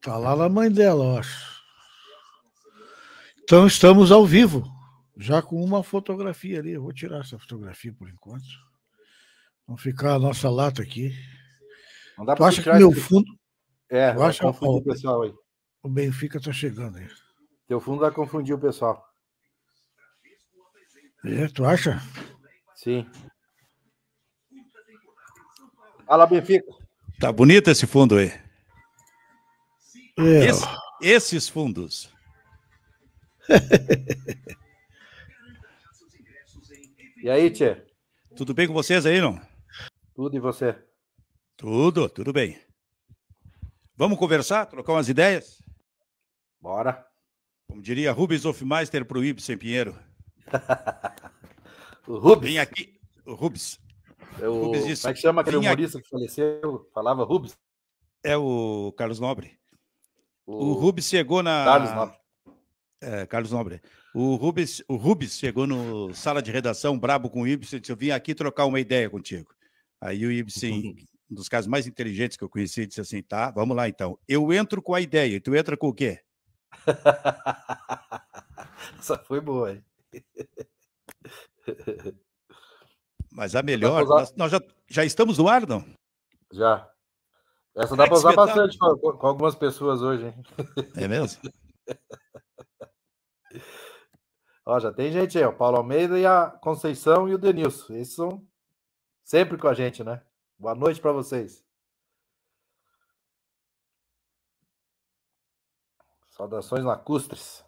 Tá lá na mãe dela, eu acho. Então estamos ao vivo, já com uma fotografia ali. Eu vou tirar essa fotografia por enquanto. Vamos ficar a nossa lata aqui. Não dá tu acha que meu fundo. É, tu acha... confundir o pessoal aí. O Benfica tá chegando aí. Teu fundo vai confundir o pessoal. É, tu acha? Sim. Fala, Benfica. Tá bonito esse fundo aí. É. esses fundos. e aí, Tchê? Tudo bem com vocês aí, não? Tudo e você? Tudo, tudo bem. Vamos conversar, trocar umas ideias? Bora. Como diria Rubens Hofmeister para o Ibsen Pinheiro. o Rubens. Vem aqui, o Rubens. É o... Rubens disse, Como é que chama aquele humorista aqui... que faleceu? Falava Rubens? É o Carlos Nobre. O, o Rubens chegou na. Carlos Nobre. É, Carlos Nobre. O Rubens, o Rubens chegou no sala de redação, brabo com o Ibsen, disse: Eu vim aqui trocar uma ideia contigo. Aí o Ibsen, um dos casos mais inteligentes que eu conheci, disse assim: Tá, vamos lá então. Eu entro com a ideia, e tu entra com o quê? Essa foi boa, hein? Mas a tá melhor, nós, nós já, já estamos no ar, não? Já. Essa dá é para usar bastante com, com, algumas pessoas hoje, hein? É mesmo? Ó, já tem gente aí, o Paulo Almeida e a Conceição e o Denilson. Esses são sempre com a gente, né? Boa noite para vocês. Saudações lacustres.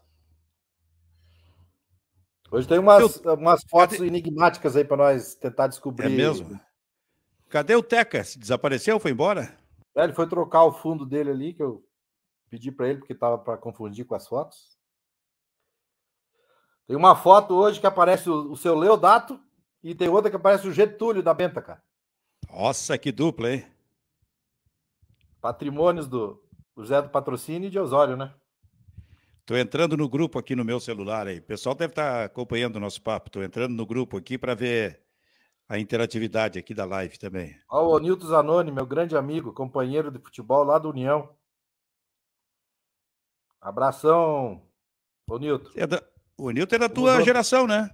Hoje tem umas, Eu... umas fotos Cadê... enigmáticas aí para nós tentar descobrir. É mesmo? Cadê o Tecas? Desapareceu? Foi embora? É, ele foi trocar o fundo dele ali, que eu pedi para ele, porque estava para confundir com as fotos. Tem uma foto hoje que aparece o, o seu Leodato e tem outra que aparece o Getúlio da Benta, cara. Nossa, que dupla, hein? Patrimônios do, do Zé do Patrocínio e de Osório, né? Estou entrando no grupo aqui no meu celular aí. O pessoal deve estar tá acompanhando o nosso papo. Estou entrando no grupo aqui para ver a interatividade aqui da live também. Olha o Nilton Zanoni, meu grande amigo, companheiro de futebol lá do União. Abração, ô Nilton. É da... O Nilton é da tua geração, né?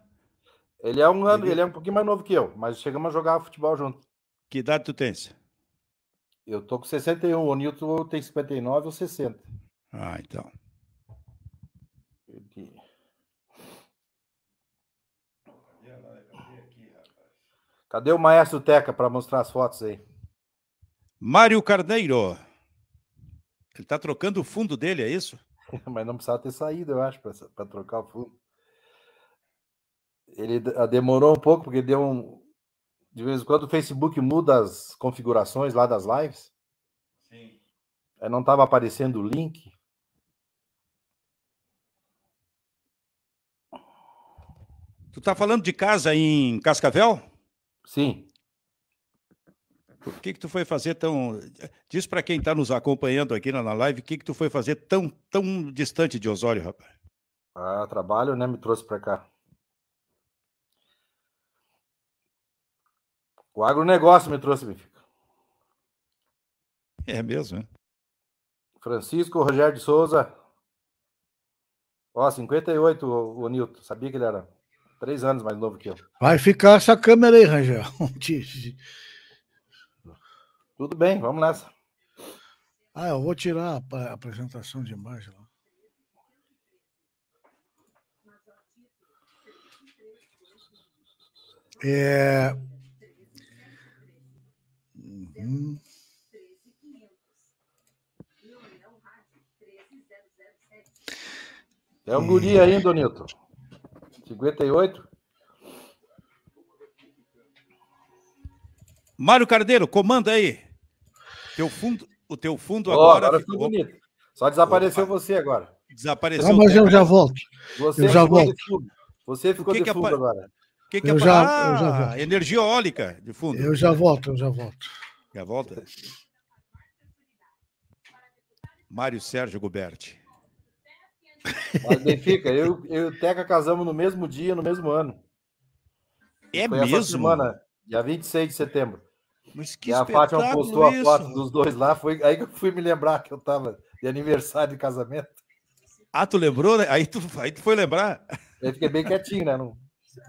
Ele é um ano, ele... ele... é um pouquinho mais novo que eu, mas chegamos a jogar futebol junto. Que idade tu tens? Eu tô com 61, o Nilton tem 59 ou 60. Ah, então. Cadê o maestro Teca para mostrar as fotos aí? Mário Carneiro. Ele está trocando o fundo dele, é isso? Mas não precisava ter saído, eu acho, para trocar o fundo. Ele ah, demorou um pouco, porque deu um. De vez em quando o Facebook muda as configurações lá das lives. Sim. Aí não estava aparecendo o link. Tu está falando de casa em Cascavel? Sim. O que que tu foi fazer tão... Diz para quem está nos acompanhando aqui na live, o que que tu foi fazer tão, tão distante de Osório, rapaz? Ah, trabalho, né? Me trouxe para cá. O agronegócio me trouxe, filho. É mesmo, né? Francisco Rogério de Souza. Ó, 58, o, o Nilton. Sabia que ele era. Três anos mais novo que eu. Vai ficar essa câmera aí, Rangel. Tudo bem, vamos nessa. Ah, eu vou tirar a apresentação de imagem lá. É... Uhum. É o um guri ainda, Nilton. 58. Mário Cardeiro, comanda aí. Teu fundo, o teu fundo oh, agora, agora ficou bonito. Só desapareceu você agora. Desapareceu. Ah, mas eu já volto. Você eu já volto. Você ficou que de que fundo apa... agora. O que, que eu, é... já, ah, eu já volto. energia eólica de fundo. Eu já volto, eu já volto. Já volta? Mário Sérgio Guberti. Mas Benfica, eu, eu e o Teca casamos no mesmo dia, no mesmo ano. É Foi mesmo? Essa semana, dia 26 de setembro. Mas que e a Fátima postou isso. a foto dos dois lá, foi aí que eu fui me lembrar que eu tava de aniversário de casamento. Ah, tu lembrou, né? Aí tu, aí tu foi lembrar. Eu fiquei bem quietinho, né? Não, não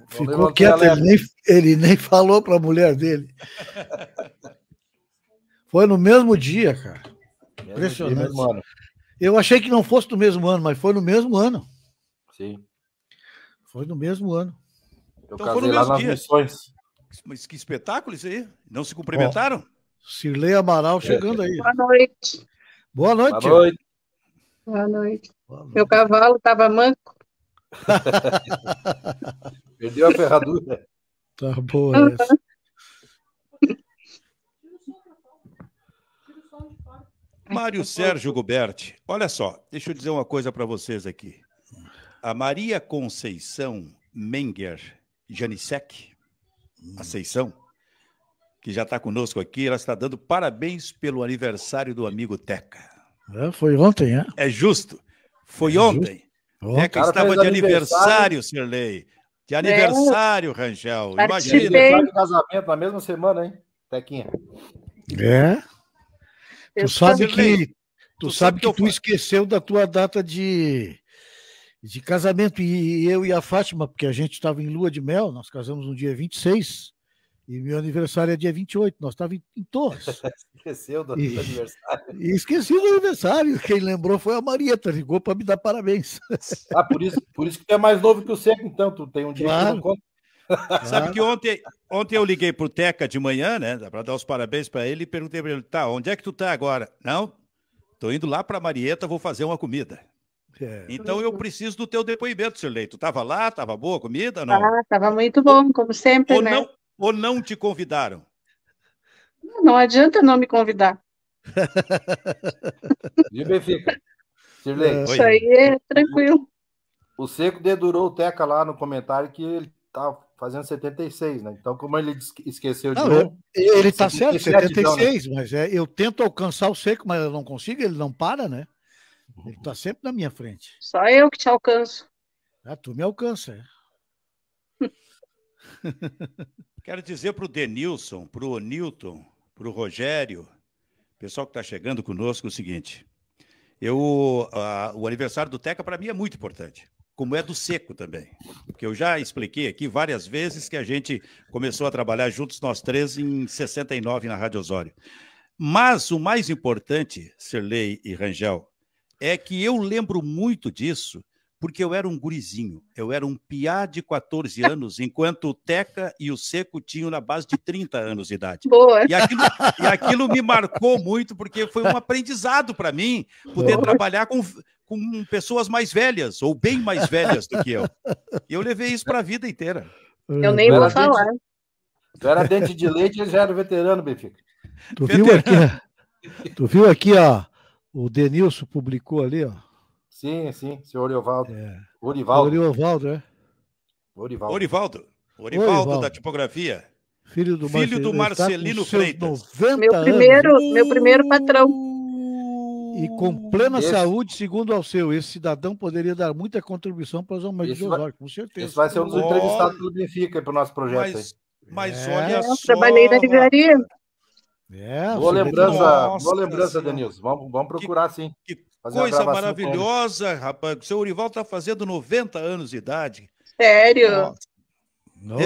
Ficou quieto, ele nem, ele nem falou pra mulher dele. foi no mesmo dia, cara. Mesmo Impressionante. Dia, eu achei que não fosse no mesmo ano, mas foi no mesmo ano. Sim. Foi no mesmo ano. Eu então foram lá nas dia. missões. Mas que espetáculo isso aí. Não se cumprimentaram? Sirlei Amaral chegando aí. Boa noite. Boa noite. Boa noite. Boa noite. Boa noite. Meu cavalo estava manco. Perdeu a ferradura. Tá boa essa. Mário Sérgio Guberti, olha só, deixa eu dizer uma coisa para vocês aqui. A Maria Conceição Menger Janicek, a Seição, que já está conosco aqui, ela está dando parabéns pelo aniversário do amigo Teca. É, foi ontem, é? É justo. Foi é ontem. Justo. Teca estava de aniversário, Sirley. De é. aniversário, Rangel. Participei. Imagina. de casamento na mesma semana, hein, Tequinha? É. Tu sabe que tu, sabe que, tu esqueceu da tua data de, de casamento e eu e a Fátima, porque a gente estava em lua de mel, nós casamos no dia 26 e meu aniversário é dia 28, nós estávamos em, em Torres. esqueceu do e, aniversário. E esqueci do aniversário, quem lembrou foi a Marieta, ligou para me dar parabéns. ah, por isso, por isso que tu é mais novo que o Seco, então, tu tem um dia claro. que não conta. Sabe que ontem, ontem eu liguei pro Teca de manhã, né? Para dar os parabéns para ele e perguntei para ele: tá, onde é que tu tá agora? Não, tô indo lá para Marieta, vou fazer uma comida. É. Então eu preciso do teu depoimento, senhor Leito. Tava lá, tava boa a comida? Não? Ah, tava muito bom, como sempre, ou né? Não, ou não te convidaram? Não, adianta não me convidar. De Benfica. Sirlei. É. Isso aí é tranquilo. O Seco dedurou o Teca lá no comentário que ele tava tá fazendo 76, né? Então, como ele esqueceu de não, ele está certo, 76, né? mas é, eu tento alcançar o seco, mas eu não consigo, ele não para, né? Ele está sempre na minha frente. Só eu que te alcanço. Ah, tu me alcança. É. Quero dizer para o Denilson, para o Newton, para o Rogério, pessoal que está chegando conosco, o seguinte: eu, a, ah, o aniversário do Teca para mim é muito importante como é do seco também. Porque eu já expliquei aqui várias vezes que a gente começou a trabalhar juntos, nós três, em 69 na Rádio Osório. Mas o mais importante, Serlei e Rangel, é que eu lembro muito disso porque eu era um gurizinho, eu era um piá de 14 anos, enquanto o Teca e o Seco tinham na base de 30 anos de idade. Boa. E aquilo, e aquilo me marcou muito, porque foi um aprendizado para mim poder Boa. trabalhar com, com pessoas mais velhas, ou bem mais velhas do que eu. E eu levei isso para a vida inteira. É. Eu nem vou falar. tu era dente de leite e já era veterano, Benfica. Tu veterano. viu aqui, tu viu aqui, ó, o Denilson publicou ali, ó Sim, sim, senhor é. Orivaldo. É. Orivaldo. é? Orivaldo. Orivaldo. Orivaldo, Orivaldo. da tipografia. Filho do, Filho do Marcelino, Freitas. Meu primeiro, meu primeiro patrão. E com plena esse... saúde, segundo ao seu, esse cidadão poderia dar muita contribuição para os homens de Osório, com certeza. Esse vai ser um dos oh, entrevistados do Benfica para o nosso projeto. Mas, mas é. olha só. Eu trabalhei na livraria. É, boa lembrança, boa lembrança, Denilson. Vamos, vamos procurar, que, sim. Que Fazer Coisa maravilhosa, rapaz. O seu Urival está fazendo 90 anos de idade. Sério? Nossa.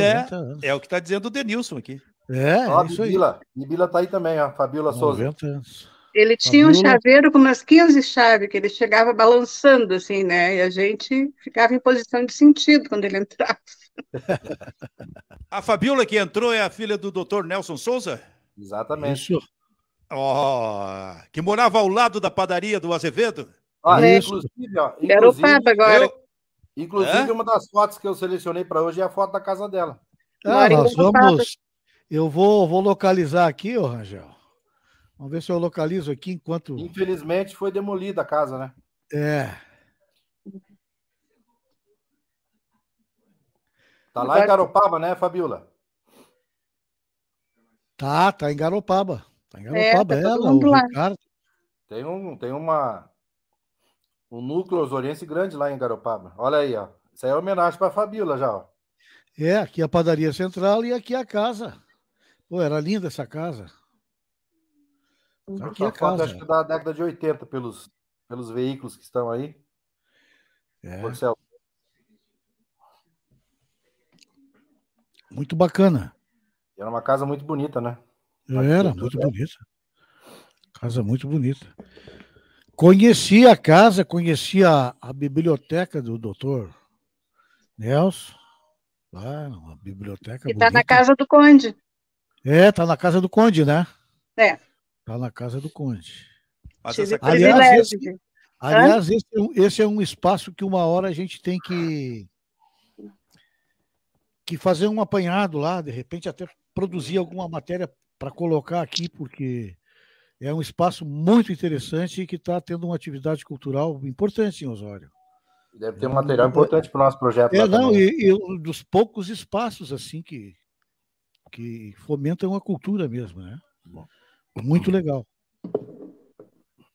É, é o que está dizendo o Denilson aqui. É, ó, é isso Bibila. aí. Bibila está aí também, a Fabiola Souza. 90 anos. Ele tinha Fabiola... um chaveiro com umas 15 chaves, que ele chegava balançando, assim, né? E a gente ficava em posição de sentido quando ele entrava. a Fabiola que entrou é a filha do doutor Nelson Souza? Exatamente. Isso. Ó, oh, que morava ao lado da padaria do Azevedo? Ah, inclusive, ó, inclusive, Era agora. Eu, inclusive, é? uma das fotos que eu selecionei para hoje é a foto da casa dela. Ah, nós vamos. Eu vou, vou localizar aqui, ô Rangel. Vamos ver se eu localizo aqui enquanto. Infelizmente foi demolida a casa, né? É. Tá lá em Garopaba, né, Fabiola? Tá, tá em Garopaba. Tá em é, tá é, o Ricardo. Tem, um, tem uma, um núcleo osoriense grande lá em Garopaba. Olha aí, ó. Isso aí é homenagem para a Fabiola já, ó. É, aqui é a padaria central e aqui é a casa. Pô, era linda essa casa. Uhum. aqui a casa. Acho que da década de 80, pelos, pelos veículos que estão aí. É. Porcel. Muito bacana. Era uma casa muito bonita, né? Tá Era muito né? bonita. Casa muito bonita. Conheci a casa, conheci a, a biblioteca do doutor Nelson. Lá, uma biblioteca. E está na casa do Conde. É, está na casa do Conde, né? É. Está na casa do Conde. É aliás, esse, aliás esse, é esse, é um espaço que uma hora a gente tem que, que fazer um apanhado lá, de repente até produzir alguma matéria para colocar aqui, porque é um espaço muito interessante e que está tendo uma atividade cultural importante em Osório. Deve ter um material importante para o nosso projeto. É, não, e, e, um dos poucos espaços assim que, que fomentam a cultura mesmo, né? Muito uhum. legal. Podemos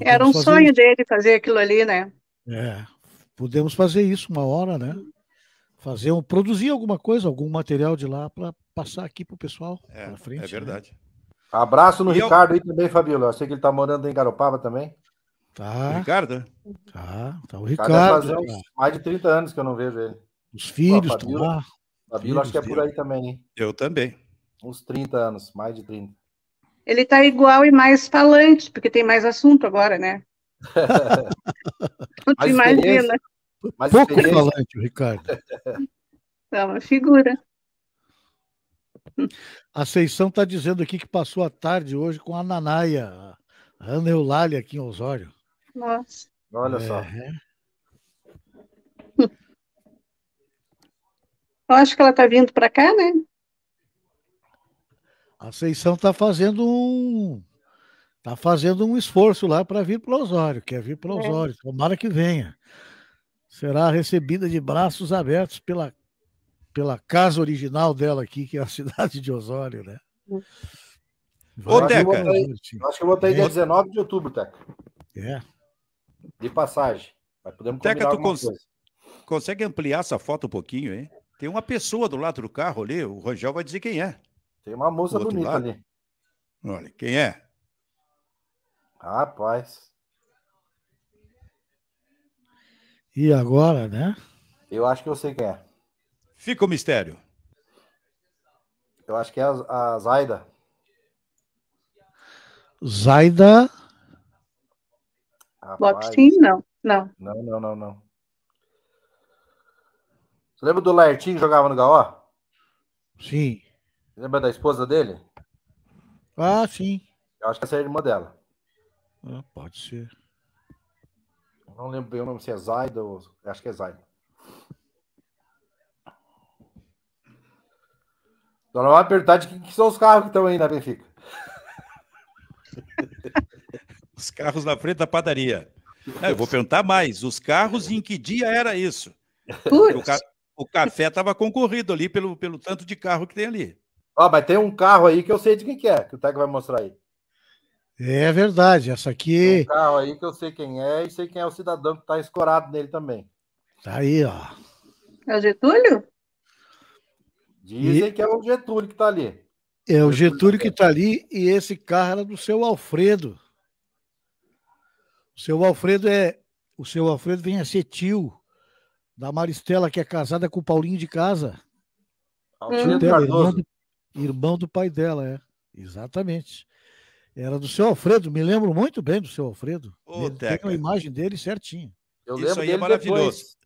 Era um sonho dele fazer aquilo ali, né? É, podemos fazer isso uma hora, né? fazer um, produzir alguma coisa, algum material de lá para passar aqui para o pessoal é, na é frente. É verdade. Né? Abraço no e Ricardo eu... aí também, Fabíola. Eu sei que ele está morando em Garopaba também. Tá. O Ricardo? Tá, tá o Ricardo. Ricardo tá. mais de 30 anos que eu não vejo ele. Os filhos estão tá lá. Fabíola acho que é por aí também, hein? Eu também. Uns 30 anos, mais de 30. Ele está igual e mais falante, porque tem mais assunto agora, né? tu imagina. Mais Pouco falante, falante, Ricardo. É uma figura. A Seição está dizendo aqui que passou a tarde hoje com a Nanaia, a Ana Eulália aqui em Osório. Nossa. Olha é. é. só. Eu acho que ela está vindo para cá, né? A Seição está fazendo um está fazendo um esforço lá para vir para Osório, quer vir para é. Osório. É. Tomara que venha será recebida de braços abertos pela, pela casa original dela aqui, que é a cidade de Osório, né? Ô, Teca! acho que eu vou estar aí dia 19 de outubro, Teca. É. De passagem. Mas podemos Teca, tu cons coisa. consegue ampliar essa foto um pouquinho, hein? Tem uma pessoa do lado do carro ali, o Rangel vai dizer quem é. Tem uma moça bonita lado. ali. Olha, quem é? Rapaz. E agora, né? Eu acho que eu sei quem é. Fica o mistério. Eu acho que é a, a Zaida. Zaida. Boxing não. Não, não, não, não. não. Você lembra do Lertinho que jogava no Gaó? Sim. Você lembra da esposa dele? Ah, sim. Eu acho que essa é a irmã dela. Ah, pode ser. Não lembro bem o nome, se é Zaida ou. Acho que é Zaida. Só não vai apertar de quem que são os carros que estão aí na né, Benfica. Os carros na frente da padaria. É, eu vou perguntar mais. Os carros em que dia era isso? O, ca... o, café estava concorrido ali pelo, pelo tanto de carro que tem ali. Ah, mas tem um carro aí que eu sei de quem que é, que o Teco vai mostrar aí. É verdade, essa aqui. Tem um carro aí que eu sei quem é e sei quem é o cidadão que está escorado nele também. Tá aí, ó. É o Getúlio? Dizem e... que é o Getúlio que está ali. É o Getúlio que está ali e esse carro era do seu Alfredo. O seu Alfredo é. O seu Alfredo vem a ser tio da Maristela, que é casada com o Paulinho de casa. Alfredo Cardoso. Irmão do, irmão do pai dela, é. Exatamente. Era do seu Alfredo, me lembro muito bem do seu Alfredo. Tem a imagem dele certinha. isso aí é maravilhoso. Depois.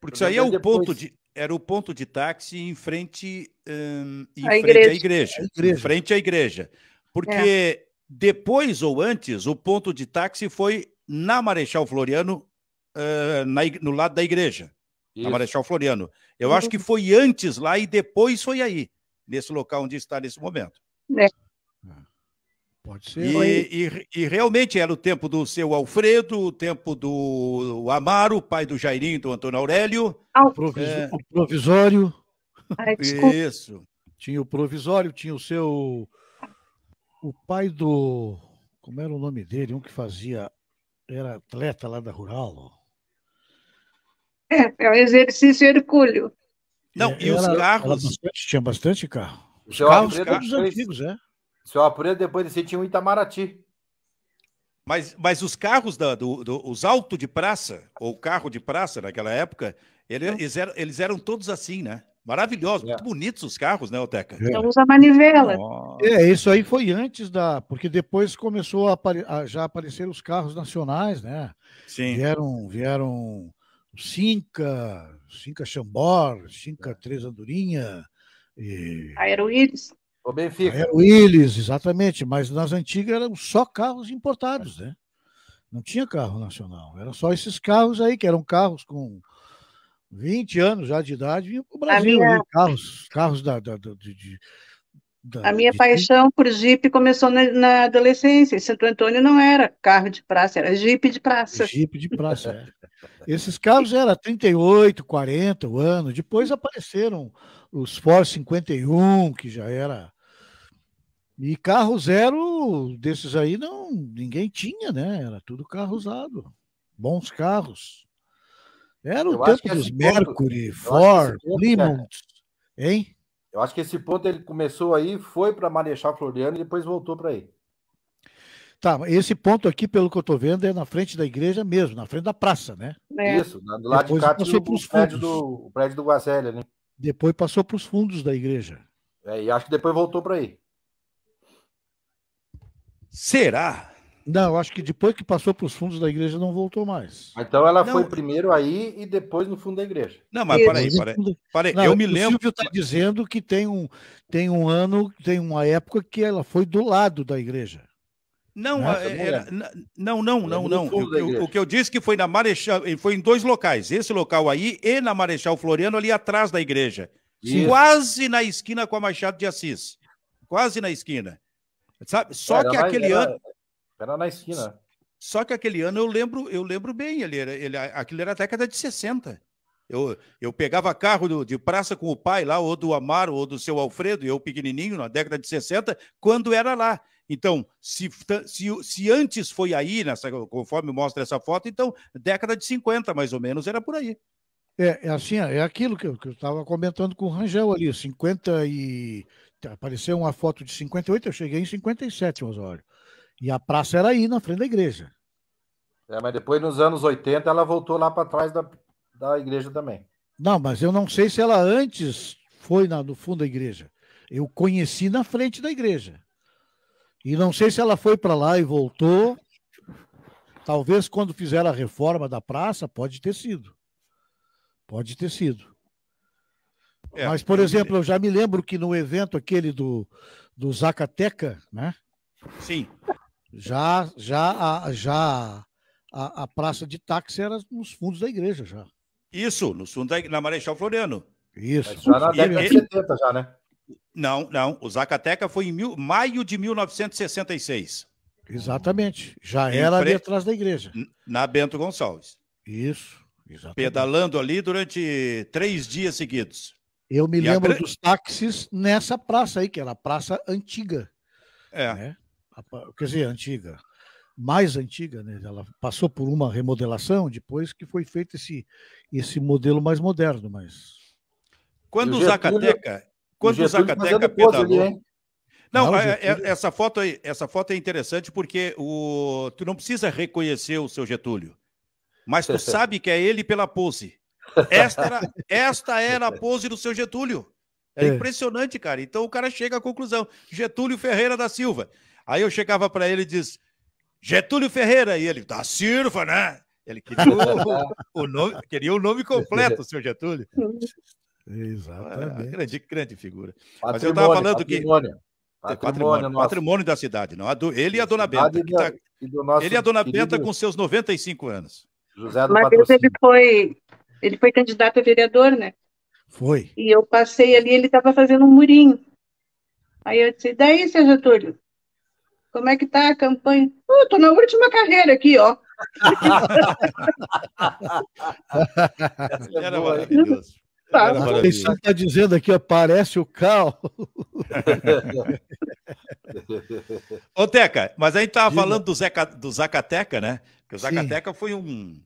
Porque isso aí é o ponto de, era o ponto de táxi em frente, hum, em a frente igreja. à igreja. A igreja. Em frente à igreja. Porque é. depois ou antes, o ponto de táxi foi na Marechal Floriano, uh, na, no lado da igreja. Isso. Na Marechal Floriano. Eu uhum. acho que foi antes lá e depois foi aí, nesse local onde está nesse momento. É. Pode ser. E, e, e, realmente era o tempo do seu Alfredo, o tempo do Amaro, pai do Jairinho, do Antônio Aurélio. Ah, o, é... o provisório. Ai, Isso. Tinha o provisório, tinha o seu. O pai do. Como era o nome dele? Um que fazia. Era atleta lá da Rural. É, é o exercício Hercúleo. Não, é, e, os carros. Bastante, tinha bastante carro. Os carros, carros antigos, é eu é Apurê depois desse tinha um Itamaraty. Mas, mas os carros, da, do, do, os alto de praça, ou carro de praça naquela época, ele, é. eles, eram, eles eram todos assim, né? Maravilhosos, é. muito bonitos os carros, né, Oteca? É. Então usa manivela. Nossa. É, isso aí foi antes da. Porque depois começou a, apare, a já aparecer os carros nacionais, né? Sim. Vieram, vieram Cinca, Cinca Chambor, Cinca Três Andorinha. E... Aeroíris. O Benfica. Era o Willis, exatamente, mas nas antigas eram só carros importados, né? Não tinha carro nacional, eram só esses carros aí, que eram carros com 20 anos já de idade, vinham para o Brasil, minha... Né? carros, carros da, da, da de, da, a minha de... paixão por Jeep começou na, na, adolescência. Em Santo Antônio não era carro de praça, era Jeep de praça. Jeep de praça, é. Esses carros eram 38, 40 anos. Depois apareceram os Ford 51, que já era. E carro zero desses aí não ninguém tinha, né? Era tudo carro usado. Bons carros. Era o eu tempo dos Mercury, ponto, Ford, é- Plymouth, hein? Eu acho que esse ponto ele começou aí, foi para Marechal Floriano e depois voltou para aí. Tá, esse ponto aqui, pelo que eu estou vendo, é na frente da igreja mesmo, na frente da praça, né? É. Isso, do lado depois de cá tinha o, prédio do, o prédio do Guasélia, né? Depois passou para os fundos da igreja. É, e acho que depois voltou para aí. Será? Não, acho que depois que passou para os fundos da igreja não voltou mais. Ah, então ela não. foi primeiro aí e depois no fundo da igreja. Não, mas peraí, peraí. Não, eu me lembro. O Silvio está dizendo que tem um, tem um ano, tem uma época que ela foi do lado da igreja. Não, Nossa, né, é, é, era, não, não, é não, não. O, o que eu disse que foi na Marechal, foi em dois locais, esse local aí e na Marechal Floriano, ali atrás da igreja. Isso. Quase na esquina com a Machado de Assis. Quase na esquina. Sabe? Só era que aquele era, ano. Era na esquina. Só que aquele ano eu lembro, eu lembro bem, ele era, ele, aquilo era a década de 60. Eu, eu pegava carro do, de praça com o pai lá, ou do Amaro, ou do seu Alfredo, eu pequenininho, na década de 60, quando era lá. Então, se, se, se antes foi aí, nessa, conforme mostra essa foto, então, década de 50, mais ou menos, era por aí. É, é assim, é, é aquilo que eu estava comentando com o Rangel ali, 50 e... Tá, apareceu uma foto de 58, eu cheguei em 57, Osório. E a praça era aí, na frente da igreja. É, mas depois, nos anos 80, ela voltou lá para trás da, da igreja também. Não, mas eu não sei se ela antes foi na, no fundo da igreja. Eu conheci na frente da igreja. E não sei se ela foi para lá e voltou. Talvez quando fizeram a reforma da praça, pode ter sido. Pode ter sido. É, Mas, por exemplo, eu já me lembro que no evento aquele do, do Zacateca, né? Sim. Já, já, a, já a, a praça de táxi era nos fundos da igreja já. Isso, no fundo da, na Marechal Floriano. Isso. já na década de 70, já, né? Não, não. O Zacateca foi em mil, maio de 1966. Exatamente. Já era ali atrás da igreja. Na Bento Gonçalves. Isso, exatamente. Pedalando ali durante três dias seguidos. Eu me e lembro a... dos táxis nessa praça aí, que era a praça antiga. É. Né? Quer dizer, antiga. Mais antiga, né? Ela passou por uma remodelação depois que foi feito esse, esse modelo mais moderno, mas. Quando o Zacateca quando o Zacateca pedalou... Ali, não, não é, é, essa, foto aí, essa foto é interessante porque o, tu não precisa reconhecer o seu Getúlio, mas tu sabe que é ele pela pose. Esta era, esta era é a pose do seu Getúlio. É, é impressionante, cara. Então o cara chega à conclusão: Getúlio Ferreira da Silva. Aí eu chegava para ele e diz: Getúlio Ferreira. E ele, da Silva, né? Ele queria o, o nome, queria o nome completo, seu Getúlio. Exatamente. Grande, grande figura. Patrimônio, Mas eu estava falando patrimônio, que. Patrimônio, patrimônio, é patrimônio da cidade, não. Ele e a dona Benta. Da, tá... Ele e a dona Benta com seus 95 anos. José do Mas ele foi, ele foi candidato a vereador, né? Foi. E eu passei ali, ele estava fazendo um murinho. Aí eu disse, daí, seu Getúlio, como é que tá a campanha? Uh, tô na última carreira aqui, ó. Era é maravilhoso. Tá, o Pensão está dizendo aqui, ó, parece o Cal. Ô, Teca, mas a gente estava falando do, Zeca, do Zacateca, né? Porque o Zacateca Sim. foi um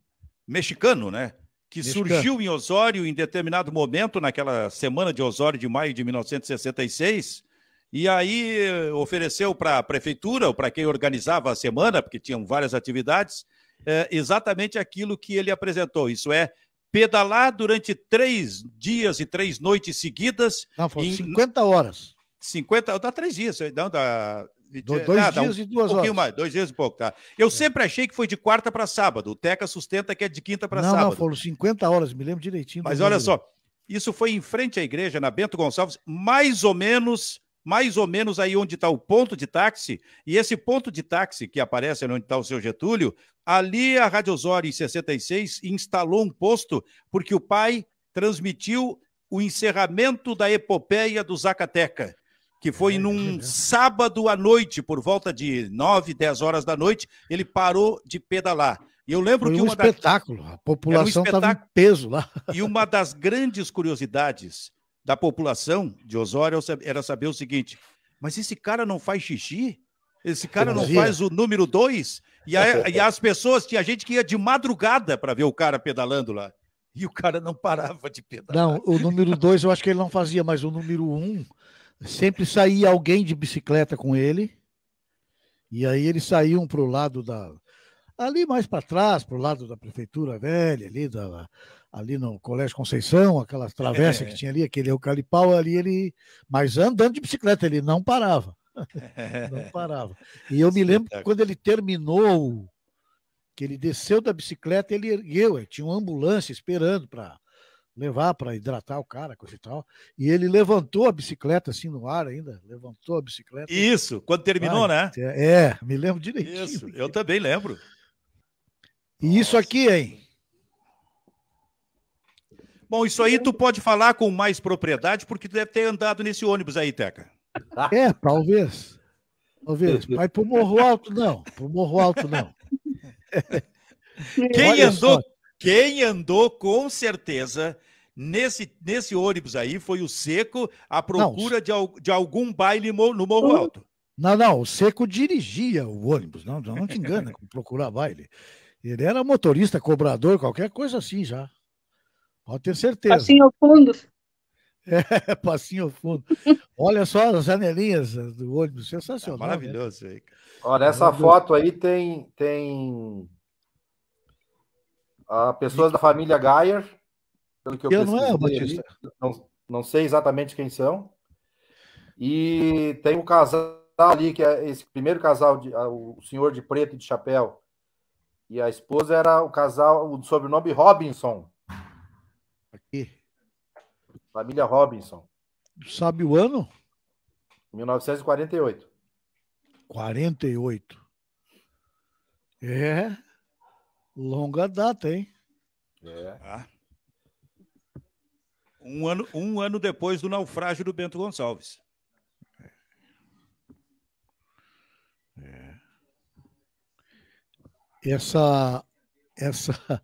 mexicano, né? Que mexicano. surgiu em Osório em determinado momento, naquela semana de Osório de maio de 1966, e aí eh, ofereceu para a prefeitura, ou para quem organizava a semana, porque tinham várias atividades, é, exatamente aquilo que ele apresentou. Isso é pedalar durante três dias e três noites seguidas. Não, foram em... 50 horas. 50, dá três dias, eh, não, dá. Eh, dois ah, dias um, e duas um horas. Mais, dois dias e pouco, tá? Eu é. sempre achei que foi de quarta para sábado. O Teca sustenta que é de quinta para sábado. Não, foram 50 horas, me lembro direitinho. Mas olha só, isso foi em frente à igreja, na Bento Gonçalves, mais ou menos mais ou menos aí onde está o ponto de táxi, e esse ponto de táxi que aparece onde está o seu Getúlio, ali a Rádio Osório, em 66, instalou um posto, porque o pai transmitiu o encerramento da epopeia do Zacateca, que foi é, num que sábado à noite, por volta de 9, 10 horas da noite, ele parou de pedalar. E eu lembro foi que um espetáculo, da... a população estava um peso lá. E uma das grandes curiosidades da população de Osório era saber o seguinte: mas esse cara não faz xixi? Esse cara não faz o número dois? E, a, e as pessoas, tinha gente que ia de madrugada para ver o cara pedalando lá. E o cara não parava de pedalar. Não, o número dois eu acho que ele não fazia, mas o número um, sempre saía alguém de bicicleta com ele. E aí eles saíam para o lado da. Ali mais para trás, para o lado da prefeitura velha, ali da, ali no Colégio Conceição, aquela travessa é. que tinha ali, aquele eucalipau ali, ele. Mas andando de bicicleta, ele não parava. não parava. E eu me lembro que quando ele terminou, que ele desceu da bicicleta, ele ergueu, tinha uma ambulância esperando para levar para hidratar o cara, coisa e tal. E ele levantou a bicicleta assim no ar ainda, levantou a bicicleta. Isso, quando terminou, né? É, me lembro direitinho. Isso, eu também lembro. E Nossa. isso aqui, hein? Bom, isso aí tu pode falar com mais propriedade, porque tu deve ter andado nesse ônibus aí, Teca. É, talvez. Talvez. Mas pro Morro Alto, não. Pro Morro Alto, não. Quem andou, quem andou com certeza nesse, nesse ônibus aí foi o Seco à procura de, de algum baile no Morro Alto. Não, não, o Seco dirigia o ônibus, não, não te engana com procurar baile. Ele era motorista, cobrador, qualquer coisa assim já. Pode ter certeza. Passinho ao fundo. É, passinho ao fundo. Olha só as janelinhas do ônibus, sensacional. É maravilhoso. Né? Olha, essa foto aí tem, tem a pessoas da família Geyer, pelo que eu, eu não, é, Batista. Não, não, sei exatamente quem são. E tem um casal ali, que é esse primeiro casal, de, ah, o senhor de preto e de chapéu. E a esposa era o casal, o sobrenome Robinson. E? Família Robinson. Sabe o ano? 1948. 48. É. Longa data, hein? É. Ah. Um, ano, um ano depois do naufrágio do Bento Gonçalves. É. É. Essa, essa,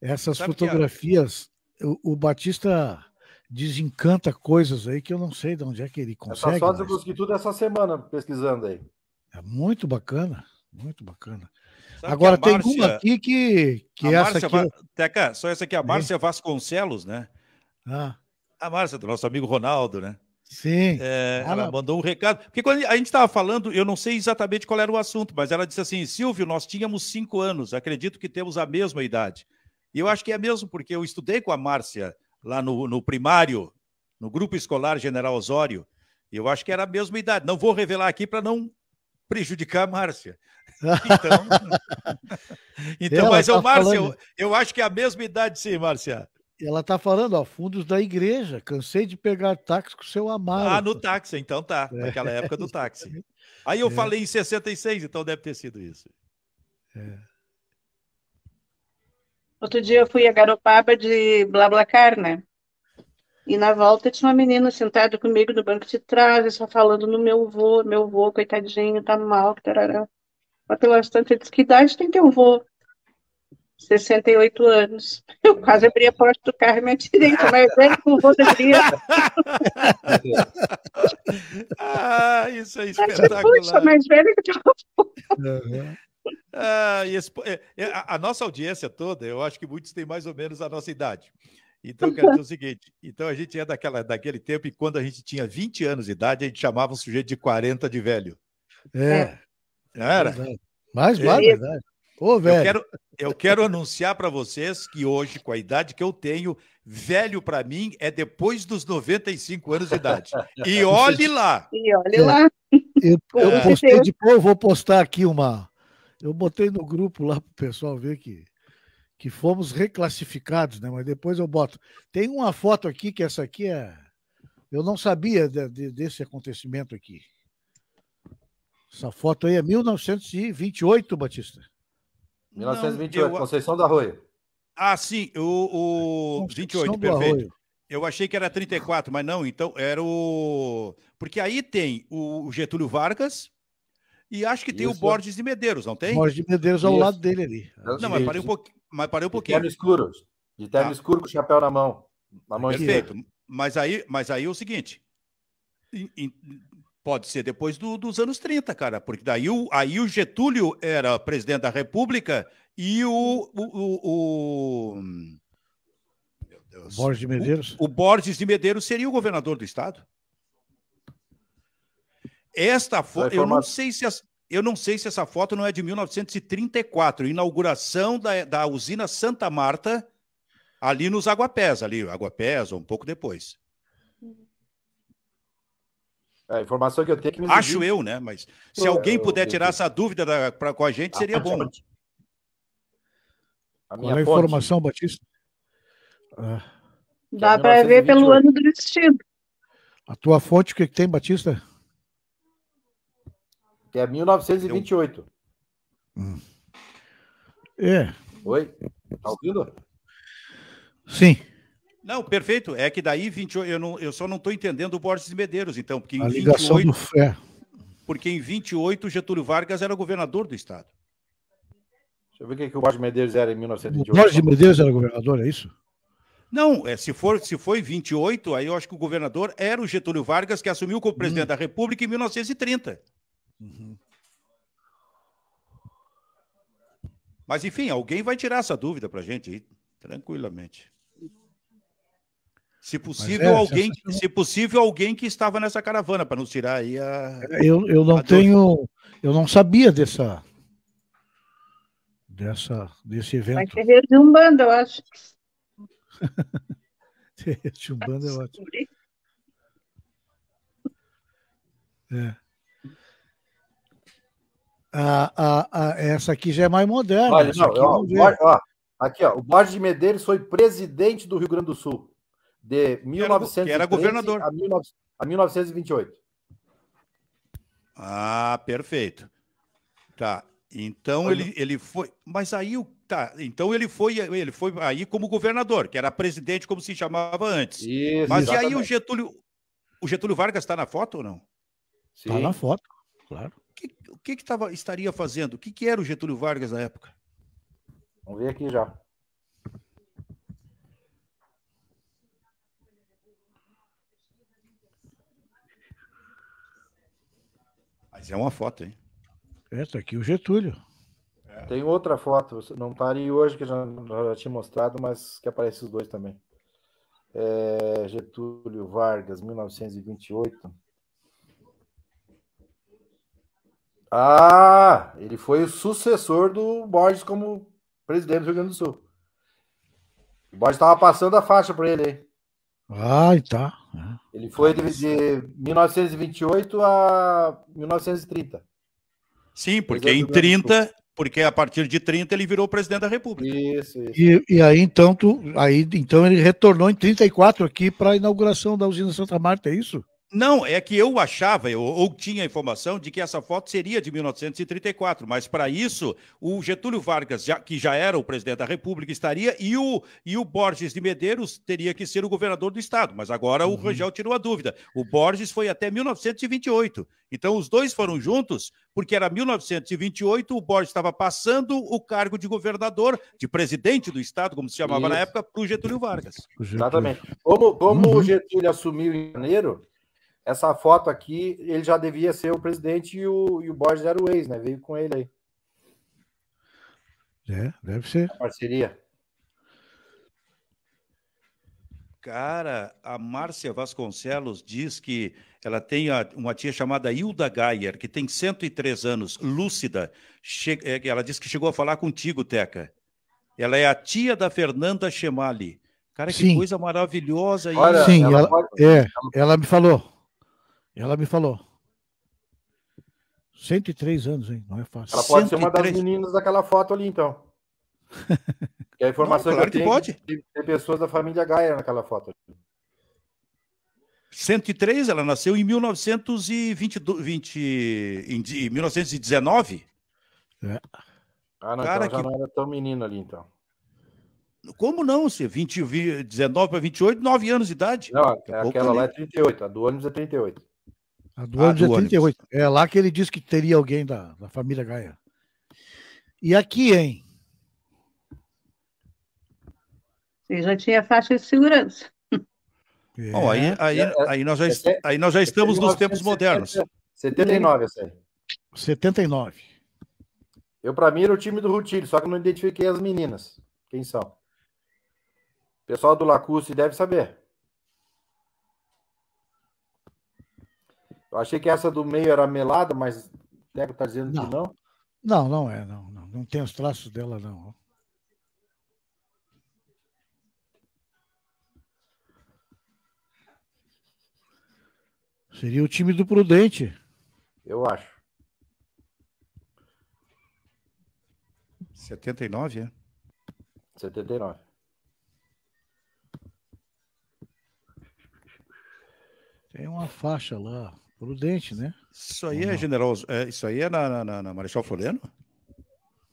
essas Sabe fotografias o, o Batista desencanta coisas aí que eu não sei de onde é que ele consegue. Essa sorte eu tudo essa semana pesquisando aí. É muito bacana, muito bacana. Sabe Agora Márcia, tem uma aqui que, que essa Márcia, aqui... Teca, só essa aqui, a Márcia é. Vasconcelos, né? Ah. A Márcia, do nosso amigo Ronaldo, né? Sim. É, ela... ela mandou um recado. Porque quando a gente estava falando, eu não sei exatamente qual era o assunto, mas ela disse assim: Silvio, nós tínhamos cinco anos, acredito que temos a mesma idade. E eu acho que é mesmo, porque eu estudei com a Márcia lá no, no primário, no grupo escolar General Osório, e eu acho que era a mesma idade. Não vou revelar aqui para não prejudicar a Márcia. Então, então mas tá o Márcia, eu, eu, acho que é a mesma idade, sim, Márcia. Ela está falando, ó, fundos da igreja. Cansei de pegar táxi com o seu amado. Ah, no táxi, então tá. É. Naquela época do táxi. Aí eu é. falei em 66, então deve ter sido isso. É. Outro dia eu fui a Garopaba de Blablacar, né? E na volta tinha uma menina sentada comigo no banco de trás, só falando no meu vô, meu vô, coitadinho, tá mal, tarará. Mas pela tanto, eu disse, que idade tem teu vô? 68 anos. Eu quase abri a porta do carro e me atirei, mas velho com vô da criança. ah, isso é espetacular. Mas, puxa, mais velho que teu avô. Uhum. Ah, esse, é, é, a, a, nossa audiência toda, eu acho que muitos têm mais ou menos a nossa idade. Então, quero dizer o seguinte: então a gente é daquela, daquele tempo e quando a gente tinha 20 anos de idade, a gente chamava um sujeito de 40 de velho. É. é. Não era? mais mas, mas, é Ô, velho. Eu quero, eu quero anunciar para vocês que hoje, com a idade que eu tenho, velho para mim é depois dos 95 anos de idade. E olhe lá. E olhe lá. Eu, eu postei, depois eu vou postar aqui uma, eu botei no grupo lá para o pessoal ver que, que fomos reclassificados, né? Mas depois eu boto. Tem uma foto aqui que essa aqui é. Eu não sabia de, de, desse acontecimento aqui. Essa foto aí é 1928, Batista. 1928, não, eu... Conceição do Arroio. Ah, sim, o, o... 28, perfeito. Arroio. Eu achei que era 34, mas não, então era o. Porque aí tem o Getúlio Vargas, e acho que Isso. tem o Borges de Medeiros, não tem? Borges de Medeiros ao Isso. lado dele ali. Não, mas parei um pouquinho. Mas parei um pouquinho. De terno escuro. De terno tá. escuro com chapéu na mão. Na mão Perfeito. Mas aí, mas aí é o seguinte. pode ser depois do, dos anos 30, cara, porque daí o, aí o Getúlio era presidente da República e o, o, o, o Borges de Medeiros? O, o, Borges de Medeiros seria o governador do estado. Esta foto, eu não sei se as, eu não sei se essa foto não é de 1934, inauguração da, da usina Santa Marta, ali nos Aguapés, ali, Aguapés, ou um pouco depois. É, a informação que eu tenho é que Acho eu, né? Mas se é, alguém puder tirar essa dúvida da, pra, com a gente, seria bom. A minha Qual é a informação, Batista? Ah. Dá para ver pelo ano do vestido. A tua fonte, o que, que tem, Batista? que é 1928. É. Oi? Tá ouvindo? Sim. Não, perfeito. É que daí 28, eu, não, eu só não estou entendendo o Borges Medeiros, então, porque em a ligação 28, do fé. Porque em 28 Getúlio Vargas era governador do estado. Deixa eu ver o que, que o Borges Medeiros era em 1928. O Borges Medeiros era governador, é isso? Não, é, se for se foi 28, aí eu acho que o governador era o Getúlio Vargas que assumiu como presidente hum. da República em 1930. Uhum. Mas, enfim, alguém vai tirar essa dúvida para a gente aí, tranquilamente. Se possível, é, alguém, se, se possível, alguém que estava nessa caravana para nos tirar aí a. Eu, eu não tenho. Eu não sabia dessa. Dessa, desse evento. Vai ter rede eu acho. rede é ótimo. É essa aqui já é mais moderna. Olha, não, aqui, ó, é... ó, aqui, ó, o Borges de Medeiros foi presidente do Rio Grande do Sul de 1903 era, era governador. A, 19, a 1928. Ah, perfeito. Tá. Então ele, ele foi, mas aí o tá, então ele foi ele foi aí como governador, que era presidente como se chamava antes. Isso, mas exatamente. e aí o Getúlio o Getúlio Vargas está na foto ou não? Está na foto, claro que, o que, tava, estaria fazendo? O que, que era o Getúlio Vargas na época? Vamos ver aqui já. Mas é uma foto, hein? É, tá aqui o Getúlio. É. Tem outra foto, não está ali hoje que já, já tinha mostrado, mas que aparece os dois também. É, Getúlio Vargas, 1928. Ah, ele foi o sucessor do Borges como presidente do Rio Grande do Sul. O Borges estava passando a faixa para ele Ah, Ai, tá. Ele foi de, de, 1928 a 1930. Sim, porque em 30, porque a partir de 30 ele virou presidente da República. Isso, isso. E, e, aí então tu, aí então ele retornou em 34 aqui para a inauguração da usina Santa Marta, é isso? Não, é que eu achava, eu, ou tinha a informação de que essa foto seria de 1934, mas para isso o Getúlio Vargas, já, que já era o presidente da República, estaria, e o, e o Borges de Medeiros teria que ser o governador do Estado. Mas agora uhum. o Rangel tirou a dúvida. O Borges foi até 1928. Então os dois foram juntos, porque era 1928, o Borges estava passando o cargo de governador, de presidente do Estado, como se chamava isso. na época, para o Getúlio Vargas. Getúlio. Exatamente. Como, como uhum. o Getúlio assumiu em janeiro essa foto aqui, ele já devia ser o presidente e o, e o Borges era o ex, né? Veio com ele aí. É, deve ser. A parceria. Cara, a Márcia Vasconcelos diz que ela tem uma tia chamada Hilda Gayer, que tem 103 anos, lúcida. Che... É, ela diz que chegou a falar contigo, Teca. Ela é a tia da Fernanda Chemali. Cara, que Sim. coisa maravilhosa. Olha, Sim, ela, ela, pode... é, ela me falou. Ela me falou. 103 anos, hein? Não é fácil. Ela pode 103. ser uma das meninas daquela foto ali, então. que a informação Não, claro que, eu é que tenho, pode. Tem pessoas da família Gaia naquela foto. 103, ela nasceu em 1922, 20, em 1919. É. Ah, não, Cara, então já que... não era tão menino ali, então. Como não, se 20, 19 para 28, 9 anos de idade. Não, é aquela lá é 38, a do ônibus é 38. A do é ah, de do é 38. Ônibus. É lá que ele disse que teria alguém da, da família Gaia. E aqui, hein? Você já tinha faixa de segurança. É. Bom, aí, aí, é, é. aí, nós já, aí nós já estamos nos tempos modernos. 79, essa aí. 79. Eu, para mim, era o time do Rutilho, só que não identifiquei as meninas. Quem são? O pessoal do Lacuse deve saber. Eu achei que essa do meio era melada, mas deve Deco está dizendo não. que não. Não, não é, não, não. Não tem os traços dela, não. Seria o time do Prudente. Eu acho. 79, é? 79. Tem uma faixa lá. Prudente, né? Isso aí é general, generoso. É, isso aí é na, na, na Marechal Floriano?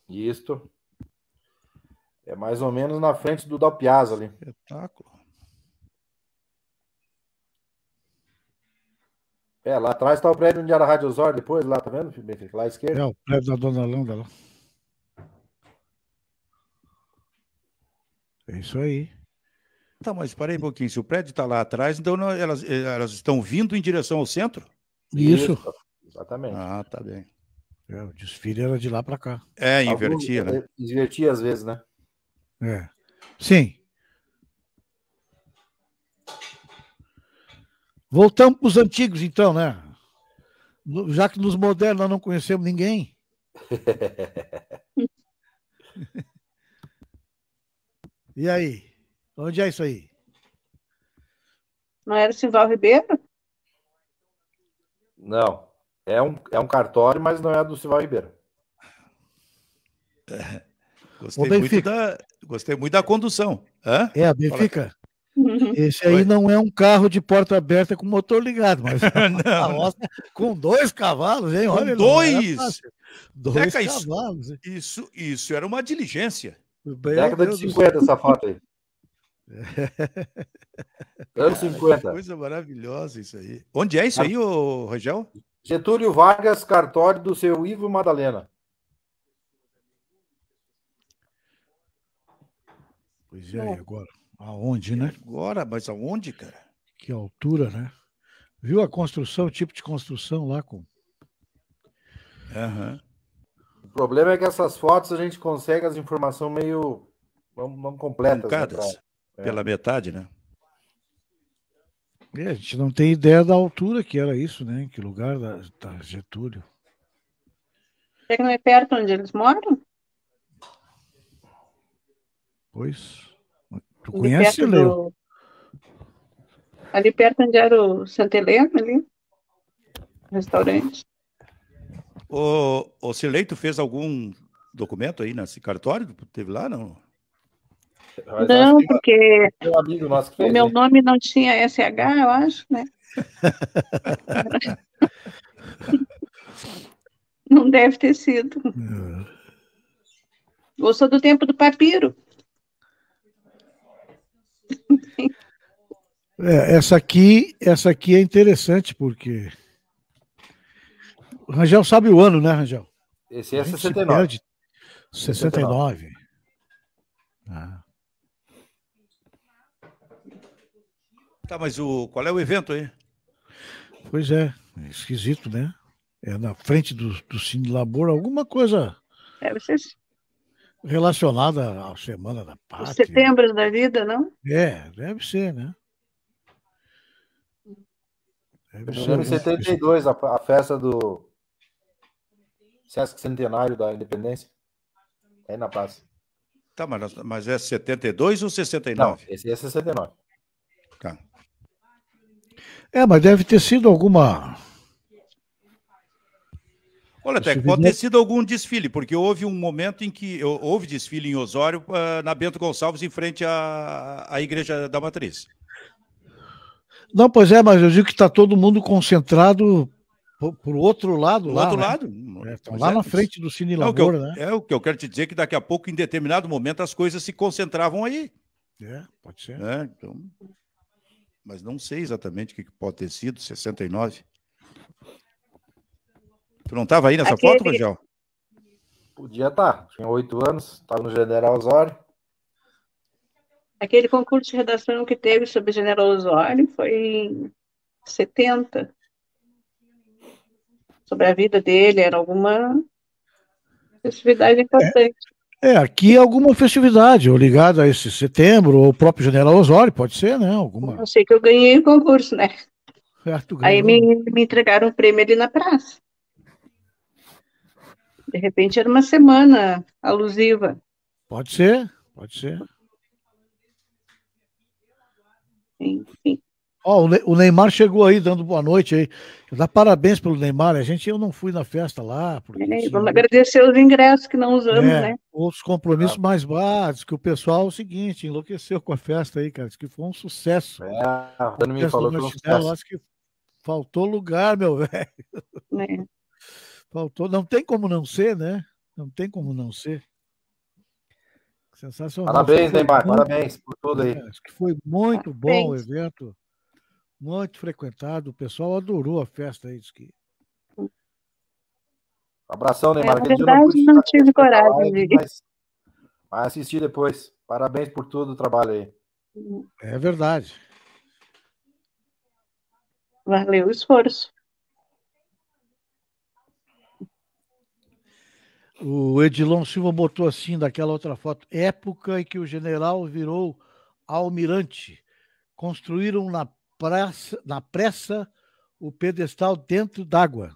Isto. É mais ou menos na frente do Dal Piazza ali. Espetáculo. É, lá atrás está o prédio onde era a Rádio Osório depois, lá, tá vendo, Benfica? Lá à esquerda. É, o prédio da Dona Landa lá. É isso aí. Tá, mas parei um pouquinho. Se o prédio está lá atrás, então não, elas, eh, elas estão vindo em direção ao centro? Isso. Isso. Exatamente. Ah, tá bem. É, o desfile era de lá para cá. É, invertia, Algum, né? Invertia às vezes, né? É. Sim. Voltamos para os antigos, então, né? Já que nos modernos nós não conhecemos ninguém. e aí? Onde é isso aí? Não era o Simval Ribeiro? Não. É um, é um cartório, mas não é do Simval Ribeiro. É. Gostei, muito da, gostei muito da condução. Hã? É, a Benfica. Uhum. Esse aí Oi. não é um carro de porta aberta com motor ligado, mas com dois cavalos, hein? Olha, dois! Dois Deca, cavalos. Isso, isso, isso era uma diligência. Década de 50 essa foto aí. É. Anos 50. Que coisa maravilhosa isso aí. Onde é isso aí, ô Rogel? Getúlio Vargas, cartório do seu Ivo Madalena. Pois é, agora? Aonde, né? Agora, mas aonde, cara? Que altura, né? Viu a construção, o tipo de construção lá com. Uhum. O problema é que essas fotos a gente consegue as informações meio não, não completas. Truncadas. Né, é. pela metade, né? É, a gente não tem ideia da altura que era isso, né? Em que lugar da, da tá, Getúlio. Você é que não é perto onde eles moram? Pois. Tu conhece, Leo? Do... Ali perto onde era o Santa Helena, ali? Restaurante. O, o Silei, fez algum documento aí nesse cartório? teve lá, não? não, porque. amigo nosso fez, o meu né? nome não tinha SH, eu acho, né? não deve ter sido. Ou hum. sou do tempo do papiro. É, essa aqui, essa aqui é interessante porque o Rangel sabe o ano, né, Rangel? Esse é 69. 69. 69. Ah. Tá, mas o, qual é o evento aí? Pois é, esquisito, né? É na frente do, do Cine Labor, alguma coisa. É, vocês relacionada à Semana da paz Setembro da vida, não? É, deve ser, né? Deve ser, em 72, a, a festa do Sesc Centenário da Independência. é na Paz. Tá, mas, mas é 72 ou 69? Não, esse é 69. Tá. É, mas deve ter sido alguma. Olha, Teco, pode ter é- sido algum desfile, porque houve um momento em que houve desfile em Osório ah, na Bento Gonçalves, em frente à, à Igreja da Matriz. Não, pois é, mas eu digo que está todo mundo concentrado por outro lado do lá. Outro né? lado. É, tá lá é, na frente do Cine é Lavoura, é eu, né? É o que eu quero te dizer que daqui a pouco, em determinado momento, as coisas se concentravam aí. É, pode ser. É, então mas não sei exatamente o que pode ter sido, 69. Tu não estava aí nessa Aquele... foto, Rogel? Podia estar. Tá. Tinha oito anos, estava no General Osório. Aquele concurso de redação que teve sobre General Osório foi em 70. Sobre a vida dele, era alguma festividade é. importante. É, aqui é alguma festividade, ou ligada a esse setembro, ou o próprio General Osório, pode ser, né? Alguma... Eu sei que eu ganhei o concurso, né? Ah, Aí me, me entregaram o prêmio ali na praça. De repente era uma semana alusiva. Pode ser, pode ser. Enfim. Ó, oh, o Neymar chegou aí dando boa noite aí. Dá parabéns pelo Neymar. A gente eu não fui na festa lá. Porque, é, vamos agradecer os ingressos que não usamos, é, né? Outros compromissos mais básicos, que o pessoal, é o seguinte, enlouqueceu com a festa aí, cara. Diz que foi um sucesso. É, a Dani me falou que foi um sucesso. Acho que faltou lugar, meu velho. É. Faltou. Não tem como não ser, né? Não tem como não ser. Sensacional. Parabéns, Neymar. Parabéns por tudo aí. Acho é, que foi muito parabéns. bom o evento muito frequentado. O pessoal adorou a festa aí, diz que. Abração, Neymar. É, na verdade, não, não tive coragem de mas, assisti depois. Parabéns por todo o trabalho aí. É verdade. Valeu o esforço. O Edilon Silva botou assim daquela outra foto, época em que o general virou almirante. Construíram na na pressa o pedestal dentro d'água.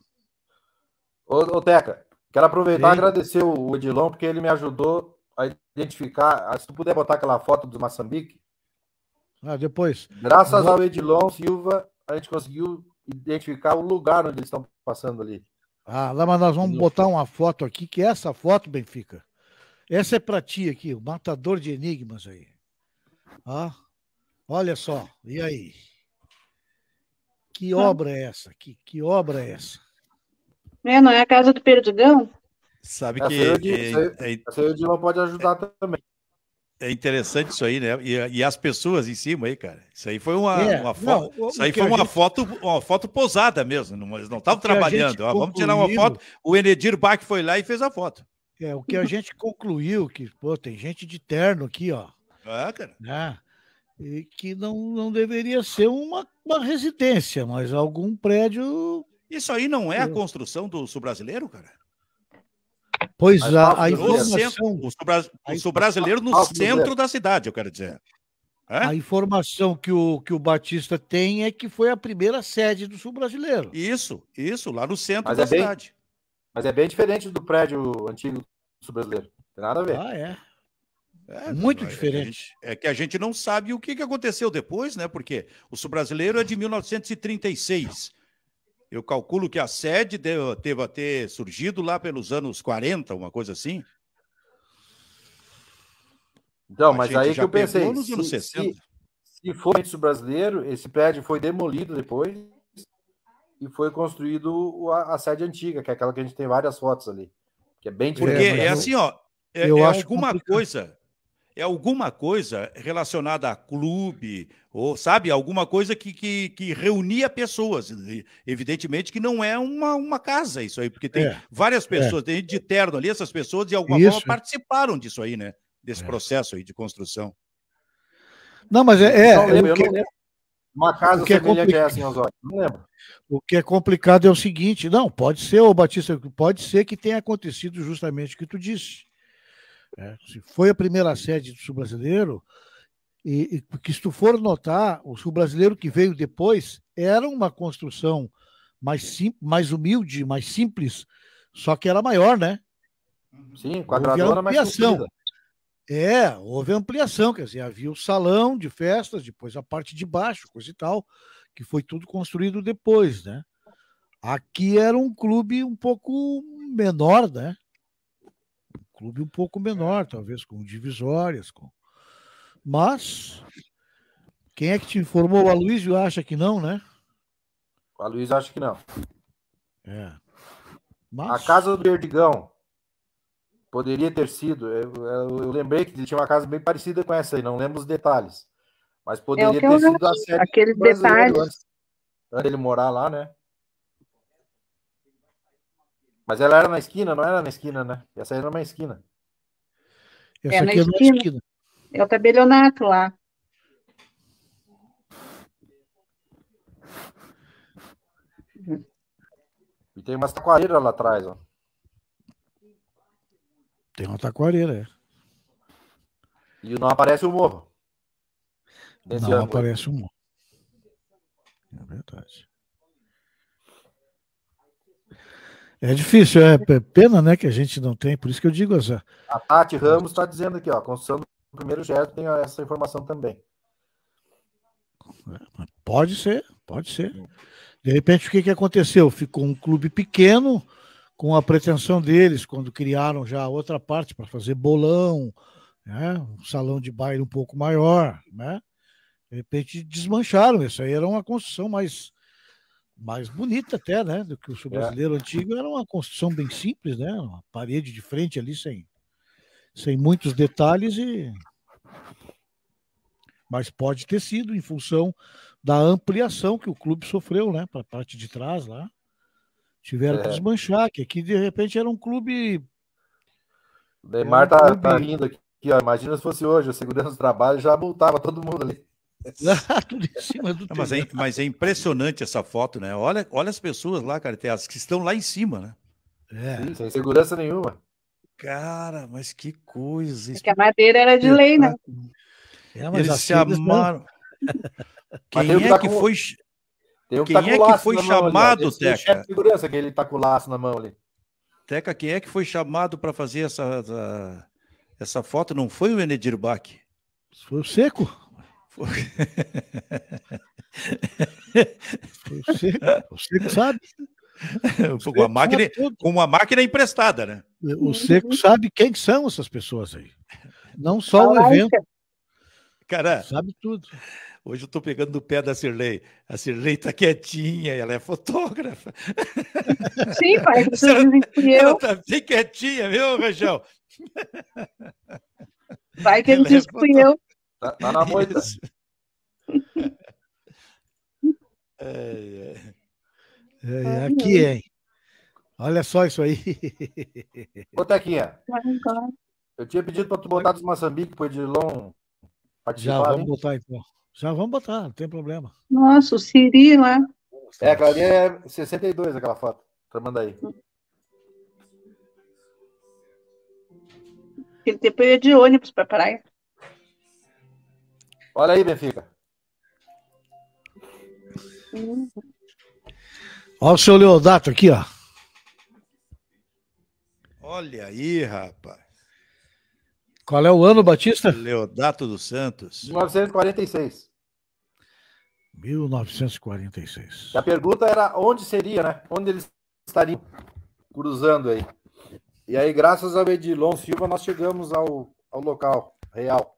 Ô, ô, Teca, quero aproveitar e agradecer o Edilon, porque ele me ajudou a identificar. Se tu puder botar aquela foto do Moçambique. Ah, depois. Graças Vou... ao Edilon Silva, a gente conseguiu identificar o lugar onde eles estão passando ali. Ah, lá, mas nós vamos botar uma foto aqui, que é essa foto, Benfica. Essa é para ti aqui, o matador de enigmas aí. Ah, olha só, e aí? Que obra é essa? Que, que obra é essa? É, não é a casa do Perdigão? Sabe é, que. A aí o Dilma pode ajudar também. É interessante isso aí, né? E, e, as pessoas em cima aí, cara. Isso aí foi uma, é, uma foto. Não, isso aí foi uma gente... foto, uma foto posada mesmo. Não, eles não estavam trabalhando. Ó, vamos tirar uma foto. O Enedir Bach foi lá e fez a foto. É, o que a gente concluiu, que, pô, tem gente de terno aqui, ó. É, cara. Né? e que não, não deveria ser uma, uma residência, mas algum prédio. Isso aí não é a construção do sul brasileiro, cara? Pois a, a informação. O sul brasileiro no centro da cidade, eu quero dizer. É? A informação que o, que o Batista tem é que foi a primeira sede do sul brasileiro. Isso, isso, lá no centro mas da é cidade. mas é bem diferente do prédio antigo do sul brasileiro. Não tem nada a ver. Ah, é. É, é muito diferente. É, é que, gente, é que a gente não sabe o que, que aconteceu depois, né? Porque o sul brasileiro é de 1936. Eu calculo que a sede deve, ter surgido lá pelos anos 40, uma coisa assim. Então, a mas aí que eu pensei. Nos anos se, 60. Se, se for sul brasileiro, esse prédio foi demolido depois e foi construído a, a, sede antiga, que é aquela que a gente tem várias fotos ali. Que é bem diferente. Porque é assim, ó. É, eu é acho alguma complicado. coisa é alguma coisa relacionada a clube, ou sabe, alguma coisa que, que, que reunia pessoas. Evidentemente que não é uma, uma casa isso aí, porque tem é, várias é. pessoas, é. tem gente de terno ali, essas pessoas de alguma isso. forma participaram disso aí, né? Desse é. processo aí de construção. Não, mas é. é não é Uma casa o que é complicado, é Osório. Não lembro. O que é complicado é o seguinte, não, pode ser, ô Batista, pode ser que tenha acontecido justamente o que tu disse é, foi a primeira sede do Sul Brasileiro, e, e que se tu for notar, o Sul Brasileiro que veio depois era uma construção mais, sim, mais humilde, mais simples, só que era maior, né? Sim, quadradora mais ampliação É, houve ampliação, quer dizer, havia o salão de festas, depois a parte de baixo, coisa e tal, que foi tudo construído depois, né? Aqui era um clube um pouco menor, né? clube um pouco é. menor, talvez com divisórias, com... mas quem é que te informou? O Aloysio acha que não, né? O Aloysio acha que não. É. Mas... A casa do Erdigão poderia ter sido. Eu, eu, eu, lembrei que tinha uma casa bem parecida com essa aí, não lembro os detalhes. Mas é, poderia é ter sido a sede aquele detalhe antes, antes dele morar lá, né? Mas ela era na esquina, não era na esquina, né? Essa era na esquina. Essa é, aqui na é esquina. na esquina. É o tabelionato lá. E tem uma taquareira lá atrás, ó. Tem uma taquareira, é. E não aparece o morro. não ângulo. aparece o morro. É verdade. É difícil, é pena, né, que a gente não tem, por isso que eu digo, Azar. A Tati Ramos está dizendo aqui, ó, construção o primeiro gesto, tem essa informação também. Pode ser, pode ser. De repente, o que, que aconteceu? Ficou um clube pequeno, com a pretensão deles, quando criaram já outra parte para fazer bolão, né? um salão de baile um pouco maior, né? De repente desmancharam, isso aí era uma construção mais mais bonita até, né, do que o sul é. brasileiro é. antigo, era uma construção bem simples, né, uma parede de frente ali sem, sem muitos detalhes e mas pode ter sido em função da ampliação que o clube sofreu, né, para a parte de trás lá. Tiveram é. que desmanchar, que aqui de repente era um clube Neymar um tá, clube... tá rindo aqui, ó. imagina se fosse hoje, o segurança do trabalho já multava todo mundo ali. Tudo em cima do mas, é, mas, é, impressionante essa foto, né? Olha, olha as pessoas lá, cara, Tem as que estão lá em cima, né? É. Sim, sem segurança nenhuma. Cara, mas que coisa. É que a madeira era de lei, né? É, mas Eles se amaram. Quem é que foi. Quem é que foi chamado, ali, Teca? segurança que ele tá com o laço na mão ali. Teca, quem é que foi chamado para fazer essa, essa, essa foto? Não foi o Enedir Bach? Foi o Seco. Você, você que sabe. Com máquina, com uma máquina emprestada, né? O Seco sabe quem são essas pessoas aí. Não só o evento. Cara, sabe tudo. Hoje eu estou pegando do pé da Cirlei. A Cirlei está quietinha, ela é fotógrafa. Sim, pai, que eu. ela tá bem quietinha, viu, Rachel? Vai que ele, ele é diz que fui eu. Tá, tá na moita. É, é. É, aqui, hein? Olha só isso aí. Ô, Tequinha. Eu tinha pedido para tu botar dos Moçambique pro Edilon participar. Já vamos hein? botar, então. Já vamos botar, não tem problema. Nossa, o Siri lá. É, a Clarinha é 62, aquela foto. Então manda aí. Ele depois ia de ônibus para praia. Olha aí, Benfica. Olha o seu Leodato aqui, ó. Olha aí, rapaz. Qual é o ano, Batista? Leodato dos Santos. 1946. 1946. A pergunta era onde seria, né? Onde eles estariam cruzando aí. E aí, graças ao Edilon Silva, nós chegamos ao, ao local real.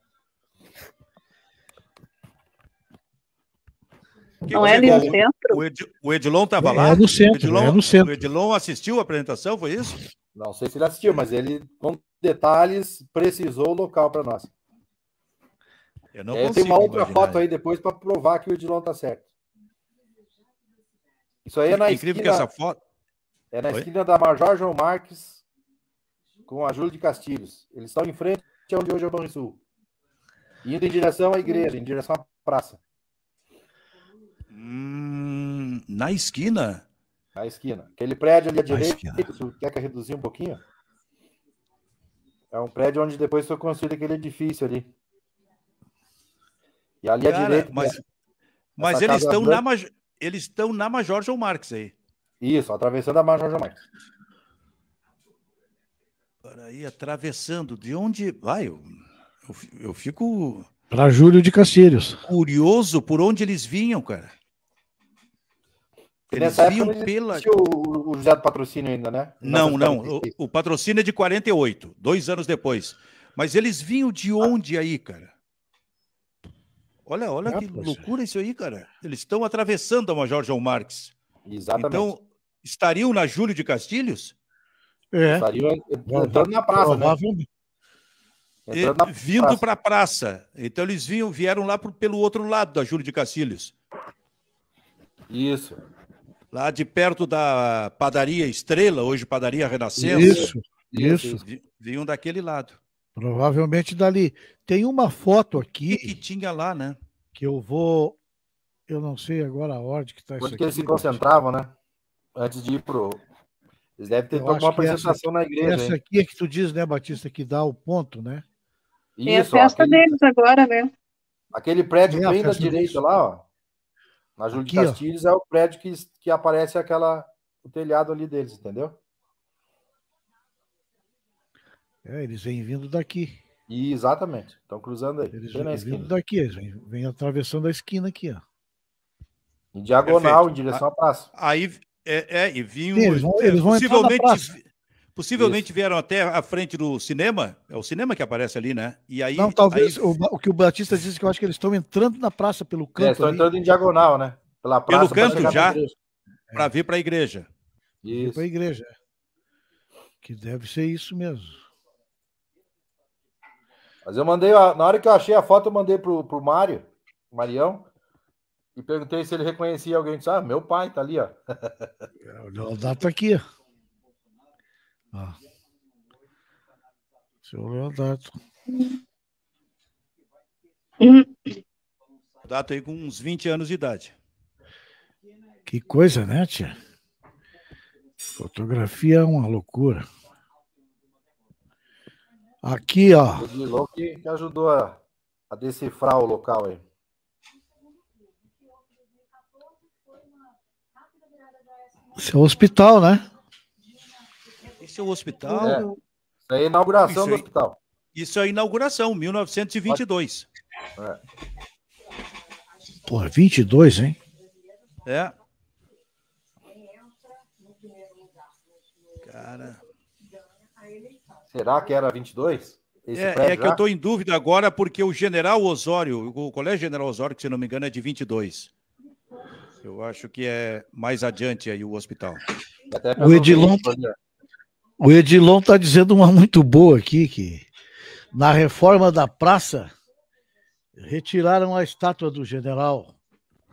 Não é ali no centro? O, Edilon estava tá é, é lá? É no centro, o Edilon, é no centro. O Edilon assistiu a apresentação, foi isso? Não sei se ele assistiu, mas ele, com detalhes, precisou o local para nós. Eu não é, consigo. Tem uma outra imaginar. foto aí depois para provar que o Edilon está certo. Isso aí é na Incrível esquina, que essa foto. É na Oi? esquina da Major João Marques com a Júlia de Castilhos. Eles estão em frente ao de hoje é o Banrisul. Indo em direção à igreja, em direção à praça. Hum, na esquina? Na esquina. Aquele prédio ali à direita, se quer que reduzir um pouquinho. É um prédio onde depois foi construído aquele edifício ali. E ali Cara, à direita. Mas, mas eles estão na Major, eles estão na Major João Marques aí. Isso, atravessando a Major João Marques. aí atravessando. De onde vai? Eu, eu, eu fico. Para Júlio de Castilhos. Curioso por onde eles vinham, cara. Eles vinham viam pela. O, o José do patrocínio ainda, né? Não, não. não. O, o, patrocínio é de 48, dois anos depois. Mas eles vinham de ah. onde aí, cara? Olha, olha que é, poxa. loucura isso aí, cara. Eles estão atravessando a Major João Marques. Exatamente. Então, estariam na Júlio de Castilhos? É. Estariam entrando na praça, né? Na vindo para a praça. Então eles vinham, vieram lá pro, pelo outro lado da Júlio de Castilhos. Isso lá de perto da padaria Estrela, hoje padaria Renascença. Isso, isso. Vinham daquele lado. Provavelmente dali. Tem uma foto aqui. E que tinha lá, né? Que eu vou. Eu não sei agora a ordem que está isso Porque eles se concentravam, né? Antes de ir pro. Eles devem ter uma apresentação na igreja. Essa hein? aqui é que tu diz, né, Batista, que dá o ponto, né? Isso, é a festa aquele... deles agora, né? Aquele prédio é bem da direita lá, ó. Na Júlio de Castilhos ó. é o prédio que, que aparece aquela, o telhado ali deles, entendeu? É, eles vêm vindo daqui. E, exatamente, estão cruzando aí. Eles vêm vindo daqui, eles vêm, vêm atravessando a esquina aqui, ó. Em diagonal, Perfeito. em direção à praça. Aí, é, é, e vinham. Eles vão, eles vão possivelmente, Possivelmente Isso. vieram até à frente do cinema, é o cinema que aparece ali, né? E aí, não, talvez aí... O, o, que o Batista disse que eu acho que eles estão entrando na praça pelo canto. É, estão entrando em diagonal, né? Pela praça, pelo canto já, para vir para a igreja. Isso. Para a igreja. Que deve ser isso mesmo. Mas eu mandei, na hora que eu achei a foto, eu mandei pro, pro Mário, Marião, e perguntei se ele reconhecia alguém. Disse, ah, meu pai tá ali, ó. O é, data aqui, ó. Ah. Seu Leodato. Hum. Leodato aí com uns 20 anos de idade. Que coisa, né, tia? Fotografia é uma loucura. Aqui, ó. O que ajudou a, a decifrar o local aí. Esse é o hospital, né? esse é o hospital. É. Isso é a inauguração isso do hospital. Isso é a inauguração, 1922. É. Porra, 22, hein? É. Cara. Será que era 22? Esse é, é que eu estou em dúvida agora, porque o General Osório, o Colégio General Osório, que se não me engano, é de 22. Eu acho que é mais adiante aí o hospital. O Edilon, o Edilon está dizendo uma muito boa aqui, que na reforma da praça retiraram a estátua do general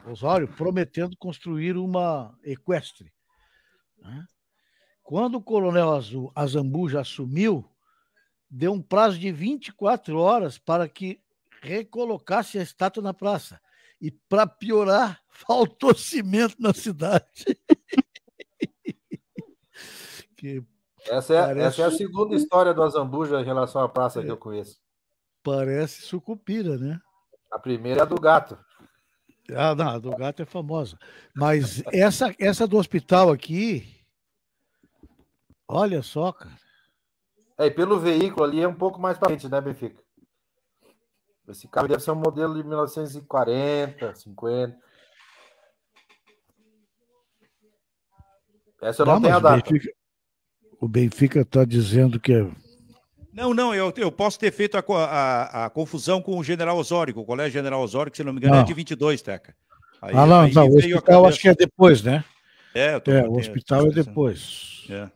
Osório, prometendo construir uma equestre. Né? Quando o coronel Azambuja assumiu, deu um prazo de 24 horas para que recolocasse a estátua na praça. E para piorar, faltou cimento na cidade. que essa é, Parece essa é a segunda história do Azambuja em relação à praça que eu conheço. Parece sucupira, né? A primeira é a do gato. Ah, não, a do gato é famosa. Mas essa, essa do hospital aqui, olha só, cara. É, e pelo veículo ali é um pouco mais para frente, né, Benfica? Esse carro deve ser um modelo de 1940, 50. Essa eu não, não tenho a data. Benfica, o Benfica está dizendo que é. Não, não, eu, eu posso ter feito a, a, a, confusão com o General Osório, o Colégio General Osório, que se não me engano é não. é de 22, Teca. Aí, ah, não, aí não, o hospital acho que é depois, né? É, é o hospital é depois. É.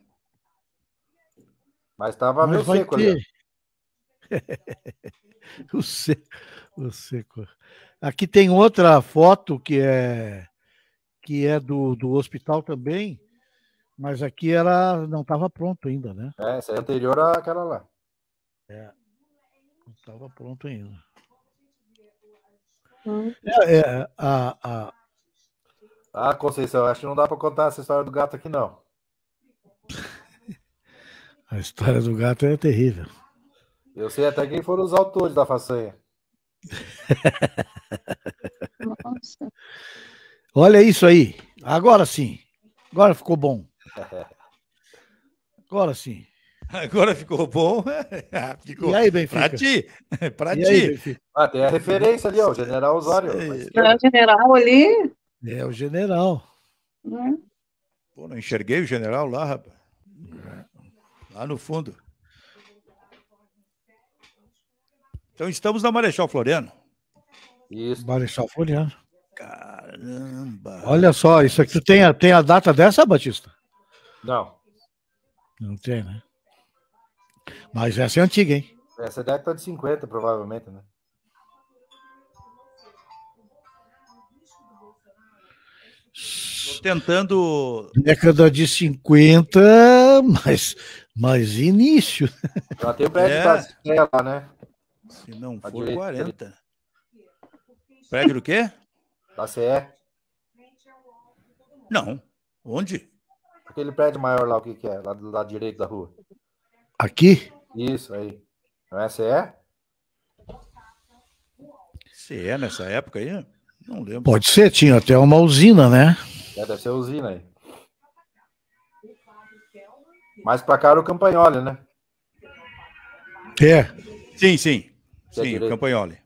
Mas estava meio seco né? o, seco, o seco. Aqui tem outra foto que é que é do, do hospital também, mas aqui ela não estava pronto ainda, né? É, essa é anterior àquela lá. É. Não estava pronto ainda. Hum. É, é, a, a... Ah, Conceição, acho que não dá para contar essa história do gato aqui, não. a história do gato é terrível. Eu sei até quem foram os autores da façanha. Nossa. Olha isso aí. Agora sim. Agora ficou bom. Agora sim. Agora ficou bom. Ah, ficou. E aí, Benfica? Pra ti. Pra e ti. Aí, ah, tem a referência ali, ó, o general Osório. É o general ali. É o general. Hum. Pô, não enxerguei o general lá, rapaz. Lá no fundo. Então estamos na Marechal Floriano. Isso. Marechal Floriano. Caramba. Olha só, isso aqui tem a, tem a data dessa, Batista? Não. Não tem, né? Mas essa é antiga, hein? Essa é década de 50, provavelmente, né? Tô tentando. Década de 50, mas, mas início. Já tem o prédio é. da lá, né? Se não A for 40. Prédio do quê? Da CE. Não. Onde? Aquele prédio maior lá, o que, que é? Lá do lado direito da rua. Aqui? Isso aí. Não é CE? CE nessa época aí? Não lembro. Pode ser, tinha até uma usina, né? É, deve ser usina aí. Mais pra cá era o Campagnoli, né? É. Sim, sim. É sim, é o Campagnoli.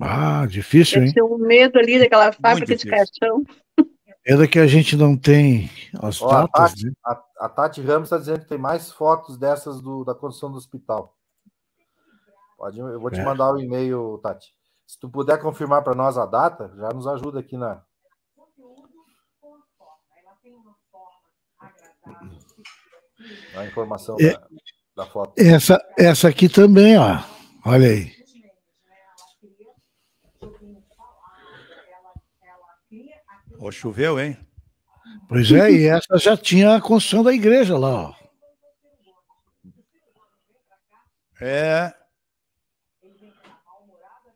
Ah, difícil, Deve hein? o um medo ali daquela fábrica de caixão pena é que a gente não tem as Ó, fotos. A Tati, né? a, a Tati Ramos está dizendo que tem mais fotos dessas do, da construção do hospital. Pode, eu vou te é. mandar o um e-mail, Tati. Se tu puder confirmar para nós a data, já nos ajuda aqui na. A informação é, da, da foto. Essa, essa aqui também, ó. Olha aí. Oh, choveu, hein? Pois é, e essa já tinha a construção da igreja lá, ó. É.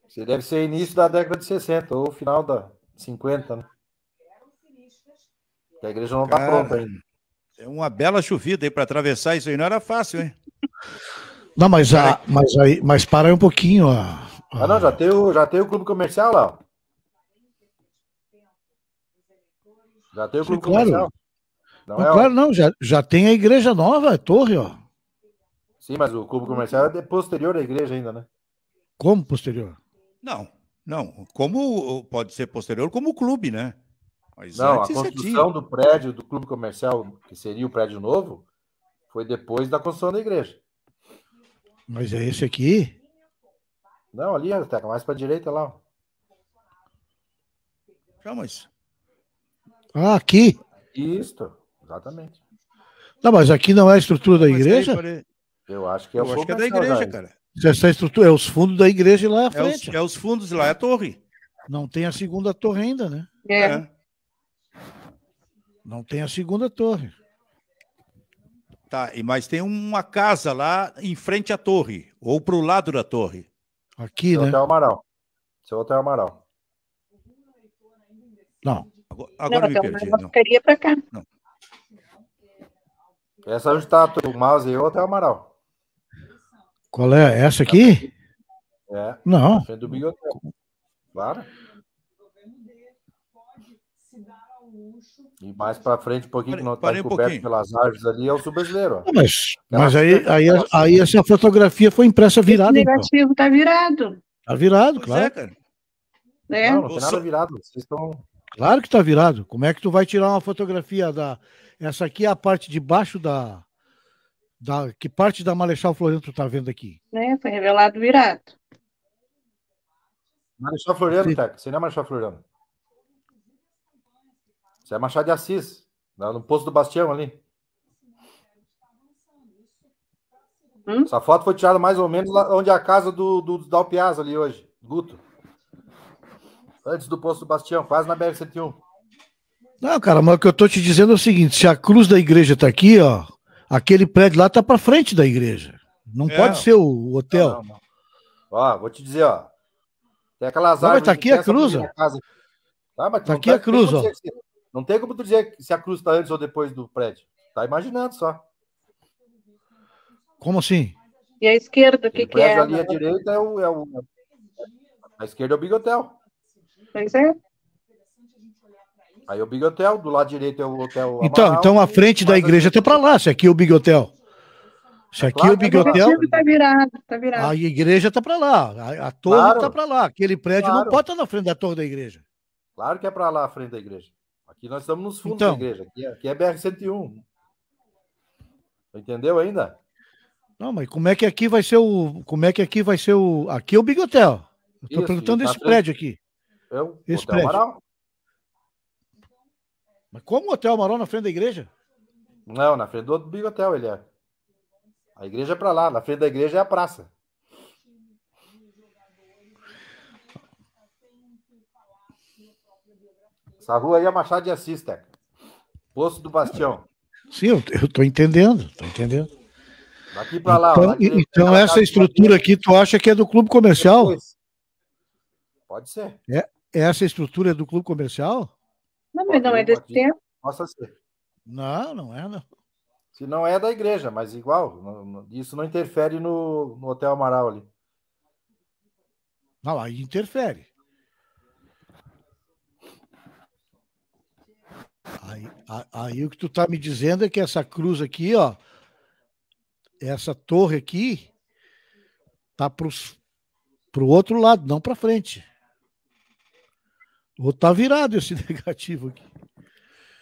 Isso deve ser início da década de 60 ou final da 50, né? a igreja não está pronta ainda. É uma bela chovida aí para atravessar isso aí, não era fácil, hein? Não, mas, a, mas, aí, mas para aí um pouquinho. Ó. Ah, não, já tem, o, já tem o clube comercial lá. Já tem o clube claro. comercial. Não é, claro, não, já, já tem a igreja nova, a torre, ó. Sim, mas o clube comercial é posterior à igreja ainda, né? Como posterior? Não, não. Como pode ser posterior, como clube, né? Mas não, a é construção do prédio do clube comercial, que seria o prédio novo, foi depois da construção da igreja. Mas é esse aqui? Não, ali, até mais para a direita lá. Não, mas ah, aqui? Isso, exatamente. Não, mas aqui não é a estrutura da igreja? Aí, eu acho que é, eu acho que é da igreja, cara. Essa é estrutura é os fundos da igreja lá à frente. É os, é os fundos lá, é a torre. Não tem a segunda torre ainda, né? É. é. Não tem a segunda torre. Tá, mas tem uma casa lá em frente à torre, ou para o lado da torre. Aqui, Seu né? Hotel Amaral. Seu Hotel Amaral. Não. Agora, agora não, me perdi. Uma não. para cá. Não. Essa é onde está o mouse e outra é o Amaral. Qual é? Essa aqui? É. Não. É do Bigotel. Claro. E mais para frente um pouquinho, que não está coberto pelas árvores ali, é o sul brasileiro. Mas, mas aí, aí, aí essa fotografia foi impressa virada. Esse então. negativo está então. virado. Está virado, é, claro. É, cara. É. Não, não tem nada virado. Vocês estão Claro que tá virado. Como é que tu vai tirar uma fotografia da. Essa aqui é a parte de baixo da. da... Que parte da Marechal Floriano tu tá vendo aqui? É, foi revelado virado. Marechal Floriano, Sim. Teca. Você não é Marechal Floriano. Você é Machado de Assis. Né, no posto do Bastião ali. Hum? Essa foto foi tirada mais ou menos onde é a casa do, do, do Dalpiaz ali hoje. Guto antes do posto do Bastião, quase na BR-101. Não, cara, mas o que eu tô te dizendo é o seguinte: se a cruz da igreja tá aqui, ó, aquele prédio lá tá para frente da igreja. Não é. pode ser o hotel. Não, não, não. Ó, vou te dizer, ó. Tem aquelas não, mas tá aqui a cruz, ó. Casa. Tá, mas tá aqui tá, a cruz, ó. Dizer, não tem como tu dizer se a cruz tá antes ou depois do prédio. Tá imaginando só. Como assim? E a esquerda, o que, que é? Ali à direita é o, é o. A esquerda é o Big Hotel. Pois é. Aí é o Big Hotel, do lado direito é o Hotel Então, Amaral, então a então, frente da igreja está para lá, se aqui é o Big Hotel. Se é aqui claro, é o Big é Hotel. Tá virado, tá virado. A igreja está para lá, a, a torre está para lá. Aquele prédio claro. não pode estar tá na frente da torre da igreja. Claro que é para lá a frente da igreja. Aqui nós estamos nos fundos então, da igreja. Aqui é, aqui é BR-101. Entendeu ainda? Não, mas como é que aqui vai ser o. Como é que aqui vai ser o. Aqui é o Big Hotel. Estou perguntando esse prédio aqui. Eu, é Esse Hotel prédio. Amaral. Mas como o Hotel Amaral na frente da igreja? Não, na frente do outro Big Hotel ele é. A igreja é para lá, na frente da igreja é a praça. Essa rua aí é Machado de Assis, Teca. Poço do Bastião. Sim, eu estou entendendo, estou entendendo. Daqui para lá. Então, daqui, então essa estrutura aqui, tu acha que é do clube comercial? Pode ser. É, essa é estrutura é do clube comercial? Não, mas não é desse tempo. Possa ser. Não, não é, não. Se não é da igreja, mas igual, isso não interfere no, no Hotel Amaral ali. Não, aí interfere. Aí, aí, aí, o que tu tá me dizendo é que essa cruz aqui, ó, essa torre aqui, tá pros, pro outro lado, não para frente. Vou estar tá virado esse negativo aqui.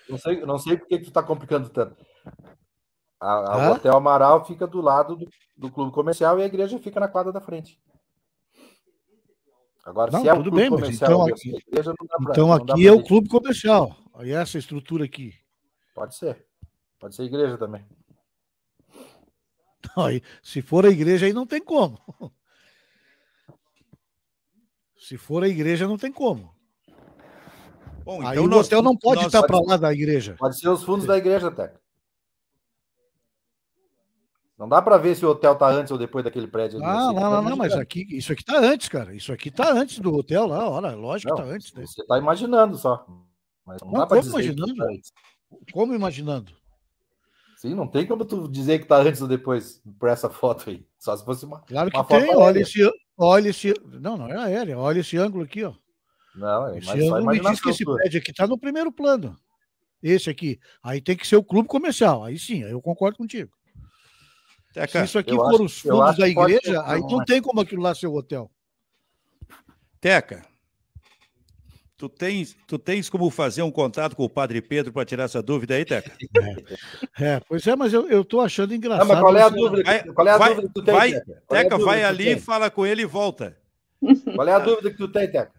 Não sei, não sei por que, tu está complicando tanto. A, a ah? Hotel Amaral fica do lado do, do, clube comercial e a igreja fica na quadra da frente. Agora, não, se é tudo bem, então aqui, igreja, pra, então aqui é o clube comercial. Aí é essa estrutura aqui. Pode ser. Pode ser igreja também. Não, aí, se for a igreja, aí não tem como. Se for a igreja, não tem como. Bom, então Aí o hotel não pode nós, estar para lá da igreja. Pode ser os fundos da igreja, até Não dá para ver se o hotel está antes ou depois daquele prédio. Ah, ali, não, assim, tá não, não, mas aqui, isso aqui está antes, cara. Isso aqui está antes do hotel lá, olha, lógico não, que está antes. Né? Você está imaginando só. Mas não, não dá tá imaginando? Tá como imaginando? Sim, não tem como tu dizer que está antes ou depois por essa foto aí. Só se fosse uma. Claro que uma tem, olha esse, olha esse. Não, não é aérea, olha esse ângulo aqui, ó. Não, é Esse mas ano me diz que esse prédio aqui está no primeiro plano. Esse aqui. Aí tem que ser o clube comercial. Aí sim, eu concordo contigo. Teca, Se isso aqui for acho, os fundos da igreja, aí não tem como aquilo lá ser o hotel. Teca, tu tens, tu tens como fazer um contato com o Padre Pedro para tirar essa dúvida aí, Teca? É, é pois é, mas eu, eu achando engraçado. Não, mas qual é a dúvida? Vai, qual é a vai, dúvida que tu tem, vai, Teca? É Teca, é vai ali, fala com ele e volta. Qual é a dúvida que tu tem, Teca?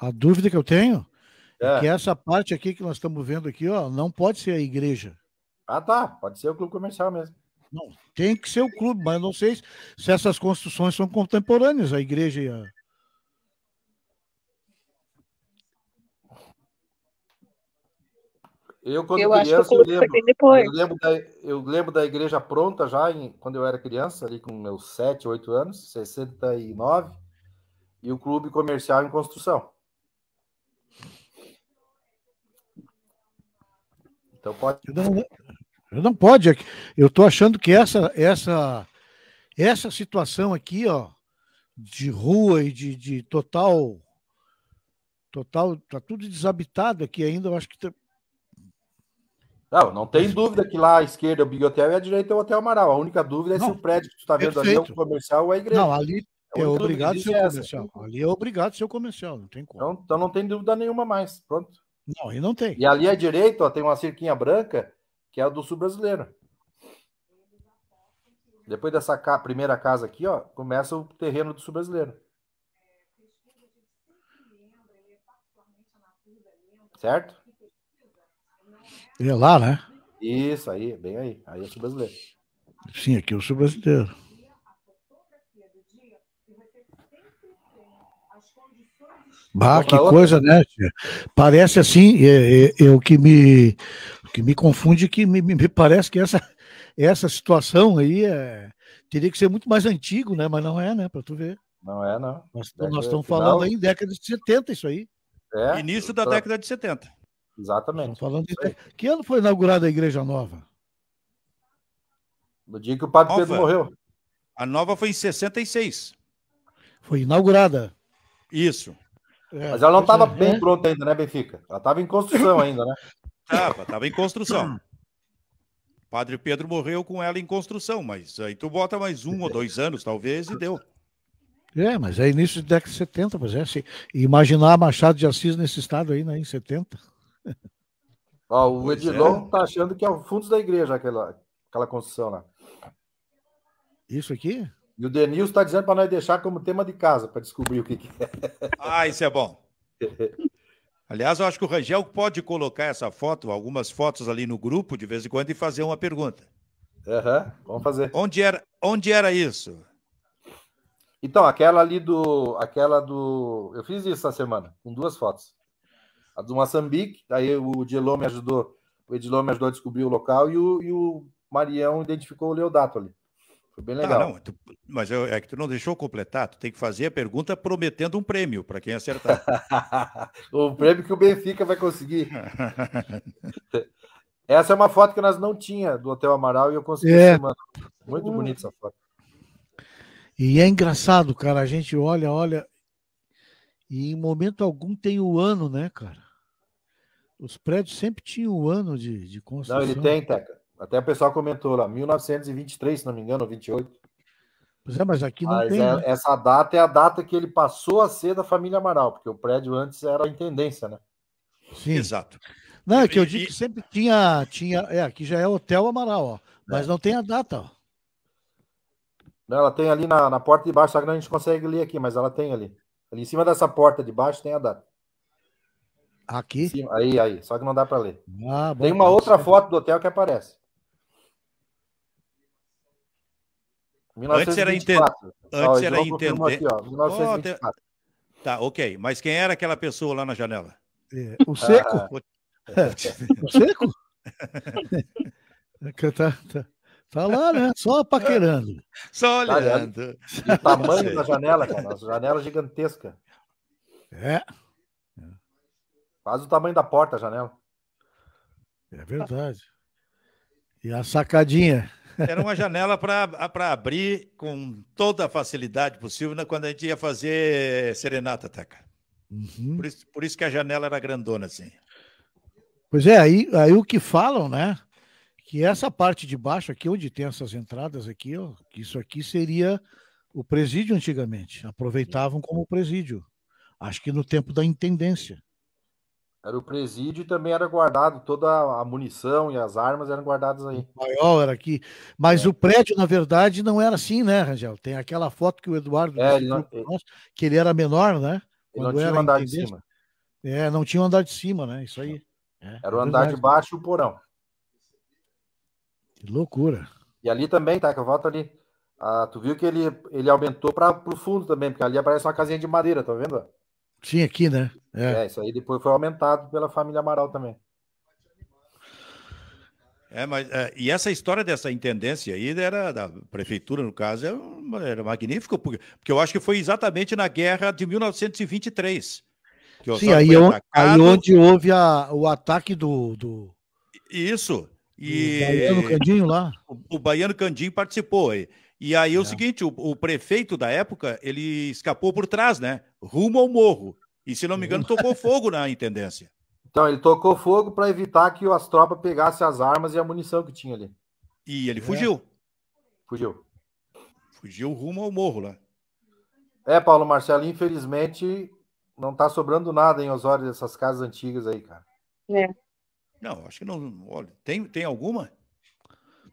A dúvida que eu tenho é. é que essa parte aqui que nós estamos vendo aqui, ó, não pode ser a igreja. Ah, tá. Pode ser o clube comercial mesmo. Não, tem que ser o clube, mas não sei se essas construções são contemporâneas, a igreja e a. Eu, quando eu criança, eu lembro, eu, lembro da, eu lembro da igreja pronta já em, quando eu era criança, ali com meus 7, 8 anos, 69, e o clube comercial em construção. Então pode. Não, né? não pode. Eu estou achando que essa, essa, essa situação aqui, ó, de rua e de, de total. Total, tá tudo desabitado aqui ainda. Eu acho que tá... Não, não tem dúvida que lá à esquerda é o Big Hotel e à direita é o Hotel Amaral. A única dúvida é se o prédio que tu está vendo perfeito. ali é o comercial ou a igreja. Não, ali é, obrigado ser é comercial. Ali é obrigado ser comercial, não tem como. Então, então não tem dúvida nenhuma mais. Pronto. Não, e não tem. E ali à direita, ó, tem uma cerquinha branca, que é a do sul brasileiro. Depois dessa ca... primeira casa aqui, ó, começa o terreno do sul brasileiro. Certo? É lá, né? Isso aí, bem aí. Aí é sul brasileiro. Sim, aqui é o sul brasileiro. Bah, que coisa, né? Parece assim, é, é, é, o que me, que me confunde, que me, me, parece que essa, essa situação aí é, teria que ser muito mais antigo, né? Mas não é, né? Para tu ver. Não é, não. Nós, nós estamos final... falando aí em década de 70, isso aí. É, Início da tô... década de 70. Exatamente. Estamos falando de... Que ano foi inaugurada a Igreja Nova? No dia que o Padre nova. Pedro morreu. A nova foi em 66. Foi inaugurada. Isso. É, Mas ela não estava é. bem é. pronta ainda, né, Benfica? Ela estava em construção ainda, né? Tava, tava em construção. Padre Pedro morreu com ela em construção, mas aí tu bota mais um ou dois anos, talvez, e deu. É, mas é início de década de 70, pois é. Se imaginar Machado de Assis nesse estado aí, né, em 70. Ó, o pois está é. tá achando que é o fundo da igreja aquela, aquela construção lá. Isso aqui? E o Denilson está dizendo para nós deixar como tema de casa, para descobrir o que, que é. Ah, isso é bom. Aliás, eu acho que o Rangel pode colocar essa foto, algumas fotos ali no grupo, de vez em quando, e fazer uma pergunta. Uhum, vamos fazer. Onde era, onde era isso? Então, aquela ali do. Aquela do. Eu fiz isso essa semana, com duas fotos. A do Moçambique, aí o Edilon me ajudou. O Edilon me ajudou a descobrir o local e o, e o Marião identificou o Leodato ali. Foi bem tá, legal. Tá, não, tu, mas eu, é que tu não deixou completar, tu tem que fazer a pergunta prometendo um prêmio para quem acertar. o prêmio que o Benfica vai conseguir. essa é uma foto que nós não tinha do Hotel Amaral e eu consegui é. Muito bonita essa foto. E é engraçado, cara, a gente olha, olha, e em momento algum tem o ano, né, cara? Os prédios sempre tinham o ano de, de construção. Não, ele tem, Teca. Até o pessoal comentou lá, 1923, se não me engano, 28. Pois é, mas aqui não mas tem. É, né? Essa data é a data que ele passou a ser da família Amaral, porque o prédio antes era a intendência, né? Sim. Exato. Não, é que eu digo que sempre tinha. tinha é, aqui já é Hotel Amaral, ó, mas é. não tem a data, ó. Não, ela tem ali na, na porta de baixo, só que não a gente consegue ler aqui, mas ela tem ali. Ali em cima dessa porta de baixo tem a data. Aqui? Sim, aí, aí. Só que não dá para ler. Ah, bom, tem uma tá outra foto do hotel que aparece. 1924. Antes era entender. Antes era entender. tá, ok. Mas quem era aquela pessoa lá na janela? É, o Seco? Ah. É, o Seco? É tá, tá, tá, lá, né? Só paquerando. Só tá, olhando. Tá, o tamanho da janela, cara. janela gigantesca. É. Quase o tamanho da porta, a janela. É verdade. E a sacadinha. Era uma janela para abrir com toda a facilidade possível né, quando a gente ia fazer serenata, Teca. Uhum. Por, isso, por isso que a janela era grandona, assim. Pois é, aí, aí o que falam, né? Que essa parte de baixo aqui, onde tem essas entradas aqui, ó, que isso aqui seria o presídio antigamente. Aproveitavam como presídio. Acho que no tempo da intendência. Era o presídio e também era guardado toda a munição e as armas eram guardadas aí. O maior era aqui. Mas é. o prédio, na verdade, não era assim, né, Rangel? Tem aquela foto que o Eduardo é, ele não... É, que ele era menor, né? Ele não tinha um andar de cima. É, não tinha um andar de cima, né? Isso aí. É, é era o andar de baixo e o porão. Que loucura. E ali também, tá? Que eu volto ali. Ah, tu viu que ele, ele aumentou para o fundo também, porque ali aparece uma casinha de madeira, tá vendo? Tinha aqui, né? É. é. isso aí depois foi aumentado pela família Amaral também. É, mas é, e essa história dessa intendência aí era da prefeitura, no caso, era, é era magnífico, porque, porque eu acho que foi exatamente na guerra de 1923. Que Sim, aí, on, aí, onde houve a, o ataque do. do... Isso. E, o Baiano Candinho lá. O, o Baiano Candinho participou aí. E aí é, o é. seguinte, o, o, prefeito da época, ele escapou por trás, né? Rumo ao morro. E se não me engano, tocou fogo na intendência. Então, ele tocou fogo para evitar que as tropas pegassem as armas e a munição que tinha ali. E ele é. fugiu. Fugiu. Fugiu rumo ao morro lá. É, Paulo Marcelo, infelizmente não tá sobrando nada em Osório dessas casas antigas aí, cara. É. Não, acho que não. Olha, tem, tem alguma?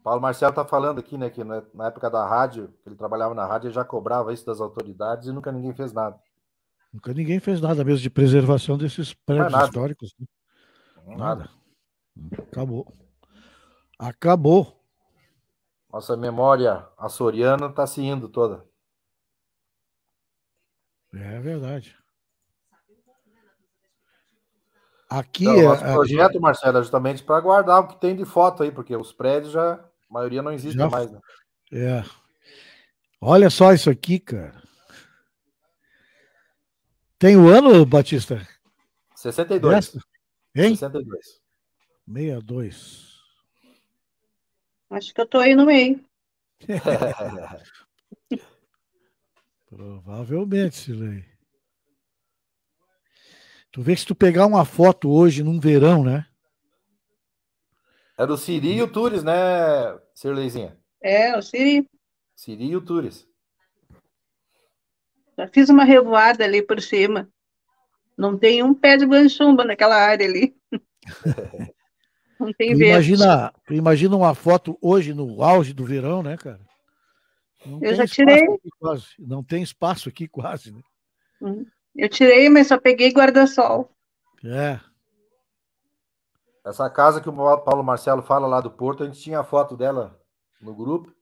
Paulo Marcelo está falando aqui, né, que na época da rádio, que ele trabalhava na rádio, ele já cobrava isso das autoridades e nunca ninguém fez nada. Nunca ninguém fez nada mesmo de preservação desses é prédios nada. históricos. Né? É nada. Acabou. Acabou. Nossa memória açoriana está se indo toda. É verdade. Aqui então, é. O projeto, Marcelo, é justamente para guardar o que tem de foto aí, porque os prédios já a maioria não existe Já... mais, né? É. Olha só isso aqui, cara. Tem o um ano, Batista? 62. Essa? Hein? 62. 62. Acho que eu tô aí no meio. Provavelmente, Silei. Tu vê que se tu pegar uma foto hoje num verão, né? Era é o Siri e o Tures, né, Sirleizinha? É, o Siri. Siri e o Tures. Já fiz uma revoada ali por cima. Não tem um pé de banchumba naquela área ali. Não tem tu imagina, tu imagina uma foto hoje no auge do verão, né, cara? Não eu já tirei. Quase, não tem espaço aqui quase, né? Hum. Eu tirei, mas só peguei guarda-sol. É. Essa casa que o Paulo Marcelo fala lá do Porto, a gente tinha a foto dela no grupo.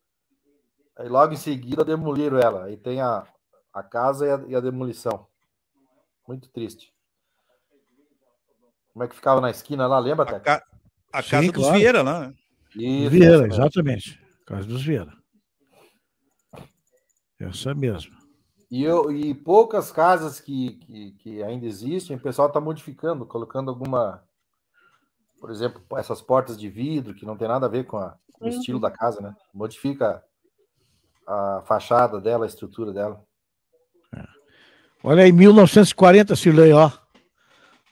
Aí logo em seguida demoliram ela. Aí tem a, a casa e a, e a demolição. Muito triste. Como é que ficava na esquina lá, lembra, Tec? A, ca... a casa Sim, dos claro. Vieira lá, né? Isso, Vieira, exatamente. Casa dos Vieira. Essa mesmo. E, eu, e poucas casas que, que, que ainda existem, o pessoal está modificando, colocando alguma por exemplo, essas portas de vidro que não tem nada a ver com, a, com o uhum. estilo da casa, né? Modifica a, fachada dela, a estrutura dela. É. Olha aí, 1940, Sirlei, ó.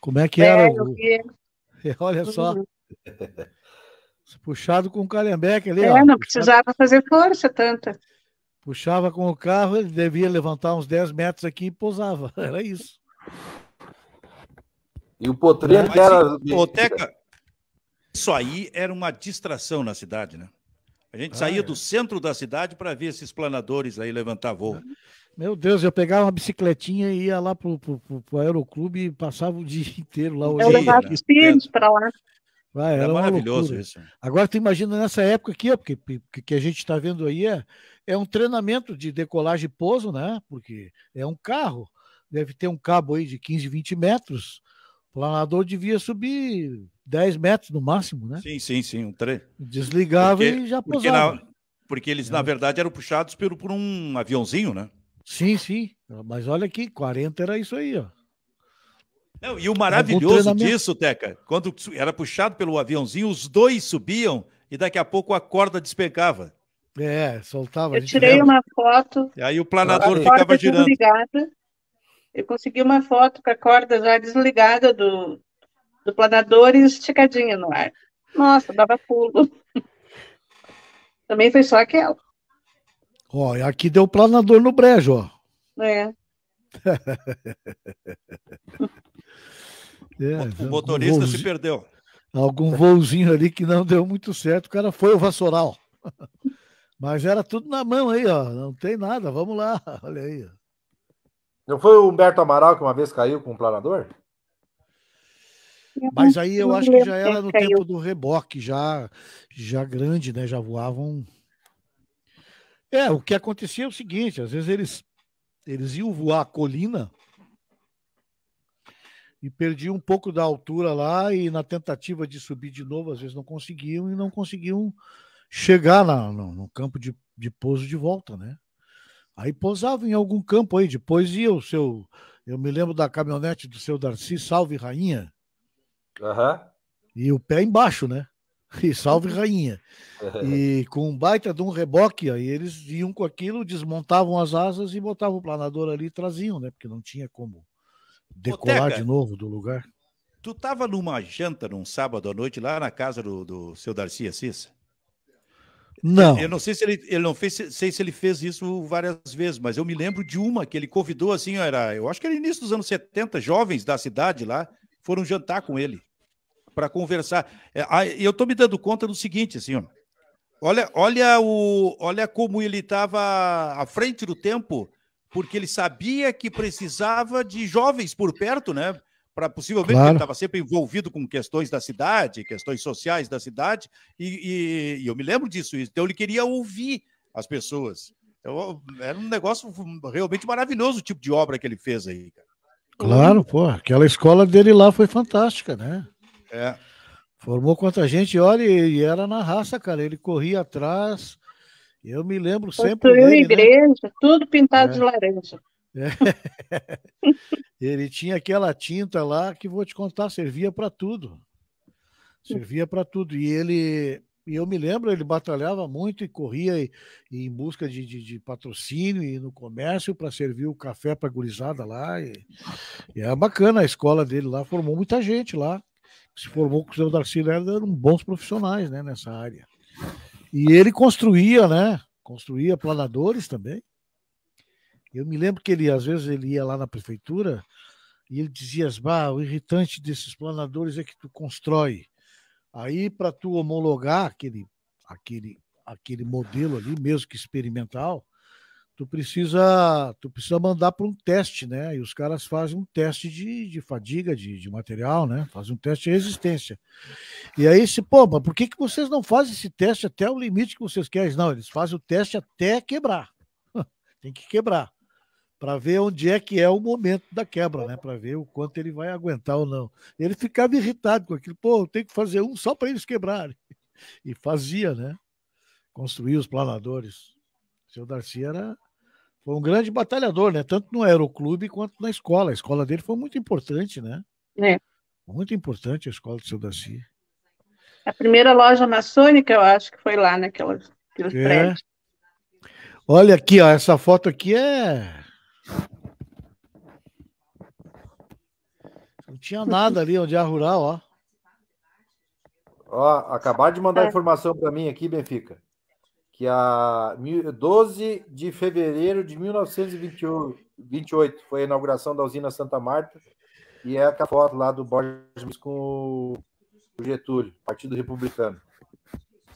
Como é que é, era? O... Olha só. Uhum. Puxado com o Calhambeque ali, é, ó. não precisava fazer força tanta. Puxava com o carro, ele devia levantar uns 10 metros aqui e pousava. Era isso. E o potreiro era. Ô, isso aí era uma distração na cidade, né? A gente ah, saía é. do centro da cidade para ver esses planadores aí levantar voo. Meu Deus, eu pegava uma bicicletinha e ia lá pro, pro, pro, pro aeroclube e passava o dia inteiro lá. Eu levava os filhos para lá. era, era maravilhoso isso. Agora tu imagina nessa época aqui, ó, porque, que a gente está vendo aí é, é um treinamento de decolagem e pouso, né? Porque é um carro, deve ter um cabo aí de 15, 20 metros. O planador devia subir 10 metros no máximo, né? Sim, sim, sim, um trem. Desligava porque, e já puxava. Porque, na, porque eles, é. na verdade, eram puxados por, por um aviãozinho, né? Sim, sim. Mas olha aqui, 40 era isso aí, ó. Não, e o maravilhoso é disso, Teca, quando era puxado pelo aviãozinho, os dois subiam e daqui a pouco a corda despencava. É, soltava. Eu tirei uma foto. E aí o planador ficava girando. Desligada. Eu consegui uma foto com a corda já desligada do, do planador e esticadinha no ar. Nossa, dava pulo. Também foi só aquela. Ó, aqui deu planador no brejo, ó. É. é o motorista voozinho, se perdeu. Algum voozinho ali que não deu muito certo, o cara foi o vassoural. Mas era tudo na mão aí, ó. Não tem nada, vamos lá. Olha aí. Não foi o Humberto Amaral que uma vez caiu com um planador? Mas aí eu acho que já era no tempo do reboque, já, já grande, né? Já voavam. É, o que acontecia é o seguinte: às vezes eles, eles iam voar a colina e perdiam um pouco da altura lá e na tentativa de subir de novo, às vezes não conseguiam e não conseguiam chegar na, no, no campo de, de pouso de volta, né? Aí pousava em algum campo aí, depois ia o seu. Eu me lembro da caminhonete do seu Darcy, salve rainha, Uhum. E o pé embaixo, né? E salve rainha. E com um baita de um reboque, aí eles iam com aquilo, desmontavam as asas e botavam o planador ali e traziam, né? Porque não tinha como decolar Boteca, de novo do lugar. Tu estava numa janta num sábado à noite lá na casa do, do seu Darcy Assis? Não. Eu não sei se ele, ele não fez, sei se ele fez isso várias vezes, mas eu me lembro de uma que ele convidou assim, era, eu acho que era início dos anos 70, jovens da cidade lá, foram jantar com ele para conversar. É, eu estou me dando conta do seguinte, assim, olha, olha, o, olha como ele estava à frente do tempo, porque ele sabia que precisava de jovens por perto, né? Para possivelmente claro. ele estava sempre envolvido com questões da cidade, questões sociais da cidade, e, e, e eu me lembro disso. Então ele queria ouvir as pessoas. era então, é um negócio realmente maravilhoso o tipo de obra que ele fez aí. Claro, pô. Aquela escola dele lá foi fantástica, né? É. Formou contra a gente, olha, e era na raça, cara. Ele corria atrás. Eu me lembro Construiu sempre. Construiu né? igreja, né? tudo pintado é. de laranja. É. Ele tinha aquela tinta lá que vou te contar, servia para tudo. Servia para tudo. E ele e eu me lembro, ele batalhava muito e corria e, e em busca de, de, de, patrocínio e no comércio para servir o café para gurizada lá. E, e era bacana a escola dele lá, formou muita gente lá. Se formou com o seu Darcy eram bons profissionais né, nessa área. E ele construía, né? Construía planadores também. Eu me lembro que ele, às vezes, ele ia lá na prefeitura e ele dizia, bah, o irritante desses planadores é que tu constrói Aí, para tu homologar aquele, aquele, aquele modelo ali, mesmo que experimental, tu precisa, tu precisa mandar para um teste, né? E os caras fazem um teste de, de fadiga de, de material, né? Fazem um teste de resistência. E aí se, pô, mas por que, que vocês não fazem esse teste até o limite que vocês querem? Não, eles fazem o teste até quebrar. Tem que quebrar para ver onde é que é o momento da quebra, né? Para ver o quanto ele vai aguentar ou não. Ele ficava irritado com aquilo, pô, eu tenho que fazer um só para eles quebrarem. E fazia, né? Construía os planadores. O seu Darcy era foi um grande batalhador, né? Tanto no aeroclube quanto na escola. A escola dele foi muito importante, né? É. Muito importante a escola do seu Darcy. A primeira loja maçônica, eu acho que foi lá naquelas, naqueles é. prédios. Olha aqui, ó, essa foto aqui é não tinha nada ali onde é a rural, ó. Ó, acabar de mandar é. informação para mim aqui, Benfica, que a 12 de fevereiro de 1928 foi a inauguração da usina Santa Marta e é a foto lá do Borges com o Getúlio, Partido Republicano.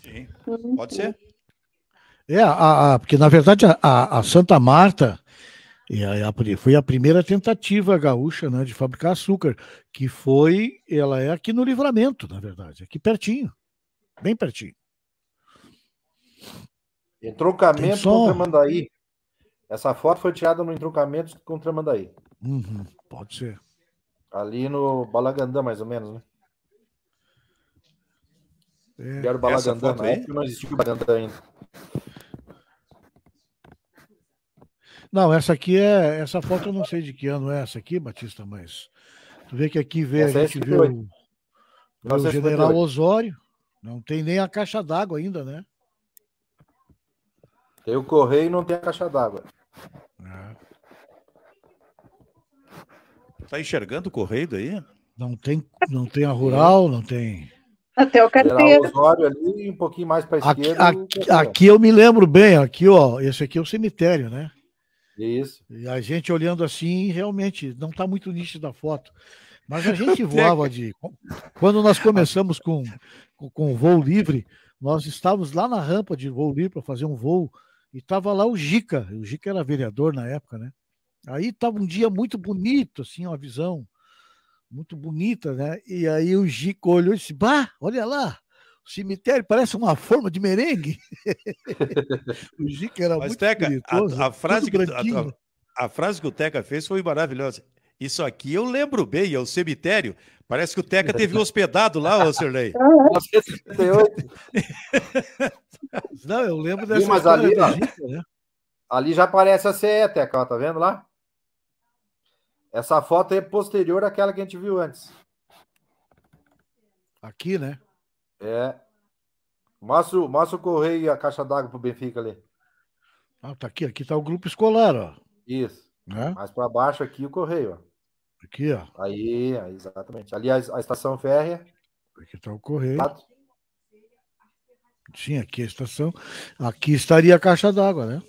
Sim, pode ser. Uhum. É, a, a porque na verdade a, a Santa Marta e a, foi a primeira tentativa gaúcha né, de fabricar açúcar, que foi, ela é aqui no Livramento, na verdade, aqui pertinho, bem pertinho. Entrocamento com Tramandaí. Essa foto foi tirada no entroncamento com Tramandaí. Uhum, pode ser. Ali no Balagandã, mais ou menos, né? É. Era o Balagandã, não é existia o Balagandã ainda. Não, essa aqui é. Essa foto eu não sei de que ano é essa aqui, Batista, mas. Tu vê que aqui vê, a é gente vê o, vê o é general Osório. Não tem nem a caixa d'água ainda, né? Tem o correio e não tem a caixa d'água. É. Tá enxergando o correio daí? Não tem, não tem a rural, não tem. Até o carteiro. ali, um pouquinho mais para esquerda. Aqui, aqui, aqui, eu me lembro bem, aqui, ó, esse aqui é o cemitério, né? Isso. E a gente olhando assim, realmente, não está muito nítido da foto. Mas a gente voava de. Quando nós começamos com, com, com voo livre, nós estávamos lá na rampa de voo livre para fazer um voo, e estava lá o Gica. O Gica era vereador na época, né? Aí estava um dia muito bonito, assim, uma visão muito bonita, né? E aí o Gico olhou e disse: Bah, olha lá, cemitério parece uma forma de merengue. o Gica era Mas, muito Teca, a, a, frase que, a, a frase que o Teca fez foi maravilhosa. Isso aqui eu lembro bem, é o cemitério. Parece que o Teca teve hospedado lá, ô Sirley. Não, eu lembro dessa. Sim, mas ali, Gica, né? ali já parece a CE, Teca, ó, tá vendo lá? Essa foto é posterior àquela que a gente viu antes. Aqui, né? É. o correio e a caixa d'água pro Benfica ali. Ah, tá aqui, aqui tá o grupo escolar, ó. Isso. É? Mais para baixo aqui o Correio, ó. Aqui, ó. Aí, exatamente. Ali a, a estação férrea. Aqui tá o Correio. Sim, aqui é a estação. Aqui estaria a caixa d'água, né?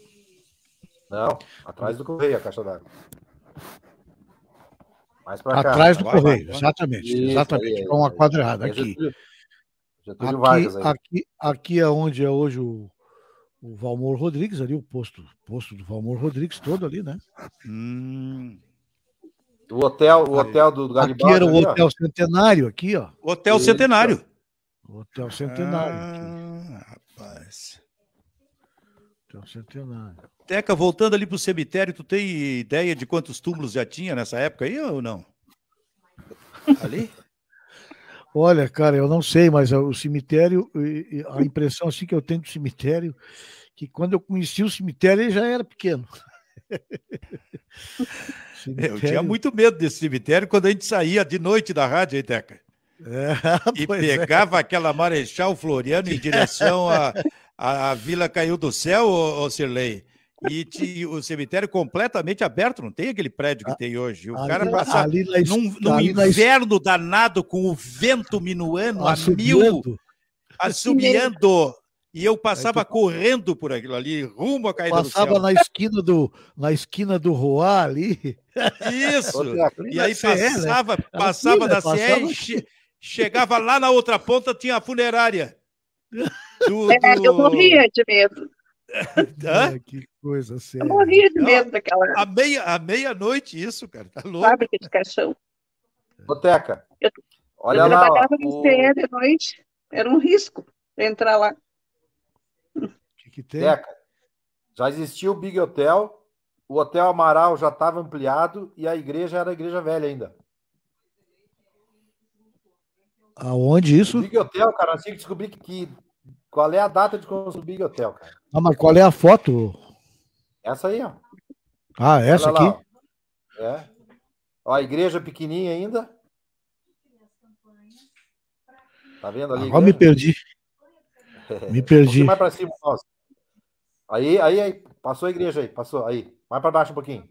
Não, atrás do correio a caixa d'água. Mais para cá. Atrás do correio, exatamente. Isso, exatamente. Aí, aí, uma quadrada aqui. Getúlio aqui, Vargas. Aí. Aqui, aqui é onde é hoje o, o Valmor Rodrigues, ali o posto, posto do Valmor Rodrigues todo ali, né? Hum. O hotel, o hotel do Garibaldi. Aqui era o Hotel Centenário, aqui, ó. Hotel Eita. Centenário. Hotel Centenário. Ah, rapaz. Hotel Centenário. Teca, voltando ali para o cemitério, tu tem ideia de quantos túmulos já tinha nessa época aí ou não? Ali? Olha, cara, eu não sei, mas o cemitério, a hum. impressão assim que eu tenho do cemitério, que quando eu conheci o cemitério ele já era pequeno. cemitério... Eu tinha muito medo desse cemitério quando a gente saía de noite da rádio, hein, Teca? É, e é. pegava é. aquela Marechal Floriano em direção à a, a, Vila Caiu do Céu, ô, ô Sirlei e, e, o cemitério completamente aberto, não tem aquele prédio que ah, tem hoje. O ali, cara passa ali na, num, inverno na... danado com o vento minuando assumindo a mil, E eu passava tu... correndo por aquilo ali, rumo a cair do céu. Passava na esquina do, na esquina do Roá ali. Isso! e aí né? passava, passava da CE, chegava lá na outra ponta, tinha a funerária. Do, do... É, eu morria de medo. Hã? É, que coisa assim Eu né? morria de medo daquela. À meia-noite, meia isso, cara. Tá louco. Fábrica de caixão. Boteca. Eu, Olha eu lá. trabalhava no CE de noite. Era um risco entrar lá. O que, que tem? Boteca. Já existia o Big Hotel, o Hotel Amaral já estava ampliado e a igreja era a igreja velha ainda. Aonde isso? O Big Hotel, cara, assim que descobri que, que qual é a data de construir o Big Hotel, cara. Ah, mas qual é a foto? Essa aí, ó. Ah, essa Olha aqui? Lá, é. Ó, a igreja pequenininha ainda. Tá vendo ali? Agora me perdi. Me perdi. Um mais para cima, nossa. Aí, aí, aí, passou a igreja aí, passou aí. Mais para baixo um pouquinho.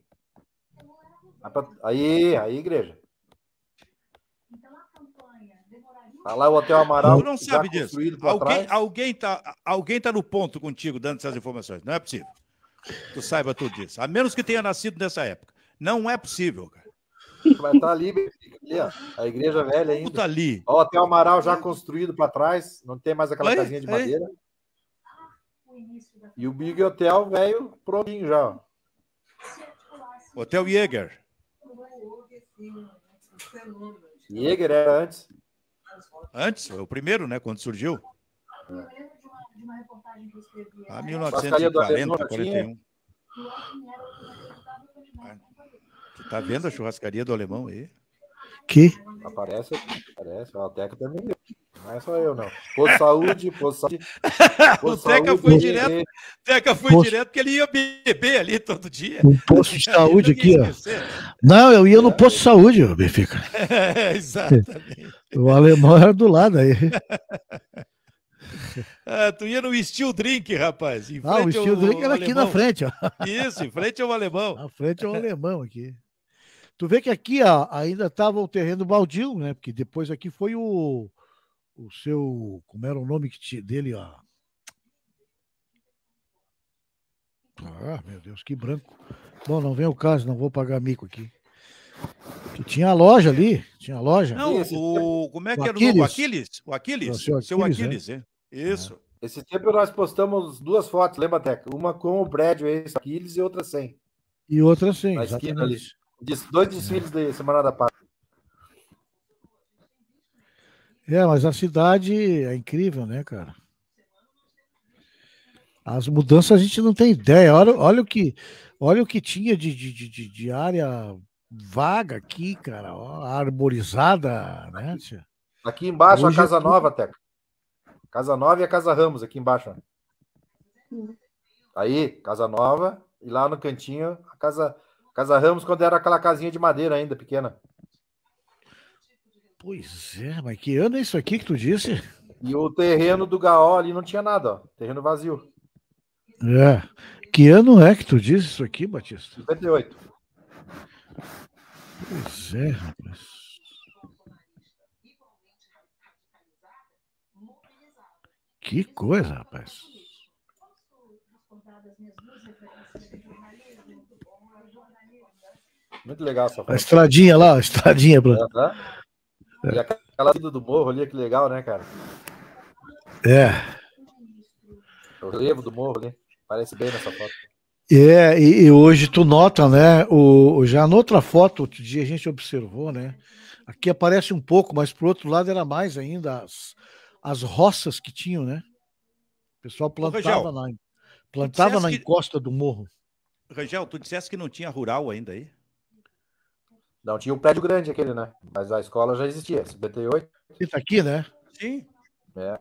Aí, aí, igreja. Tá lá o Hotel Amaral. Tu não sabe disso. Alguém, alguém, tá, alguém tá no ponto contigo dando essas informações. Não é possível tu saiba tudo disso. A menos que tenha nascido nessa época. Não é possível, cara. Mas tá ali, ali ó, a igreja velha ainda. Tá ali. Ó, tem o Amaral já construído para trás, não tem mais aquela Oi? casinha de madeira. Oi? E o Big Hotel velho prontinho já. Ó. Hotel Jäger. Jäger era antes. Antes, foi o primeiro, né? Quando surgiu. É de uma reportagem que eu escrevi. A 1940, 41. Tu tá vendo a churrascaria do alemão aí? Que? Aparece, aparece. O Teca também tá Não é só eu, não. Posto saúde, posto saúde. o Teca saúde, foi direto. Teca foi direto porque ele ia beber ali todo dia. No posto de saúde aqui, ó. Não, eu ia no posto de saúde, Benfica. É, exatamente. O alemão era do lado aí. Ah, tu ia no Steel Drink, rapaz. Em ah, o Steel Drink era alemão. aqui na frente, ó. Isso, em frente ao alemão. Na frente ao alemão aqui. Tu vê que aqui ó, ainda estava o terreno baldio, né? Porque depois aqui foi o, o seu. Como era o nome te, dele? Ó. Ah, meu Deus, que branco. Bom, não vem o caso, não vou pagar mico aqui. Que tinha a loja ali, tinha a loja. Não, o, como é que o era o nome? O Aquiles? O Aquiles? O seu Aquiles, seu Aquiles é. é. Isso. É. Esse tempo nós postamos duas fotos, lembra, Teca? Uma com o Brad Aquiles e outra sem. E outra sem. Na esquina ali. Dois desfiles é. da Semana da Pátria. É, mas a cidade é incrível, né, cara? As mudanças a gente não tem ideia. Olha, olha, o, que, olha o que tinha de, de, de, de área vaga aqui, cara, ó, arborizada, né? Tia? Aqui embaixo Hoje a casa é tudo... nova, Teca. Casa Nova e a Casa Ramos aqui embaixo. Né? Aí, Casa Nova e lá no cantinho a Casa Casa Ramos quando era aquela casinha de madeira ainda pequena. Pois é, mas que ano é isso aqui que tu disse? E o terreno do Gaó ali não tinha nada, ó, terreno vazio. É. Que ano é que tu disse isso aqui, Batista? 58. Pois é, rapaz. Que coisa, rapaz. Muito legal essa foto. A estradinha lá, a estradinha. Pra... É, é. E aquela vida do morro ali, que legal, né, cara? É. é o relevo do morro ali. Parece bem nessa foto. É, e, e, hoje tu nota, né? O, já na outra foto, outro dia a gente observou, né? Aqui aparece um pouco, mas pro outro lado era mais ainda as, as roças que tinham, né? O pessoal plantava Ô, Rangel, na, plantava na encosta que... do morro. Rangel, tu disseste que não tinha rural ainda aí? É não, tinha um prédio grande aquele, né? Mas a escola já existia, 58. Isso aqui, né? Sim. É.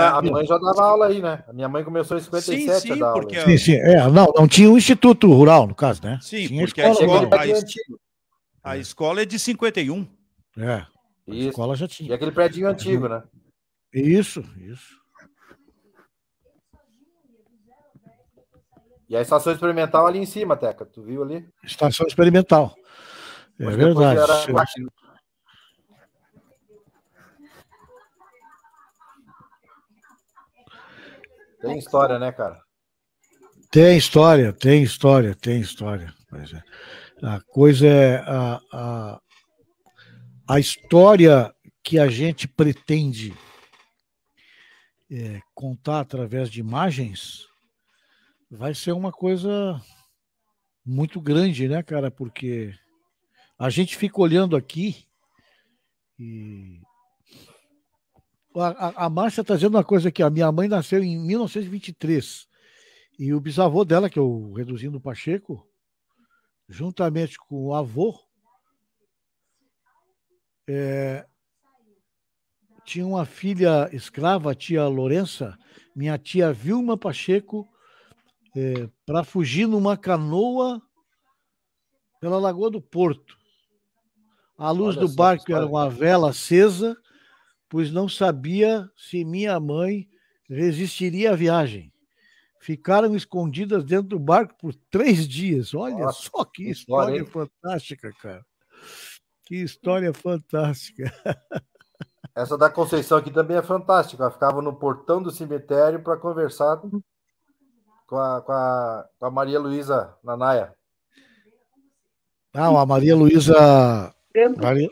a, mãe já dava aula aí, né? A minha mãe começou em 57 sim, sim, a porque... Sim, sim. É, não, não tinha um instituto rural, no caso, né? Sim, tinha porque escola, a escola, a, a escola é de 51. É. A Isso. escola já tinha. E aquele prédio é, antigo, né? Isso, isso. E a estação experimental ali em cima, Teca, tu viu ali? Estação experimental. É Mas verdade. Tem história, né, cara? Tem história, tem história, tem história. É. A coisa é a, a, a história que a gente pretende é, contar através de imagens, vai ser uma coisa muito grande, né, cara? Porque a gente fica olhando aqui e. A, a, a Márcia está dizendo uma coisa aqui. A minha mãe nasceu em 1923 e o bisavô dela, que é o Reduzindo Pacheco, juntamente com o avô, é, tinha uma filha escrava, a tia Lourença, minha tia Vilma Pacheco, é, eh, para fugir numa canoa pela Lagoa do Porto. A luz Olha do barco era uma vela acesa, pois não sabia se minha mãe resistiria à viagem. Ficaram escondidas dentro do barco por três dias. Olha Nossa, só que história, história fantástica, cara. Que história fantástica. Essa da Conceição aqui também é fantástica. Ela ficava no portão do cemitério para conversar com a, com, a, com a, Maria Luísa Nanaia. Não, ah, a Maria Luísa. Maria...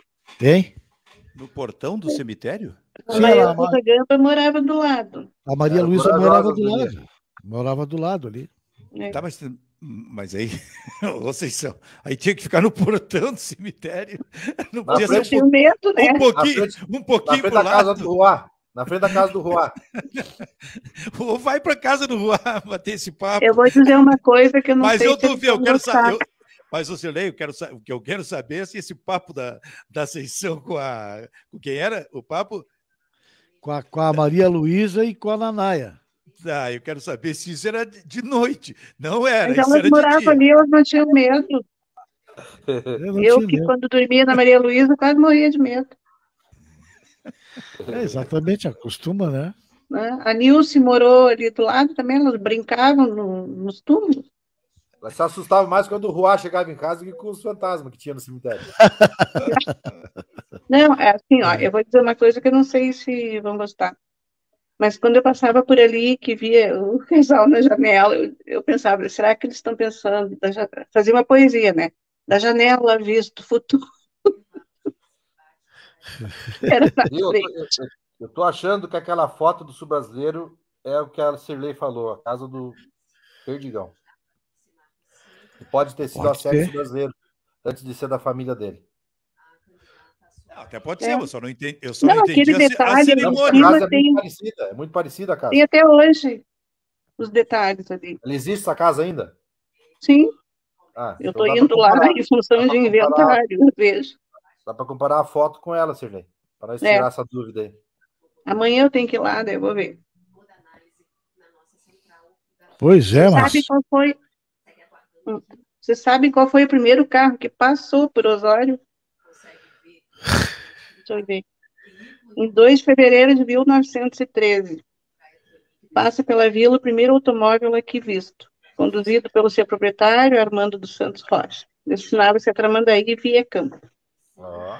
No portão do cemitério? Sim, a Maria ela... Luísa Gamba morava do lado. A Maria Luísa morava do lado. Morava do lado ali. É. Tá, mas mas aí, vocês são. Aí tinha que ficar no portão do cemitério. Não podia ser um, medo, né? um pouquinho, frente, um pouquinho na frente da lado. casa do Ruá. Na frente da casa do Ruá. Ou vai para casa do Ruá bater esse papo. Eu vou dizer uma coisa que eu não Mas sei. Mas eu duvido, eu quero saber. Eu, mas, ô Silei, eu quero, o que eu quero saber é se esse papo da, da Ascensão com a. Com quem era? O papo? Com a, com a Maria Luísa e com a Nanaia. Ah, eu quero saber se isso era de noite. Não era. Mas elas moravam ali, elas não tinham medo. Eu, eu que, medo. quando dormia na Maria Luísa, quase morria de medo. É, exatamente, acostuma, né? né? A Nilce morou ali do lado também, elas brincavam no, nos túmulos. Ela se assustava mais quando o Ruá chegava em casa que com os fantasmas que tinha no cemitério. Não, é assim, ó, eu vou dizer uma coisa que eu não sei se vão gostar. Mas quando eu passava por ali, que via o casal na janela, eu, eu pensava, será que eles estão pensando? Da, fazia uma poesia, né? Da janela, visto o futuro. Era eu, eu, eu tô achando que aquela foto do sul brasileiro é o que a Sirley falou, a casa do Perdigão. pode ter sido pode a sexo brasileiro, antes de ser da família dele até pode é. ser, é. eu só não entendi. Eu só não, não aquele detalhe, a cerimônia. A casa tem... é muito parecida, é muito parecida a casa. Tem até hoje os detalhes ali. Ela existe essa casa ainda? Sim. Ah, eu estou então indo lá na função de inventário, comparar, vejo. Dá para comparar a foto com ela, Sirlei, para tirar é. essa dúvida aí. Amanhã eu tenho que ir lá, daí eu vou ver. Pois é, mas... Sabe qual foi... Você sabe qual foi o primeiro carro que passou por Osório? Deixa eu ver. Em 2 de fevereiro de 1913. Passa pela vila o primeiro automóvel aqui visto, conduzido pelo seu proprietário, Armando dos Santos Rocha. Destinava-se a Tramandaí e via campo.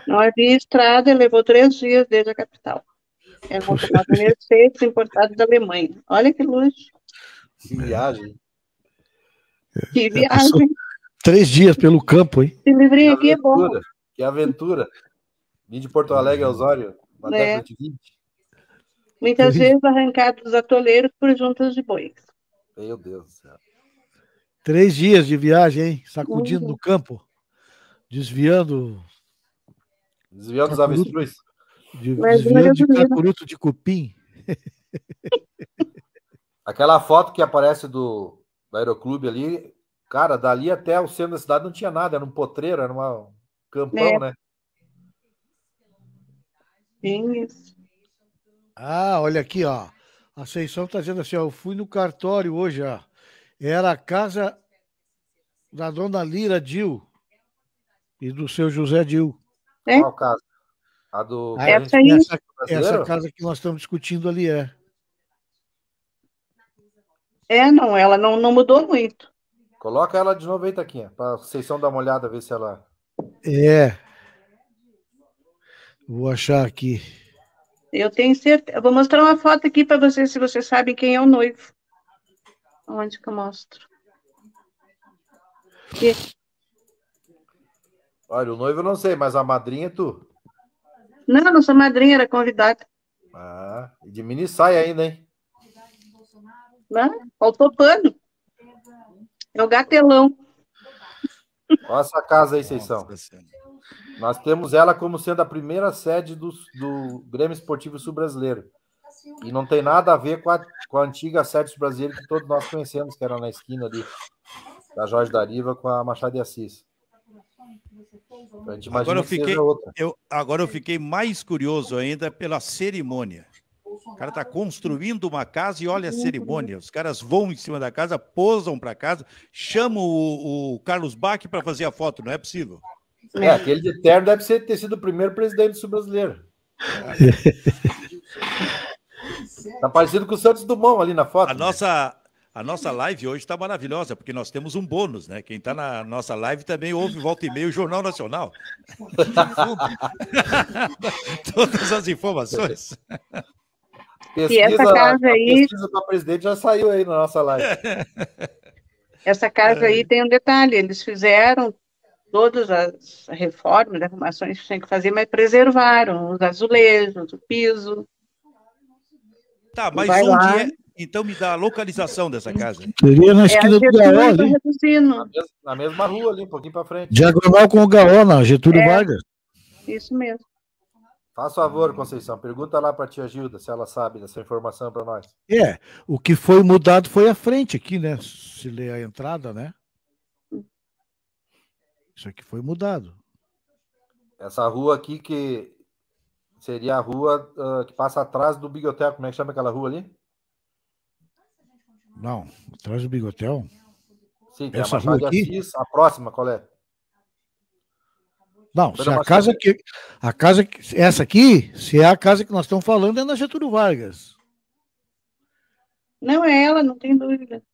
Não havia estrada e levou três dias desde a capital. Era é um automóvel Mercedes importado da Alemanha. Olha que luxo. Que viagem. Que é, é, viagem. Três dias pelo campo, hein? Esse livrinho aqui é bom. Que aventura. Vim de Porto Alegre a Osório, na é. década de 20. Muitas vezes arrancados atoleiros por juntas de bois. Meu Deus do céu. Três dias de viagem, hein? Sacudindo uhum. no campo, desviando. Desviando os avestruz. desviando de cacuruto de cupim. Aquela foto que aparece do, do aeroclube ali, cara, dali até o centro da cidade não tinha nada, era um potreiro, era um campão, é. né? Isso. Ah, olha aqui, ó. A Seição está dizendo assim, ó, eu fui no cartório hoje, ó. Era a casa da dona Lira Dil e do seu José Dil. É? Qual casa? A do... Ah, essa, aí... essa, essa casa que nós estamos discutindo ali é. É, não, ela não, não mudou muito. Coloca ela de novo aí, Taquinha, para a Seição dar uma olhada, ver se ela... É, Vou achar aqui. Eu tenho certeza. Eu vou mostrar uma foto aqui para vocês, se vocês sabem quem é o noivo. Onde que eu mostro? Aqui. Olha, o noivo eu não sei, mas a madrinha é tu. Não, não sou madrinha, era convidada. Ah, e de mini sai ainda, hein? Não, faltou pano. É o gatelão. Olha essa casa aí, Nossa, Seição. Nós temos ela como sendo a primeira sede do, do Grêmio Esportivo Sul Brasileiro. E não tem nada a ver com a, com a antiga sede sul brasileira que todos nós conhecemos, que era na esquina ali, da Jorge Dariva com a Machado de Assis. Agora eu, fiquei, eu, agora eu fiquei mais curioso ainda pela cerimônia. O cara está construindo uma casa e olha a cerimônia. Os caras vão em cima da casa, posam para casa, chamam o, o Carlos Bach para fazer a foto. Não é possível. É, é, aquele de terno deve ser, ter sido o primeiro presidente sul-brasileiro. tá parecido com o Santos Dumont ali na foto. A né? nossa, a nossa live hoje está maravilhosa, porque nós temos um bônus, né? Quem está na nossa live também ouve volta e meia o Jornal Nacional. Todas as informações. Pesquisa, e essa casa aí... a pesquisa do presidente já saiu aí na nossa live. Essa casa aí tem um detalhe, eles fizeram todas as reformas, reformações né, que tinha que fazer, mas preservaram os azulejos, o piso. Tá, mas onde lá. é? Então me dá a localização dessa casa. Seria na é, esquina é do Gaó. Na, na mesma rua ali, um pouquinho para frente. Diagonal com o Gaó, na Getúlio é, Vargas. Isso mesmo. Faz favor, Conceição, pergunta lá para a tia Gilda se ela sabe dessa informação para nós. É, o que foi mudado foi a frente aqui, né? Se lê a entrada, né? Isso aqui foi mudado. Essa rua aqui que seria a rua uh, que passa atrás do Bigotel. como é que chama aquela rua ali? Não, atrás do Bigotel? Sim, tem Essa a rua aqui? Assis, a próxima, qual é? Não, se a casa que a casa que, essa aqui, se é a casa que nós estamos falando é na Getúlio Vargas. Não é ela, não tem dúvida.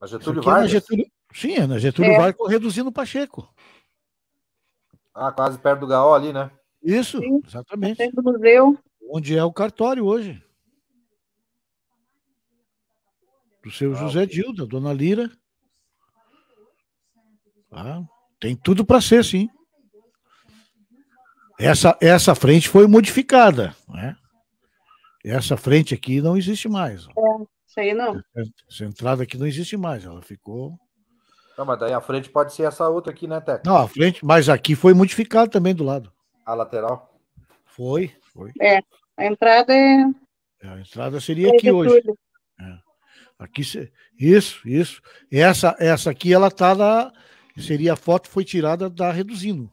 Na Getúlio Vargas. É na Getúlio, sim, é na Getúlio é. Vargas reduzindo o Pacheco. Ah, quase perto do Gaó ali, né? Isso, Sim, exatamente. do museu. Onde é o cartório hoje. Do seu ah, José ok. Dilda, Dona Lira. Ah, tem tudo para ser, sim. Essa, essa frente foi modificada. Né? Essa frente aqui não existe mais. É, isso aí não. Essa, essa entrada aqui não existe mais. Ela ficou não, mas daí a frente pode ser essa outra aqui, né, Teco? Não, a frente, mas aqui foi modificado também do lado. A lateral? Foi, foi. É, a entrada é. é a entrada seria aqui hoje. É. Aqui, isso, isso. Essa, essa aqui, ela tá na. Seria a foto foi tirada da Reduzindo.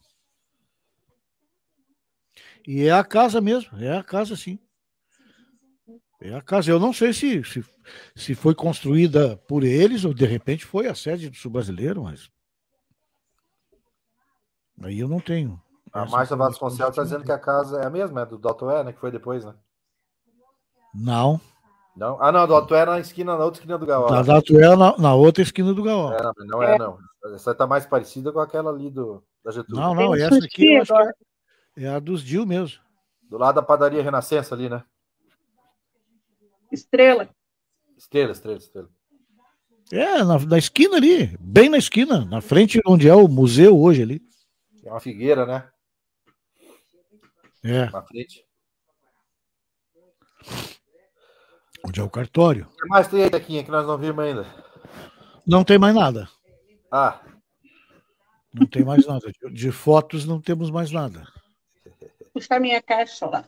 E é a casa mesmo, é a casa sim. É a casa. Eu não sei se, se, se foi construída por eles ou de repente foi a sede do Sul Brasileiro, mas. Aí eu não tenho. A Márcia Vasconcelos está dizendo que a casa é a mesma, é do Daltoé, né? Que foi depois, né? Não. Não? Ah, não, do Atué na esquina, na outra esquina do Gaúcho. Da Atué na, na outra esquina do Gaó. É, não, é, não. Essa tá mais parecida com aquela ali do, da Getúlio. Não, não, essa aqui eu acho que é, é a dos Dil mesmo. Do lado da padaria Renascença ali, né? Estrela. Estrela, estrela, estrela. É, na, na esquina ali, bem na esquina, na frente onde é o museu hoje ali. É uma figueira, né? É. Na frente. Onde é o cartório. O que mais tem aí, que nós não vimos ainda? Não tem mais nada. Ah. Não tem mais nada. De, de fotos não temos mais nada. Puxa a minha caixa lá.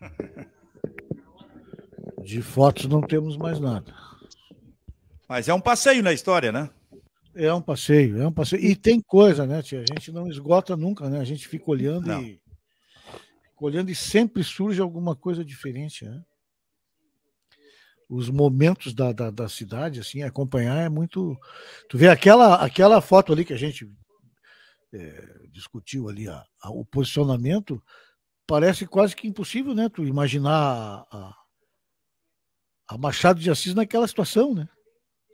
De fotos não temos mais nada. Mas é um passeio na história, né? É um passeio, é um passeio. E tem coisa, né, tia? A gente não esgota nunca, né? A gente fica olhando não. e fica olhando e sempre surge alguma coisa diferente, né? Os momentos da, da, da cidade, assim, acompanhar é muito. Tu vê aquela, aquela foto ali que a gente é, discutiu ali a, a, o posicionamento, parece quase que impossível, né? Tu imaginar a, a Machado de Assis naquela situação, né?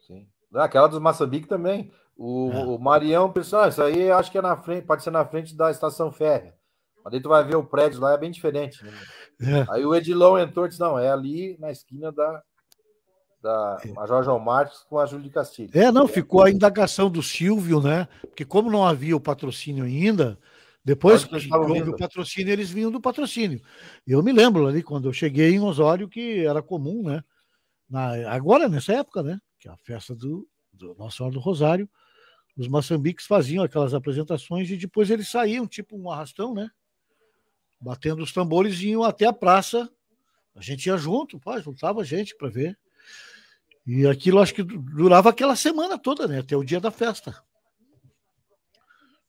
Sim. Aquela dos Moçambique também. O, é. o Marião pensou, ah, isso aí acho que é na frente, pode ser na frente da estação férrea. Mas aí tu vai ver o prédio lá, é bem diferente. Né? É. Aí o Edilão entrou e disse, não, é ali na esquina da, da é. Major João Martins com a Júlia de Castilho. É, não, ficou a indagação do Silvio, né? Porque como não havia o patrocínio ainda, depois que houve o patrocínio, eles vinham do patrocínio. Eu me lembro ali, quando eu cheguei em Osório, que era comum, né? na, agora nessa época, né? Que é a festa do, do Nossa Senhora do Rosário, os maçambiques faziam aquelas apresentações e depois eles saíam, tipo um arrastão, né? Batendo os tambores e iam até a praça. A gente ia junto, pá, juntava gente para ver. E aquilo acho que durava aquela semana toda, né? Até o dia da festa.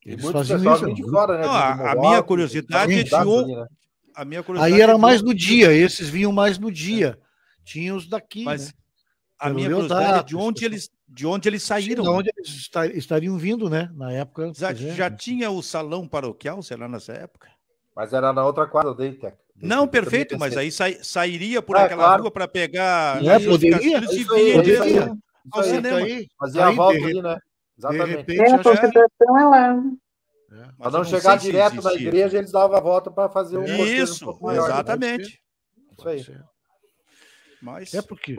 Eles faziam isso. De fora, né? Não, a, a, minha é né? curiosidade é de um, a minha curiosidade Aí era mais no dia, esses vinham mais no dia. É. Tinha os daqui. Mas né? a minha curiosidade é, é de onde eles, de onde eles saíram. De onde eles estariam vindo, né? Na época. Já, já tinha o salão paroquial, será nessa época? Mas era na outra quadra dele, Não, perfeito, mas aí sa sairia por ah, aquela claro. rua para pegar. É, poderia. isso aí, isso aí, isso Aí, Fazia aí, a volta ali, né? Exatamente. De a lá. É, mas não, chegar direto na igreja, eles davam a volta para fazer um Isso, né? exatamente. Isso aí. Mas é porque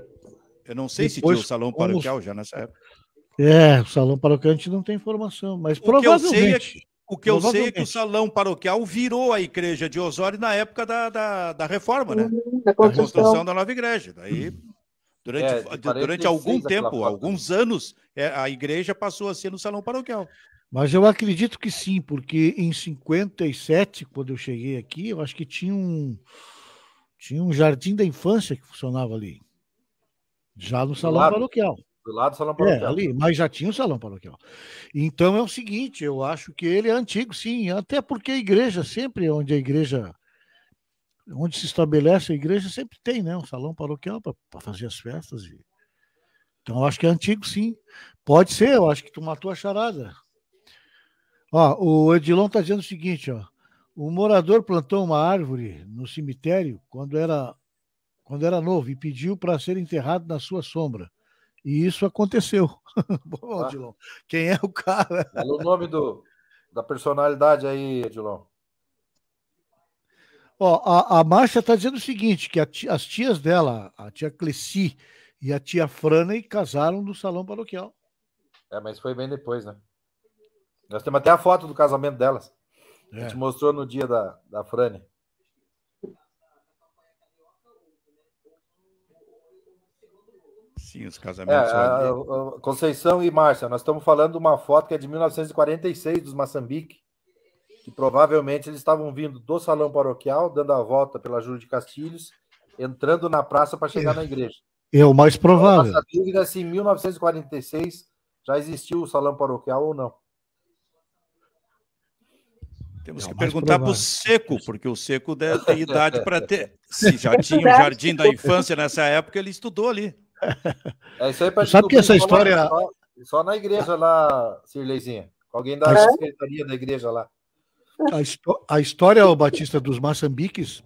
eu não sei Depois, se tinha o salão paroquial já nessa é, época. É, o salão paroquial a gente não tem informação, mas o é provavelmente. o que eu sei é que o salão paroquial virou a igreja de Osório na época da, da, da reforma, né? Uhum, da construção. da construção. da nova igreja. Daí, uhum. durante, é, durante algum tempo, alguns anos, é, a igreja passou a ser no salão paroquial. Mas eu acredito que sim, porque em 57, quando eu cheguei aqui, eu acho que tinha um, tinha um jardim da infância que funcionava ali. Já no salão paroquial. Do lado do salão é, paroquial. É, ali, mas já tinha o salão paroquial. Então é o seguinte, eu acho que ele é antigo, sim, até porque a igreja sempre onde a igreja onde se estabelece a igreja sempre tem, né, um salão paroquial para fazer as festas e então, eu acho que é antigo, sim. Pode ser, eu acho que tu matou a charada. Ó, o Edilon está dizendo o seguinte, ó. Um morador plantou uma árvore no cemitério quando era, quando era novo e pediu para ser enterrado na sua sombra. E isso aconteceu. Bom, Adilon, ah. quem é o cara? Fala o nome do, da personalidade aí, Adilon. Ó, a, a Márcia está dizendo o seguinte: que tia, as tias dela, a tia Cleci e a tia Frana, casaram no salão paroquial. É, mas foi bem depois, né? Nós temos até a foto do casamento delas. É. gente mostrou no dia da, da Frane. Sim, os casamentos. É, a, é, a Conceição e Márcia, nós estamos falando de uma foto que é de 1946 dos Moçambique, que provavelmente eles estavam vindo do salão paroquial, dando a volta pela Júlia de Castilhos, entrando na praça para chegar é. na igreja. É o mais então, provável. Então, nossa dúvida é se em 1946 já existiu o salão paroquial ou não. Temos que perguntar para o Seco, porque o Seco deve ter idade para ter. Se já tinha o um jardim da tipo- infância nessa época, ele estudou ali. É isso aí para Sabe que essa história. Só, só, na igreja lá, Sirleizinha. Alguém da é? secretaria da igreja lá. A, a história, o Batista, dos Maçambiques,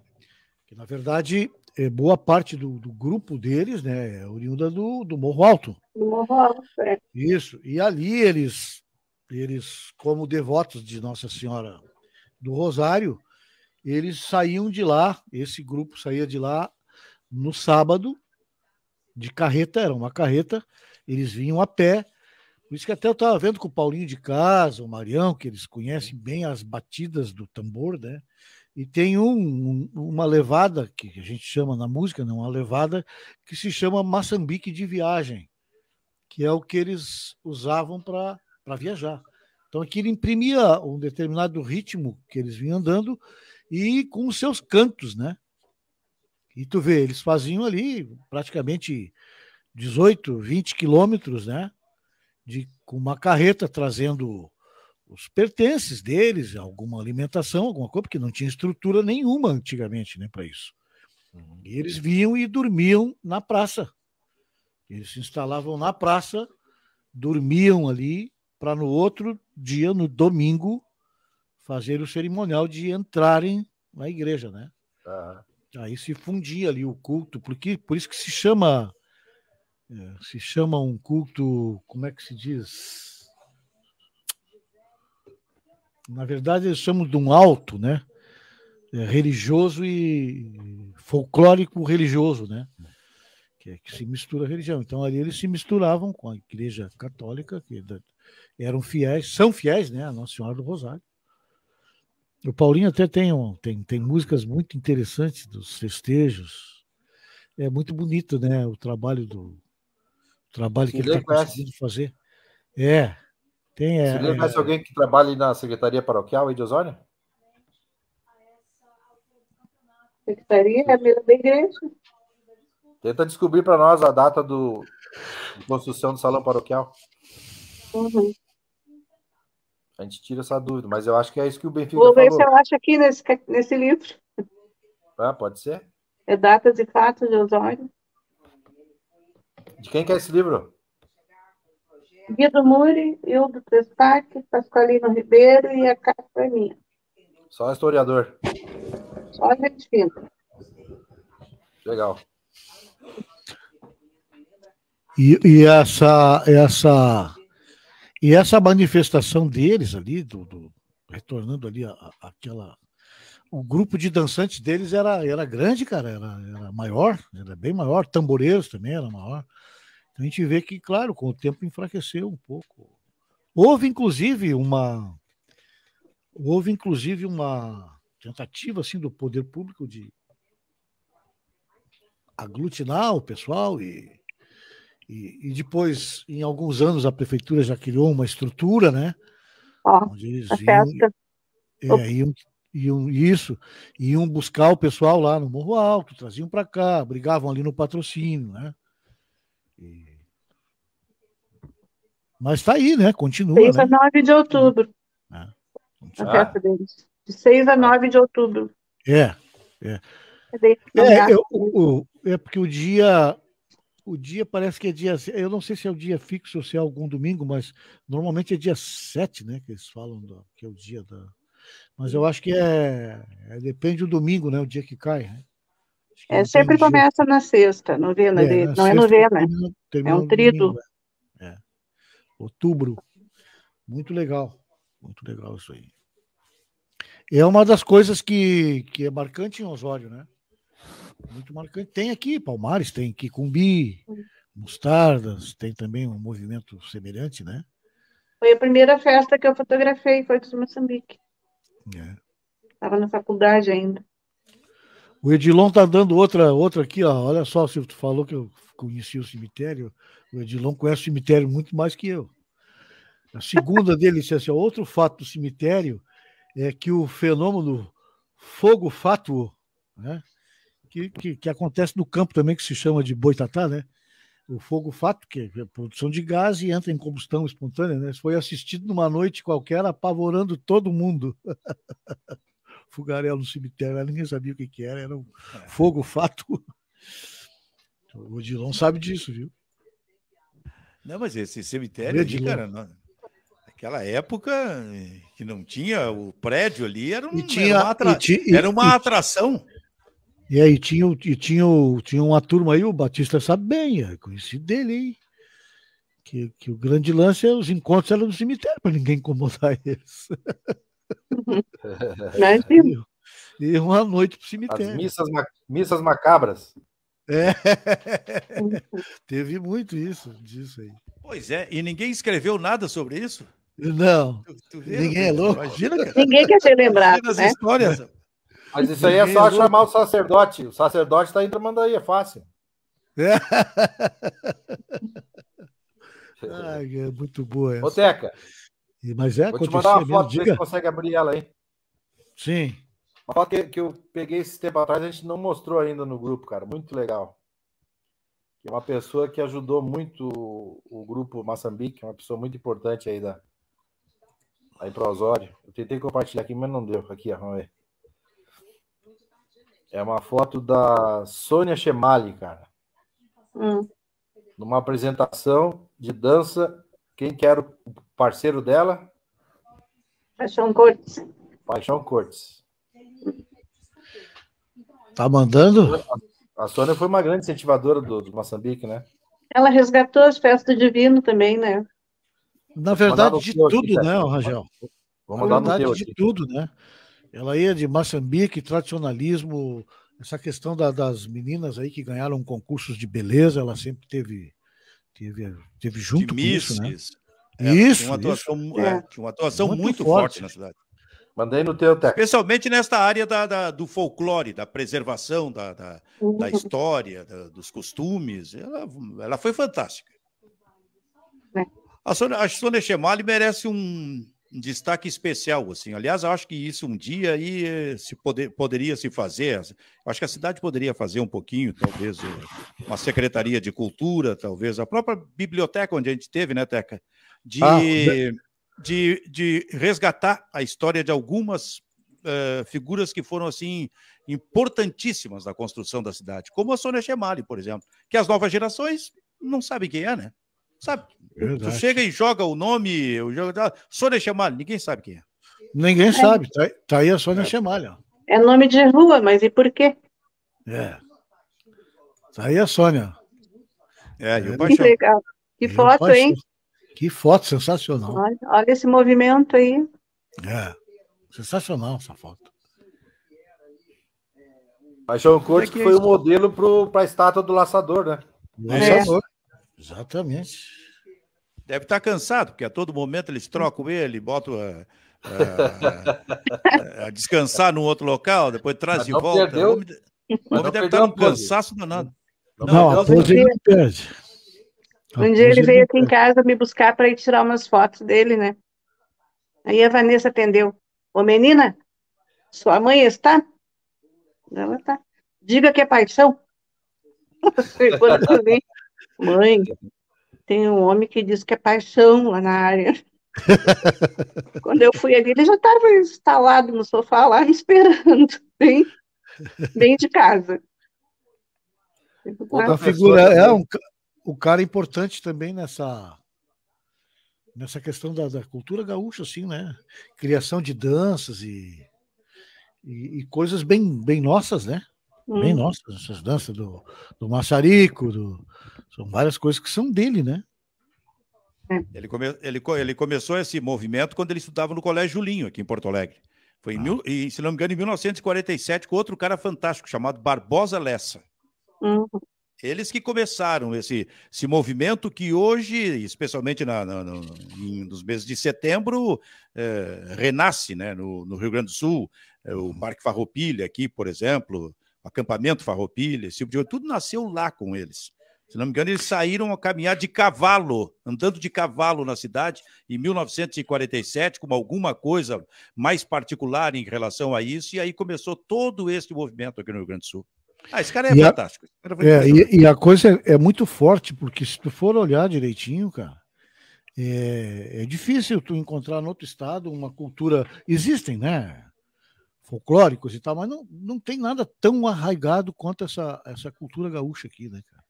que na verdade é boa parte do, do, grupo deles né, é oriunda do, do Morro Alto. Do Morro Alto, é. Isso. E ali eles, eles, como devotos de Nossa Senhora do Rosário, eles saíam de lá, esse grupo saía de lá no sábado, de carreta, era uma carreta, eles vinham a pé. Por isso que até eu estava vendo com o Paulinho de Casa, o Marião, que eles conhecem bem as batidas do tambor, né? E tem um, um, uma levada, que a gente chama na música, não, uma levada, que se chama Maçambique de Viagem, que é o que eles usavam para viajar. Então aquilo imprimia um determinado ritmo que eles vinham andando e com os seus cantos, né? E tu vê, eles faziam ali praticamente 18, 20 quilômetros, né? De, com uma carreta trazendo os pertences deles, alguma alimentação, alguma coisa, porque não tinha estrutura nenhuma antigamente né, para isso. Uhum. E eles vinham e dormiam na praça. Eles se instalavam na praça, dormiam ali, para no outro dia, no domingo, fazer o cerimonial de entrarem na igreja, né? Uhum. Aí se fundia ali o culto, porque por isso que se chama é, se chama um culto, como é que se diz? Na verdade, eles chamam de um alto, né? É, religioso e folclórico religioso, né? Que, é, que se mistura a religião. Então ali eles se misturavam com a igreja católica, que é da, eram fiéis, são fiéis, né, a Nossa Senhora do Rosário. O Paulinho até tem, um, tem, tem músicas muito interessantes dos festejos. É muito bonito, né, o trabalho do o trabalho que Se ele está conseguindo fazer. É. Tem, é, Você lembra é, alguém que trabalha na Secretaria Paroquial e de Osório? Secretaria é a da igreja. Tenta descobrir para nós a data do de construção do salão paroquial. Uhum. A gente tira essa dúvida, mas eu acho que é isso que o Benfica Vou ver falou. se eu acho aqui nesse, nesse livro. Ah, pode ser? É Datas e Fatos de Osório. De quem que é esse livro? Guido Muri, Hildo Testaque, Pasqualino Ribeiro e a Cátia é minha. Só historiador. Só gente fina. Legal. E, e essa, essa e essa manifestação deles ali, do, do retornando ali aquela. O grupo de dançantes deles era, era grande, cara, era, era maior, era bem maior, tamboreiros também era maior. Então a gente vê que, claro, com o tempo enfraqueceu um pouco. Houve, inclusive, uma. Houve, inclusive, uma tentativa assim, do poder público de aglutinar o pessoal e e, e, depois, em alguns anos, a prefeitura já criou uma estrutura, né? Oh, onde eles iam, é, iam, iam, isso, iam buscar o pessoal lá no Morro Alto, traziam para cá, brigavam ali no patrocínio, né? E... Mas está aí, né? Continua. 6 né? a 9 de outubro. É. A festa deles. De 6 a 9 é. de outubro. É, é. É, é eu, eu, é porque o dia o dia parece que é dia. Eu não sei se é o dia fixo ou se é algum domingo, mas normalmente é dia 7, né? Que eles falam do, que é o dia da. Mas eu acho que é, é depende do domingo, né? O dia que cai. Né? Que é, sempre começa dia. na sexta, novena né, é, Não é sexta, é novena. Né? Termina, termina é um trido. é. é. Outubro. Muito legal. Muito legal isso aí. É uma das coisas que, que é marcante em Osório, né? muito marcante. Tem aqui Palmares, tem Kikumbi, Mostardas, tem também um movimento semelhante, né? Foi a primeira festa que eu fotografei, foi dos Moçambique. Estava é. na faculdade ainda. O Edilon tá dando outra, outra aqui, ó. Olha só, se tu falou que eu conheci o cemitério, o Edilon conhece o cemitério muito mais que eu. A segunda dele disse é assim: outro fato do cemitério é que o fenômeno fogo fátuo, né? que, que, que acontece no campo também, que se chama de boitatá, né? o fogo fato, que é produção de gás e entra em combustão espontânea, né? Foi assistido numa noite qualquer, apavorando todo mundo. Fogaréu no cemitério, ninguém sabia o que, que era, era um é. fogo fato. O Odilon sabe disso, viu? Não, mas esse cemitério ali, cara, não, naquela época eh, que não tinha o prédio ali, era, um, tinha, era uma, atra... ti, e, era uma atração. E aí tinha, e tinha, tinha uma turma aí, o Batista sabe bem, é conhecido dele, hein? Que, que o grande lance é os encontros eram no cemitério, para ninguém incomodar eles. Né, e, uma noite pro cemitério. As missas, missas macabras. É. Teve muito isso, disso aí. Pois é, e ninguém escreveu nada sobre isso? Não. Tu, tu ninguém é louco. Imagina, cara. Ninguém quer ser lembrado. Imagina né? histórias. Mas isso aí é só chamar o sacerdote. O sacerdote está entrando aí, é fácil. É. Ai, é muito boa essa. Boteca. Mas é, Vou te mandar uma foto, se consegue abrir ela aí. Sim. Uma foto que, que eu peguei esse tempo atrás, a gente não mostrou ainda no grupo, cara. Muito legal. É uma pessoa que ajudou muito o grupo Maçambique, uma pessoa muito importante aí da aí para Osório. Eu tentei compartilhar aqui, mas não deu. Aqui, vamos ver. É uma foto da Sônia Chemali, cara. Hum. Numa apresentação de dança. Quem que era o parceiro dela? Paixão Cortes. Paixão Cortes. Tá mandando? A Sônia foi uma grande incentivadora do, do Moçambique, né? Ela resgatou as festas do divino também, né? Na verdade, de tudo, aqui, né, Rangel? Vamos Na verdade, de tudo, né? Ela ia é de Moçambique, tradicionalismo, essa questão da, das meninas aí que ganharam concursos de beleza, ela sempre teve, teve, teve junto de com isso, né? É, isso, tinha uma atuação, isso. É, tinha uma atuação muito, muito forte. forte na cidade. Mandei no teu técnico. Especialmente nesta área da, da, do folclore, da preservação da, da, da uhum. história, da, dos costumes. Ela, ela foi fantástica. É. A Sônia, a Sônia Chemali merece um, destaque especial, assim. Aliás, eu acho que isso um dia aí eh, se poder, poderia se fazer. Eu acho que a cidade poderia fazer um pouquinho, talvez uma secretaria de cultura, talvez a própria biblioteca onde a gente teve, né, Teca, de, ah, de, de resgatar a história de algumas uh, figuras que foram assim importantíssimas na construção da cidade, como a Sônia Chemali, por exemplo, que as novas gerações não sabem quem é, né? Sabe? Verdade. Tu chega e joga o nome, o jogo da tá, Sônia Chamalha, ninguém sabe quem é. Ninguém é. sabe, tá, tá, aí a Sônia é. É nome de rua, mas e por quê? É. Tá aí a Sônia. É, e o é, Paixão. Que legal. Que foto, hein? Que foto sensacional. Olha, olha, esse movimento aí. É. Sensacional essa foto. Paixão Cortes é que foi o modelo para a estátua do laçador, né? Laçador. Exatamente. Deve estar cansado, porque a todo momento eles trocam ele, botam a, eh, eh, a, a, descansar num outro local, depois traz de volta. Perdeu, o homem, o homem deve estar num cansaço danado. Não, não, não a pose não Um dia ele veio aqui em casa me buscar para ir tirar umas fotos dele, né? Aí a Vanessa atendeu. Ô menina, sua mãe está? Ela está. Diga que é paixão. tudo bem. Mãe, é. tem um homem que diz que é paixão lá na área. Quando eu fui ali, ele já estava instalado no sofá lá, esperando, bem, bem de casa. Outra figura, é né? um, um cara importante também nessa nessa questão da, da, cultura gaúcha, assim, né? Criação de danças e, e, e coisas bem, bem nossas, né? Hum. Bem, uhum. nossa, essas danças do, do maçarico, do, são várias coisas que são dele, né? É. Ele, come, ele, ele começou esse movimento quando ele estudava no Colégio Julinho, aqui em Porto Alegre. Foi em, ah. mil, se não me engano, em 1947, com outro cara fantástico chamado Barbosa Lessa. Uhum. Eles que começaram esse, esse movimento que hoje, especialmente na, na, no, em, nos meses de setembro, é, renasce né, no, no, Rio Grande do Sul. É, o Parque Farroupilha aqui, por exemplo, acampamento Farroupilha, esse tipo de coisa, tudo nasceu lá com eles. Se não me engano, eles saíram a caminhar de cavalo, andando de cavalo na cidade, em 1947, com alguma coisa mais particular em relação a isso, e aí começou todo esse movimento aqui no Rio Grande do Sul. Ah, esse cara é e fantástico. A... Cara é, é e, e, a coisa é, é, muito forte, porque se tu for olhar direitinho, cara, é, é difícil tu encontrar no outro estado uma cultura. Existem, né? folclóricos e tal, mas não, não tem nada tão arraigado quanto essa, essa cultura gaúcha aqui, né, cara?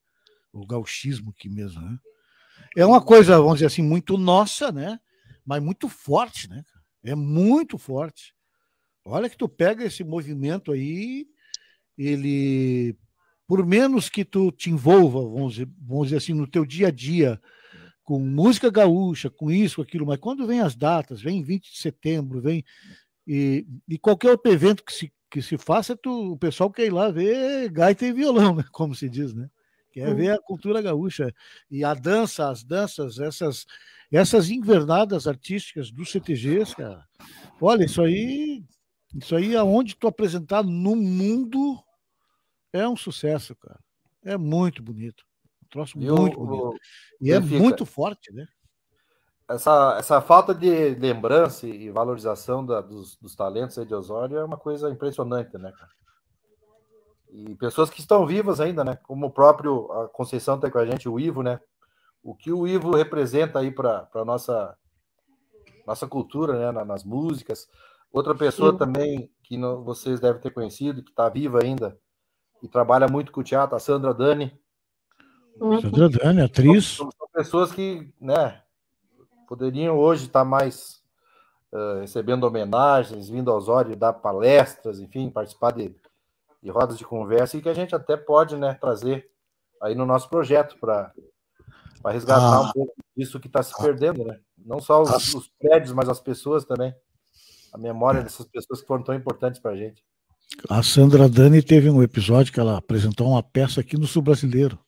O gauchismo aqui mesmo, né? É uma coisa, vamos dizer assim, muito nossa, né? Mas muito forte, né? É muito forte. Olha que tu pega esse movimento aí, ele, por menos que tu te envolva, vamos dizer, vamos dizer assim, no teu dia a dia, com música gaúcha, com isso, com aquilo, mas quando vem as datas, vem 20 de setembro, vem e, e qualquer outro evento que se, que se faça, é tu, o pessoal quer ir lá ver gaita e violão, né? como se diz, né? Quer ver a cultura gaúcha e a dança, as danças, essas, essas invernadas artísticas do CTGs, cara. Olha, isso aí, isso aí aonde tu apresentar no mundo é um sucesso, cara. É muito bonito. Um troço eu, muito bonito. e é fica... muito forte, né? essa, essa falta de lembrança e valorização da, dos, dos, talentos de Osório é uma coisa impressionante, né, cara? E pessoas que estão vivas ainda, né? Como o próprio a Conceição tem tá com a gente, o Ivo, né? O que o Ivo representa aí para a nossa, nossa cultura, né? Na, nas músicas. Outra pessoa Sim. também que não, vocês devem ter conhecido, que está viva ainda e trabalha muito com o teatro, a Sandra Dani. Uhum. Sandra Dani, atriz. São, são pessoas que, né? poderiam hoje estar mais uh, recebendo homenagens, vindo aos olhos, dar palestras, enfim, participar de, de rodas de conversa e que a gente até pode né, trazer aí no nosso projeto para resgatar ah, um pouco disso que está se perdendo, né? Não só os, os, prédios, mas as pessoas também. A memória dessas pessoas que foram tão importantes para a gente. A Sandra Dani teve um episódio que ela apresentou uma peça aqui no Sul Brasileiro.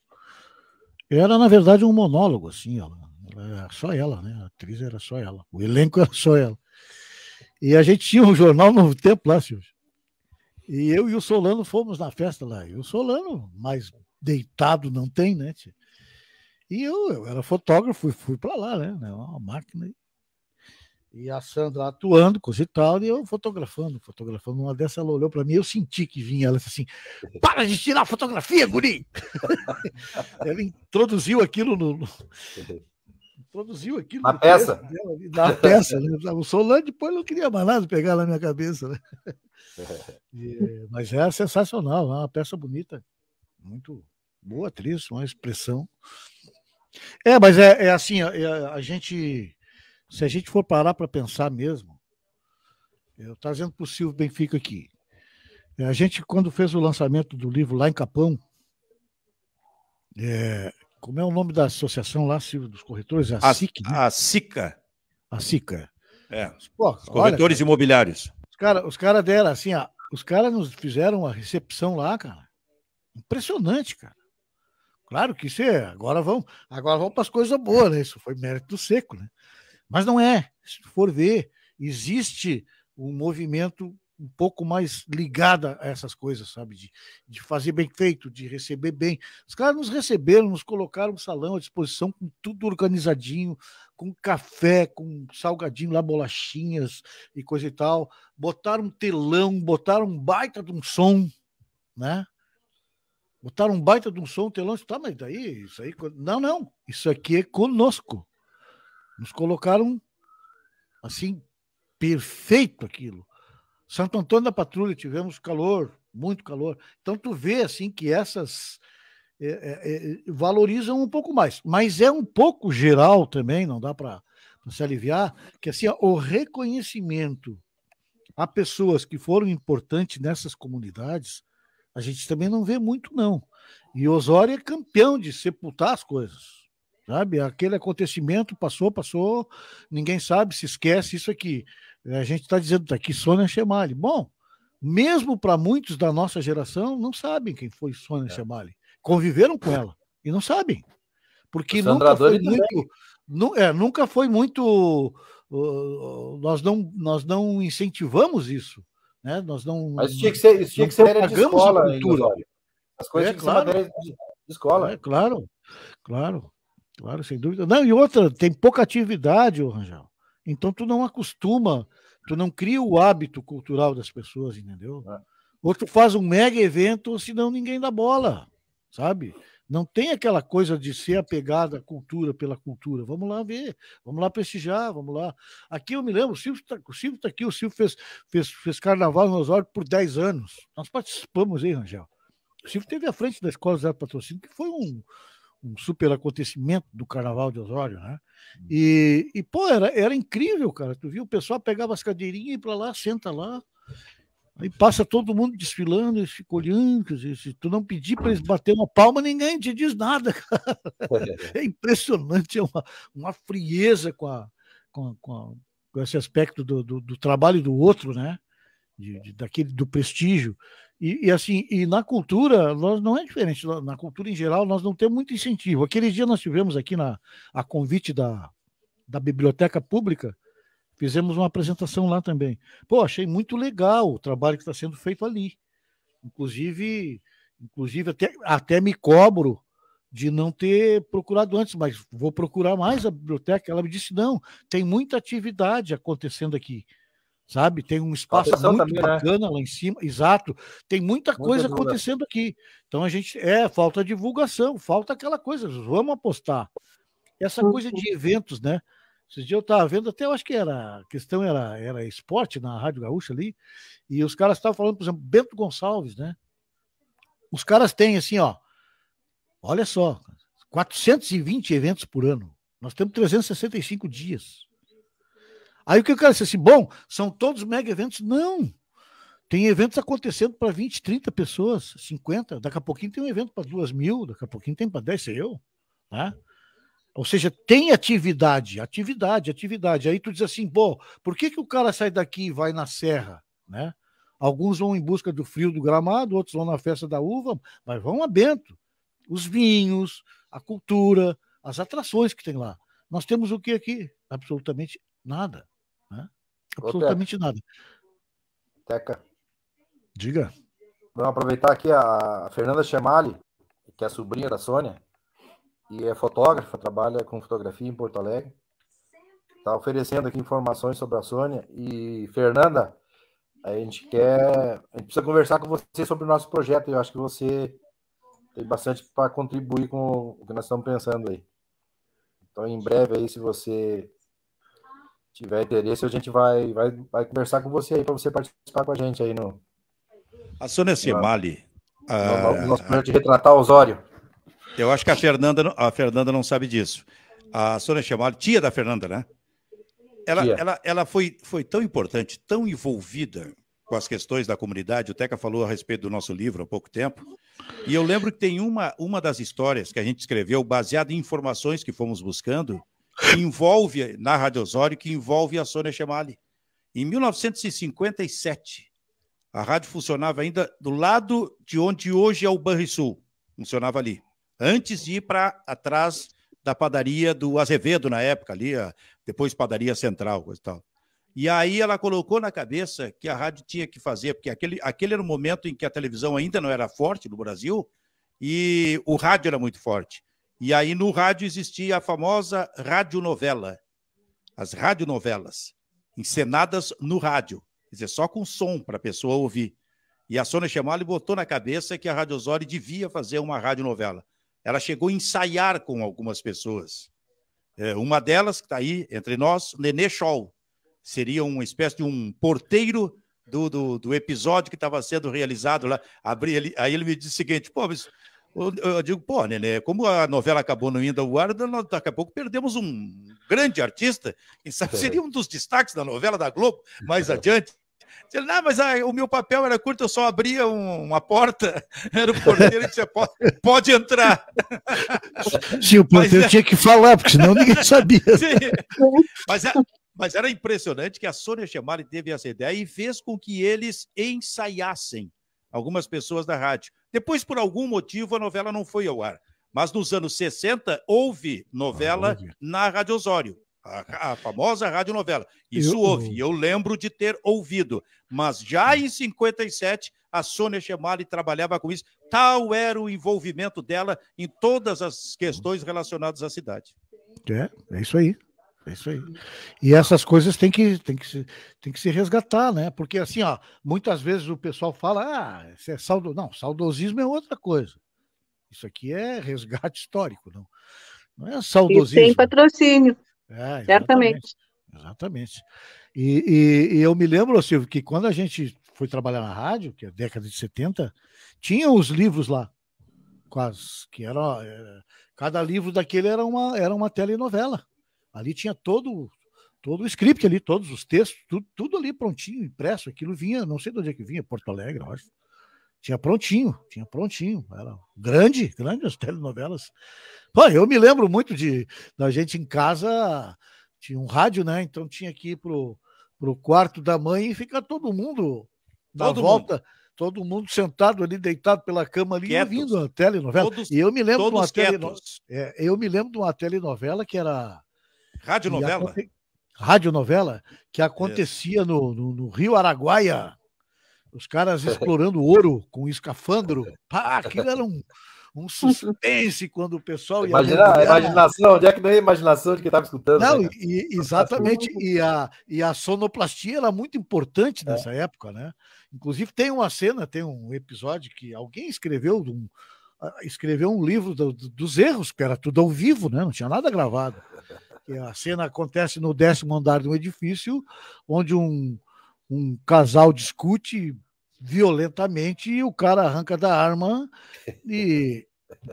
Era, na verdade, um monólogo, assim, ela era só ela, né? A atriz era só ela. O elenco era só ela. E a gente tinha um jornal Novo Tempo lá, Silvio. E eu e o Solano fomos na festa lá. E o Solano, mais deitado não tem, né? Tia? E eu, eu era fotógrafo fui, fui para lá, né? Uma máquina. E a Sandra atuando, coisa e tal, e eu fotografando, fotografando. Uma dessa ela olhou para mim, eu senti que vinha. Ela disse assim: Para de tirar fotografia, guri! ela introduziu aquilo no, no, uhum produziu aquilo. Na peça. na peça, né? O Solano depois não queria mais nada pegar na minha cabeça, né? E, mas é sensacional, é uma peça bonita, muito boa atriz, uma expressão. É, mas é, é assim, é, a gente, se a gente for parar para pensar mesmo, eu trazendo para o Silvio Benfica aqui, é, a gente quando fez o lançamento do livro lá em Capão, é, como é o nome da associação lá, Silvio, dos corretores? A, a SIC, né? A SICA. A SICA. É. Pô, os corretores olha, imobiliários. Os caras os cara deram assim, ó, os caras nos fizeram uma recepção lá, cara. Impressionante, cara. Claro que isso é. Agora vamos, agora vamos para as coisas boas, né? Isso foi mérito do seco, né? Mas não é. Se for ver, existe um movimento um pouco mais ligada a essas coisas, sabe? De, de fazer bem feito, de receber bem. Os caras nos receberam, nos colocaram um salão à disposição, com tudo organizadinho, com café, com salgadinho lá, bolachinhas e coisa e tal. Botaram um telão, botaram um baita de um som, né? Botaram um baita de um som, um telão. Tá, mas daí, isso aí. Não, não. Isso aqui é conosco. Nos colocaram assim, perfeito aquilo Santo Antônio da Patrulha tivemos calor, muito calor. Então tu vê assim que essas é, é, é valorizam um pouco mais, mas é um pouco geral também, não dá para se aliviar, que assim o reconhecimento a pessoas que foram importantes nessas comunidades, a gente também não vê muito não. E Osório é campeão de sepultar as coisas sabe? Aquele acontecimento passou, passou, ninguém sabe, se esquece isso aqui. É, a gente está dizendo tá aqui Sônia Chemali. Bom, mesmo para muitos da nossa geração, não sabem quem foi Sônia é. Conviveram com ela e não sabem. Porque nunca foi, muito, nu, é, nunca foi muito. Uh, uh, nós, não, nós não incentivamos isso. Né? Nós não, Mas tinha que ser, isso tinha que ser matéria de escola, cultura. Ainda, As coisas é, tinham claro. que ser de escola. É, claro, claro, claro, sem dúvida. Não, e outra, tem pouca atividade, Rangel. Então tu não acostuma Tu não cria o hábito cultural das pessoas, entendeu? É. Ou tu faz um mega evento, ou senão ninguém dá bola, sabe? Não tem aquela coisa de ser apegado à cultura pela cultura. Vamos lá ver, vamos lá prestigiar, vamos lá. Aqui eu me lembro, o Silvio está tá aqui, o Silvio fez, fez, fez carnaval no Osório por 10 anos. Nós participamos, hein, Rangel? O Silvio teve à frente da Escola Zé Patrocínio, que foi um, um super acontecimento do Carnaval de Osório, né? E, e pô, era, era incrível, cara. Tu viu, o pessoal pegava as cadeirinhas e ia pra lá, senta lá. Aí passa todo mundo desfilando, eles ficam olhando. Se tu não pedir para eles bater uma palma, ninguém te diz nada, cara. É. é impressionante, é uma, uma frieza com, a, com, a, com, a, com esse aspecto do, do, do, trabalho do outro, né? De, de, daquele do prestígio. E, e, assim, e na cultura, nós não é diferente. Na cultura em geral, nós não temos muito incentivo. Aquele dia nós tivemos aqui na a convite da, da biblioteca pública, fizemos uma apresentação lá também. Pô, achei muito legal o trabalho que está sendo feito ali. Inclusive, inclusive até, até me cobro de não ter procurado antes, mas vou procurar mais a biblioteca. Ela me disse: não, tem muita atividade acontecendo aqui sabe? Tem um espaço muito também, né? bacana né? lá em cima, exato. Tem muita, muita coisa divulgação. acontecendo aqui. Então a gente é falta divulgação, falta aquela coisa. Vamos apostar. Essa uhum. coisa de eventos, né? Esses dias eu estava vendo, até eu acho que era a questão era, era esporte na Rádio Gaúcha ali, e os caras estavam falando, por exemplo, Bento Gonçalves, né? Os caras têm assim, ó, olha só, 420 eventos por ano. Nós temos 365 dias. Aí o que o cara dizer assim, bom, são todos mega eventos? Não. Tem eventos acontecendo para 20, 30 pessoas, 50. Daqui a pouquinho tem um evento para 2 mil, daqui a pouquinho tem para 10, sei eu. Né? Ou seja, tem atividade, atividade, atividade. Aí tu diz assim, pô, por que, que o cara sai daqui e vai na serra? Né? Alguns vão em busca do frio do gramado, outros vão na festa da uva, mas vão a Bento. Os vinhos, a cultura, as atrações que tem lá. Nós temos o que aqui? Absolutamente nada. Absolutamente Ô, nada. Teca. Diga. Vamos aproveitar aqui a Fernanda Chamali, que é sobrinha da Sônia, e é fotógrafa, trabalha com fotografia em Porto Alegre. Está oferecendo aqui informações sobre a Sônia. E, Fernanda, a gente quer. A gente precisa conversar com você sobre o nosso projeto. Eu acho que você tem bastante para contribuir com o que nós estamos pensando aí. Então, em breve aí, se você tiver interesse, a gente vai, vai, vai conversar com você aí para você participar com a gente aí no. A Sônia Simali. O ah, nosso projeto de retratar Osório. Eu acho que a Fernanda, a Fernanda não sabe disso. A Sônia Simali, tia da Fernanda, né? Ela, ela, ela foi, foi tão importante, tão envolvida com as questões da comunidade. O Teca falou a respeito do nosso livro há pouco tempo. E eu lembro que tem uma, uma das histórias que a gente escreveu, baseada em informações que fomos buscando, que envolve, na Rádio Osório, que envolve a Sônia Chemali. Em 1957, a rádio funcionava ainda do lado de onde hoje é o Banrisul. Funcionava ali. Antes de ir para atrás da padaria do Azevedo, na época, ali, a, depois padaria central, coisa e tal. E aí ela colocou na cabeça que a rádio tinha que fazer, porque aquele, aquele era o momento em que a televisão ainda não era forte no Brasil e o rádio era muito forte. E aí no rádio existia a famosa radionovela, as radionovelas, encenadas no rádio, quer dizer, só com som para a pessoa ouvir. E a Sônia Chamali botou na cabeça que a Rádio Osório devia fazer uma radionovela. Ela chegou a ensaiar com algumas pessoas. É, uma delas, que está aí entre nós, Nenê Scholl. Seria uma espécie de um porteiro do, do, do episódio que estava sendo realizado lá. Abri, ele, aí ele me disse o seguinte: pô, mas eu digo, pô, Nenê, como a novela acabou no indo Guarda, nós daqui a pouco perdemos um grande artista, quem sabe é. seria um dos destaques da novela da Globo mais é. adiante. Ele, não, mas ah, o meu papel era curto, eu só abria um, uma porta, era o porteiro que você pode, pode entrar. Sim, o porteiro mas, é tinha que falar, porque senão ninguém sabia. Sim, mas, mas era impressionante que a Sônia Chemari teve essa ideia e fez com que eles ensaiassem algumas pessoas da rádio. Depois, por algum motivo, a novela não foi ao ar. Mas nos anos 60 houve novela ah, na Rádio Osório, a, a famosa novela. Isso eu, houve, eu lembro de ter ouvido. Mas já em 57, a Sônia Chemali trabalhava com isso. Tal era o envolvimento dela em todas as questões relacionadas à cidade. É, é isso aí. É isso aí. Uhum. E essas coisas tem que, tem que, se, tem que se resgatar, né? Porque assim, ó, muitas vezes o pessoal fala, ah, isso é saudo... não, saudosismo é outra coisa. Isso aqui é resgate histórico, não. Não é saudosismo. E tem patrocínio. É, exatamente. Certamente. Exatamente. E, e, e, eu me lembro, Silvio, que quando a gente foi trabalhar na rádio, que é a década de 70, tinha os livros lá, quase, que era, era eh, cada livro daquele era uma, era uma telenovela. Ali tinha todo, todo o script ali, todos os textos, tudo, tudo ali prontinho, impresso. Aquilo vinha, não sei de onde é que vinha, Porto Alegre, eu acho. Tinha prontinho, tinha prontinho. Era grande, grande as telenovelas. Pô, eu me lembro muito de da gente em casa, tinha um rádio, né? Então tinha que ir pro, pro quarto da mãe e ficar todo mundo na todo volta. Mundo. Todo mundo sentado ali, deitado pela cama ali, quietos. vindo a telenovela. Todos, e eu me lembro de uma telenovela. É, eu me lembro de uma telenovela que era Rádio novela. Rádio novela que acontecia no, no, no, Rio Araguaia. Os caras explorando ouro com escafandro. Pá, aquilo era um, um suspense quando o pessoal ia. Imagina, a imaginação, onde é que não é a imaginação de quem tá estava escutando? Não, né? e, exatamente. E a, e a sonoplastia era muito importante é. nessa é. época, né? Inclusive, tem uma cena, tem um episódio que alguém escreveu um, ah, escreveu um livro do, do, dos erros, que era tudo ao vivo, né? Não tinha nada gravado a cena acontece no décimo andar de um edifício, onde um, um casal discute violentamente e o cara arranca da arma e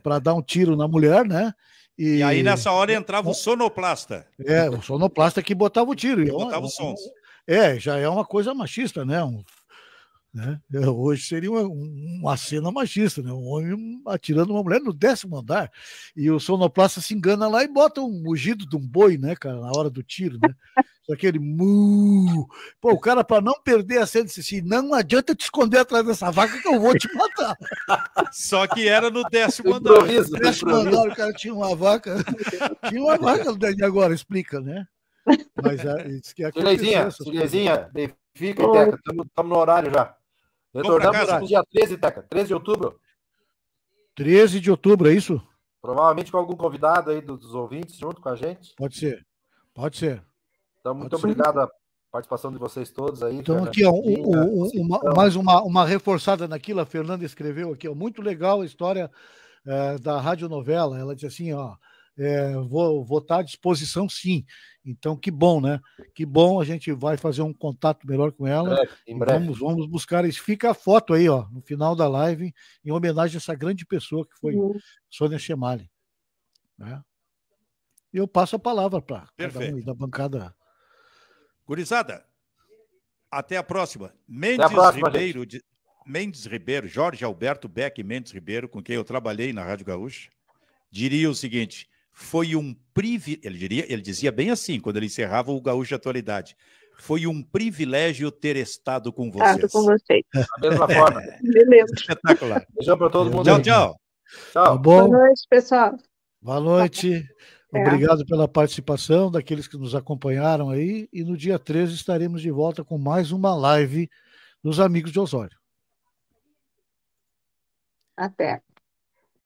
para dar um tiro na mulher, né? E... e, aí nessa hora entrava o sonoplasta. É, o sonoplasta que botava o tiro. É botava os sons. É, já é uma coisa machista, né? Um né? É, hoje seria uma, uma, cena machista, né? um homem atirando uma mulher no décimo andar e o sonoplasta se engana lá e bota um mugido de um boi, né, cara, na hora do tiro, né? Aquele mu. Pô, o cara, para não perder a cena, disse assim: não adianta te esconder atrás dessa vaca que eu vou te matar. Só que era no décimo andar. Improviso, no décimo improviso. andar, o cara tinha uma vaca. Tinha uma vaca no né? agora, explica, né? Mas é, isso que é fica, Teca, estamos no horário já. Retornamos no dia 13, Teca. 13 de outubro. 13 de outubro, é isso? Provavelmente com algum convidado aí dos ouvintes junto com a gente. Pode ser. Pode ser. Então, muito Pode obrigado a participação de vocês todos aí. Então, aqui, ó, um, um, uma, mais uma, uma reforçada naquilo, a Fernanda escreveu aqui, ó, muito legal a história eh, da radionovela. Ela disse assim, ó é, vou, vou estar tá à disposição sim. Então, que bom, né? Que bom, a gente vai fazer um contato melhor com ela. em breve. Vamos, vamos buscar isso. Fica a foto aí, ó, no final da live, em homenagem a essa grande pessoa que foi uhum. Sônia Schemali. Né? Eu passo a palavra para um da bancada. Gurizada, até a próxima. Mendes a próxima, Ribeiro, de... Mendes Ribeiro, Jorge Alberto Beck Mendes Ribeiro, com quem eu trabalhei na Rádio Gaúcha, diria o seguinte: foi um privilégio, ele, ele dizia bem assim, quando ele encerrava o Gaúcho Atualidade, foi um privilégio ter estado com vocês. Estado com vocês. Da mesma forma. Beleza. Espetacular. Beijão para todo mundo. Tchau, tchau. Tchau. Tá Boa noite, pessoal. Boa noite. Obrigado pela participação daqueles que nos acompanharam aí. E no dia 13 estaremos de volta com mais uma live dos Amigos de Osório. Até.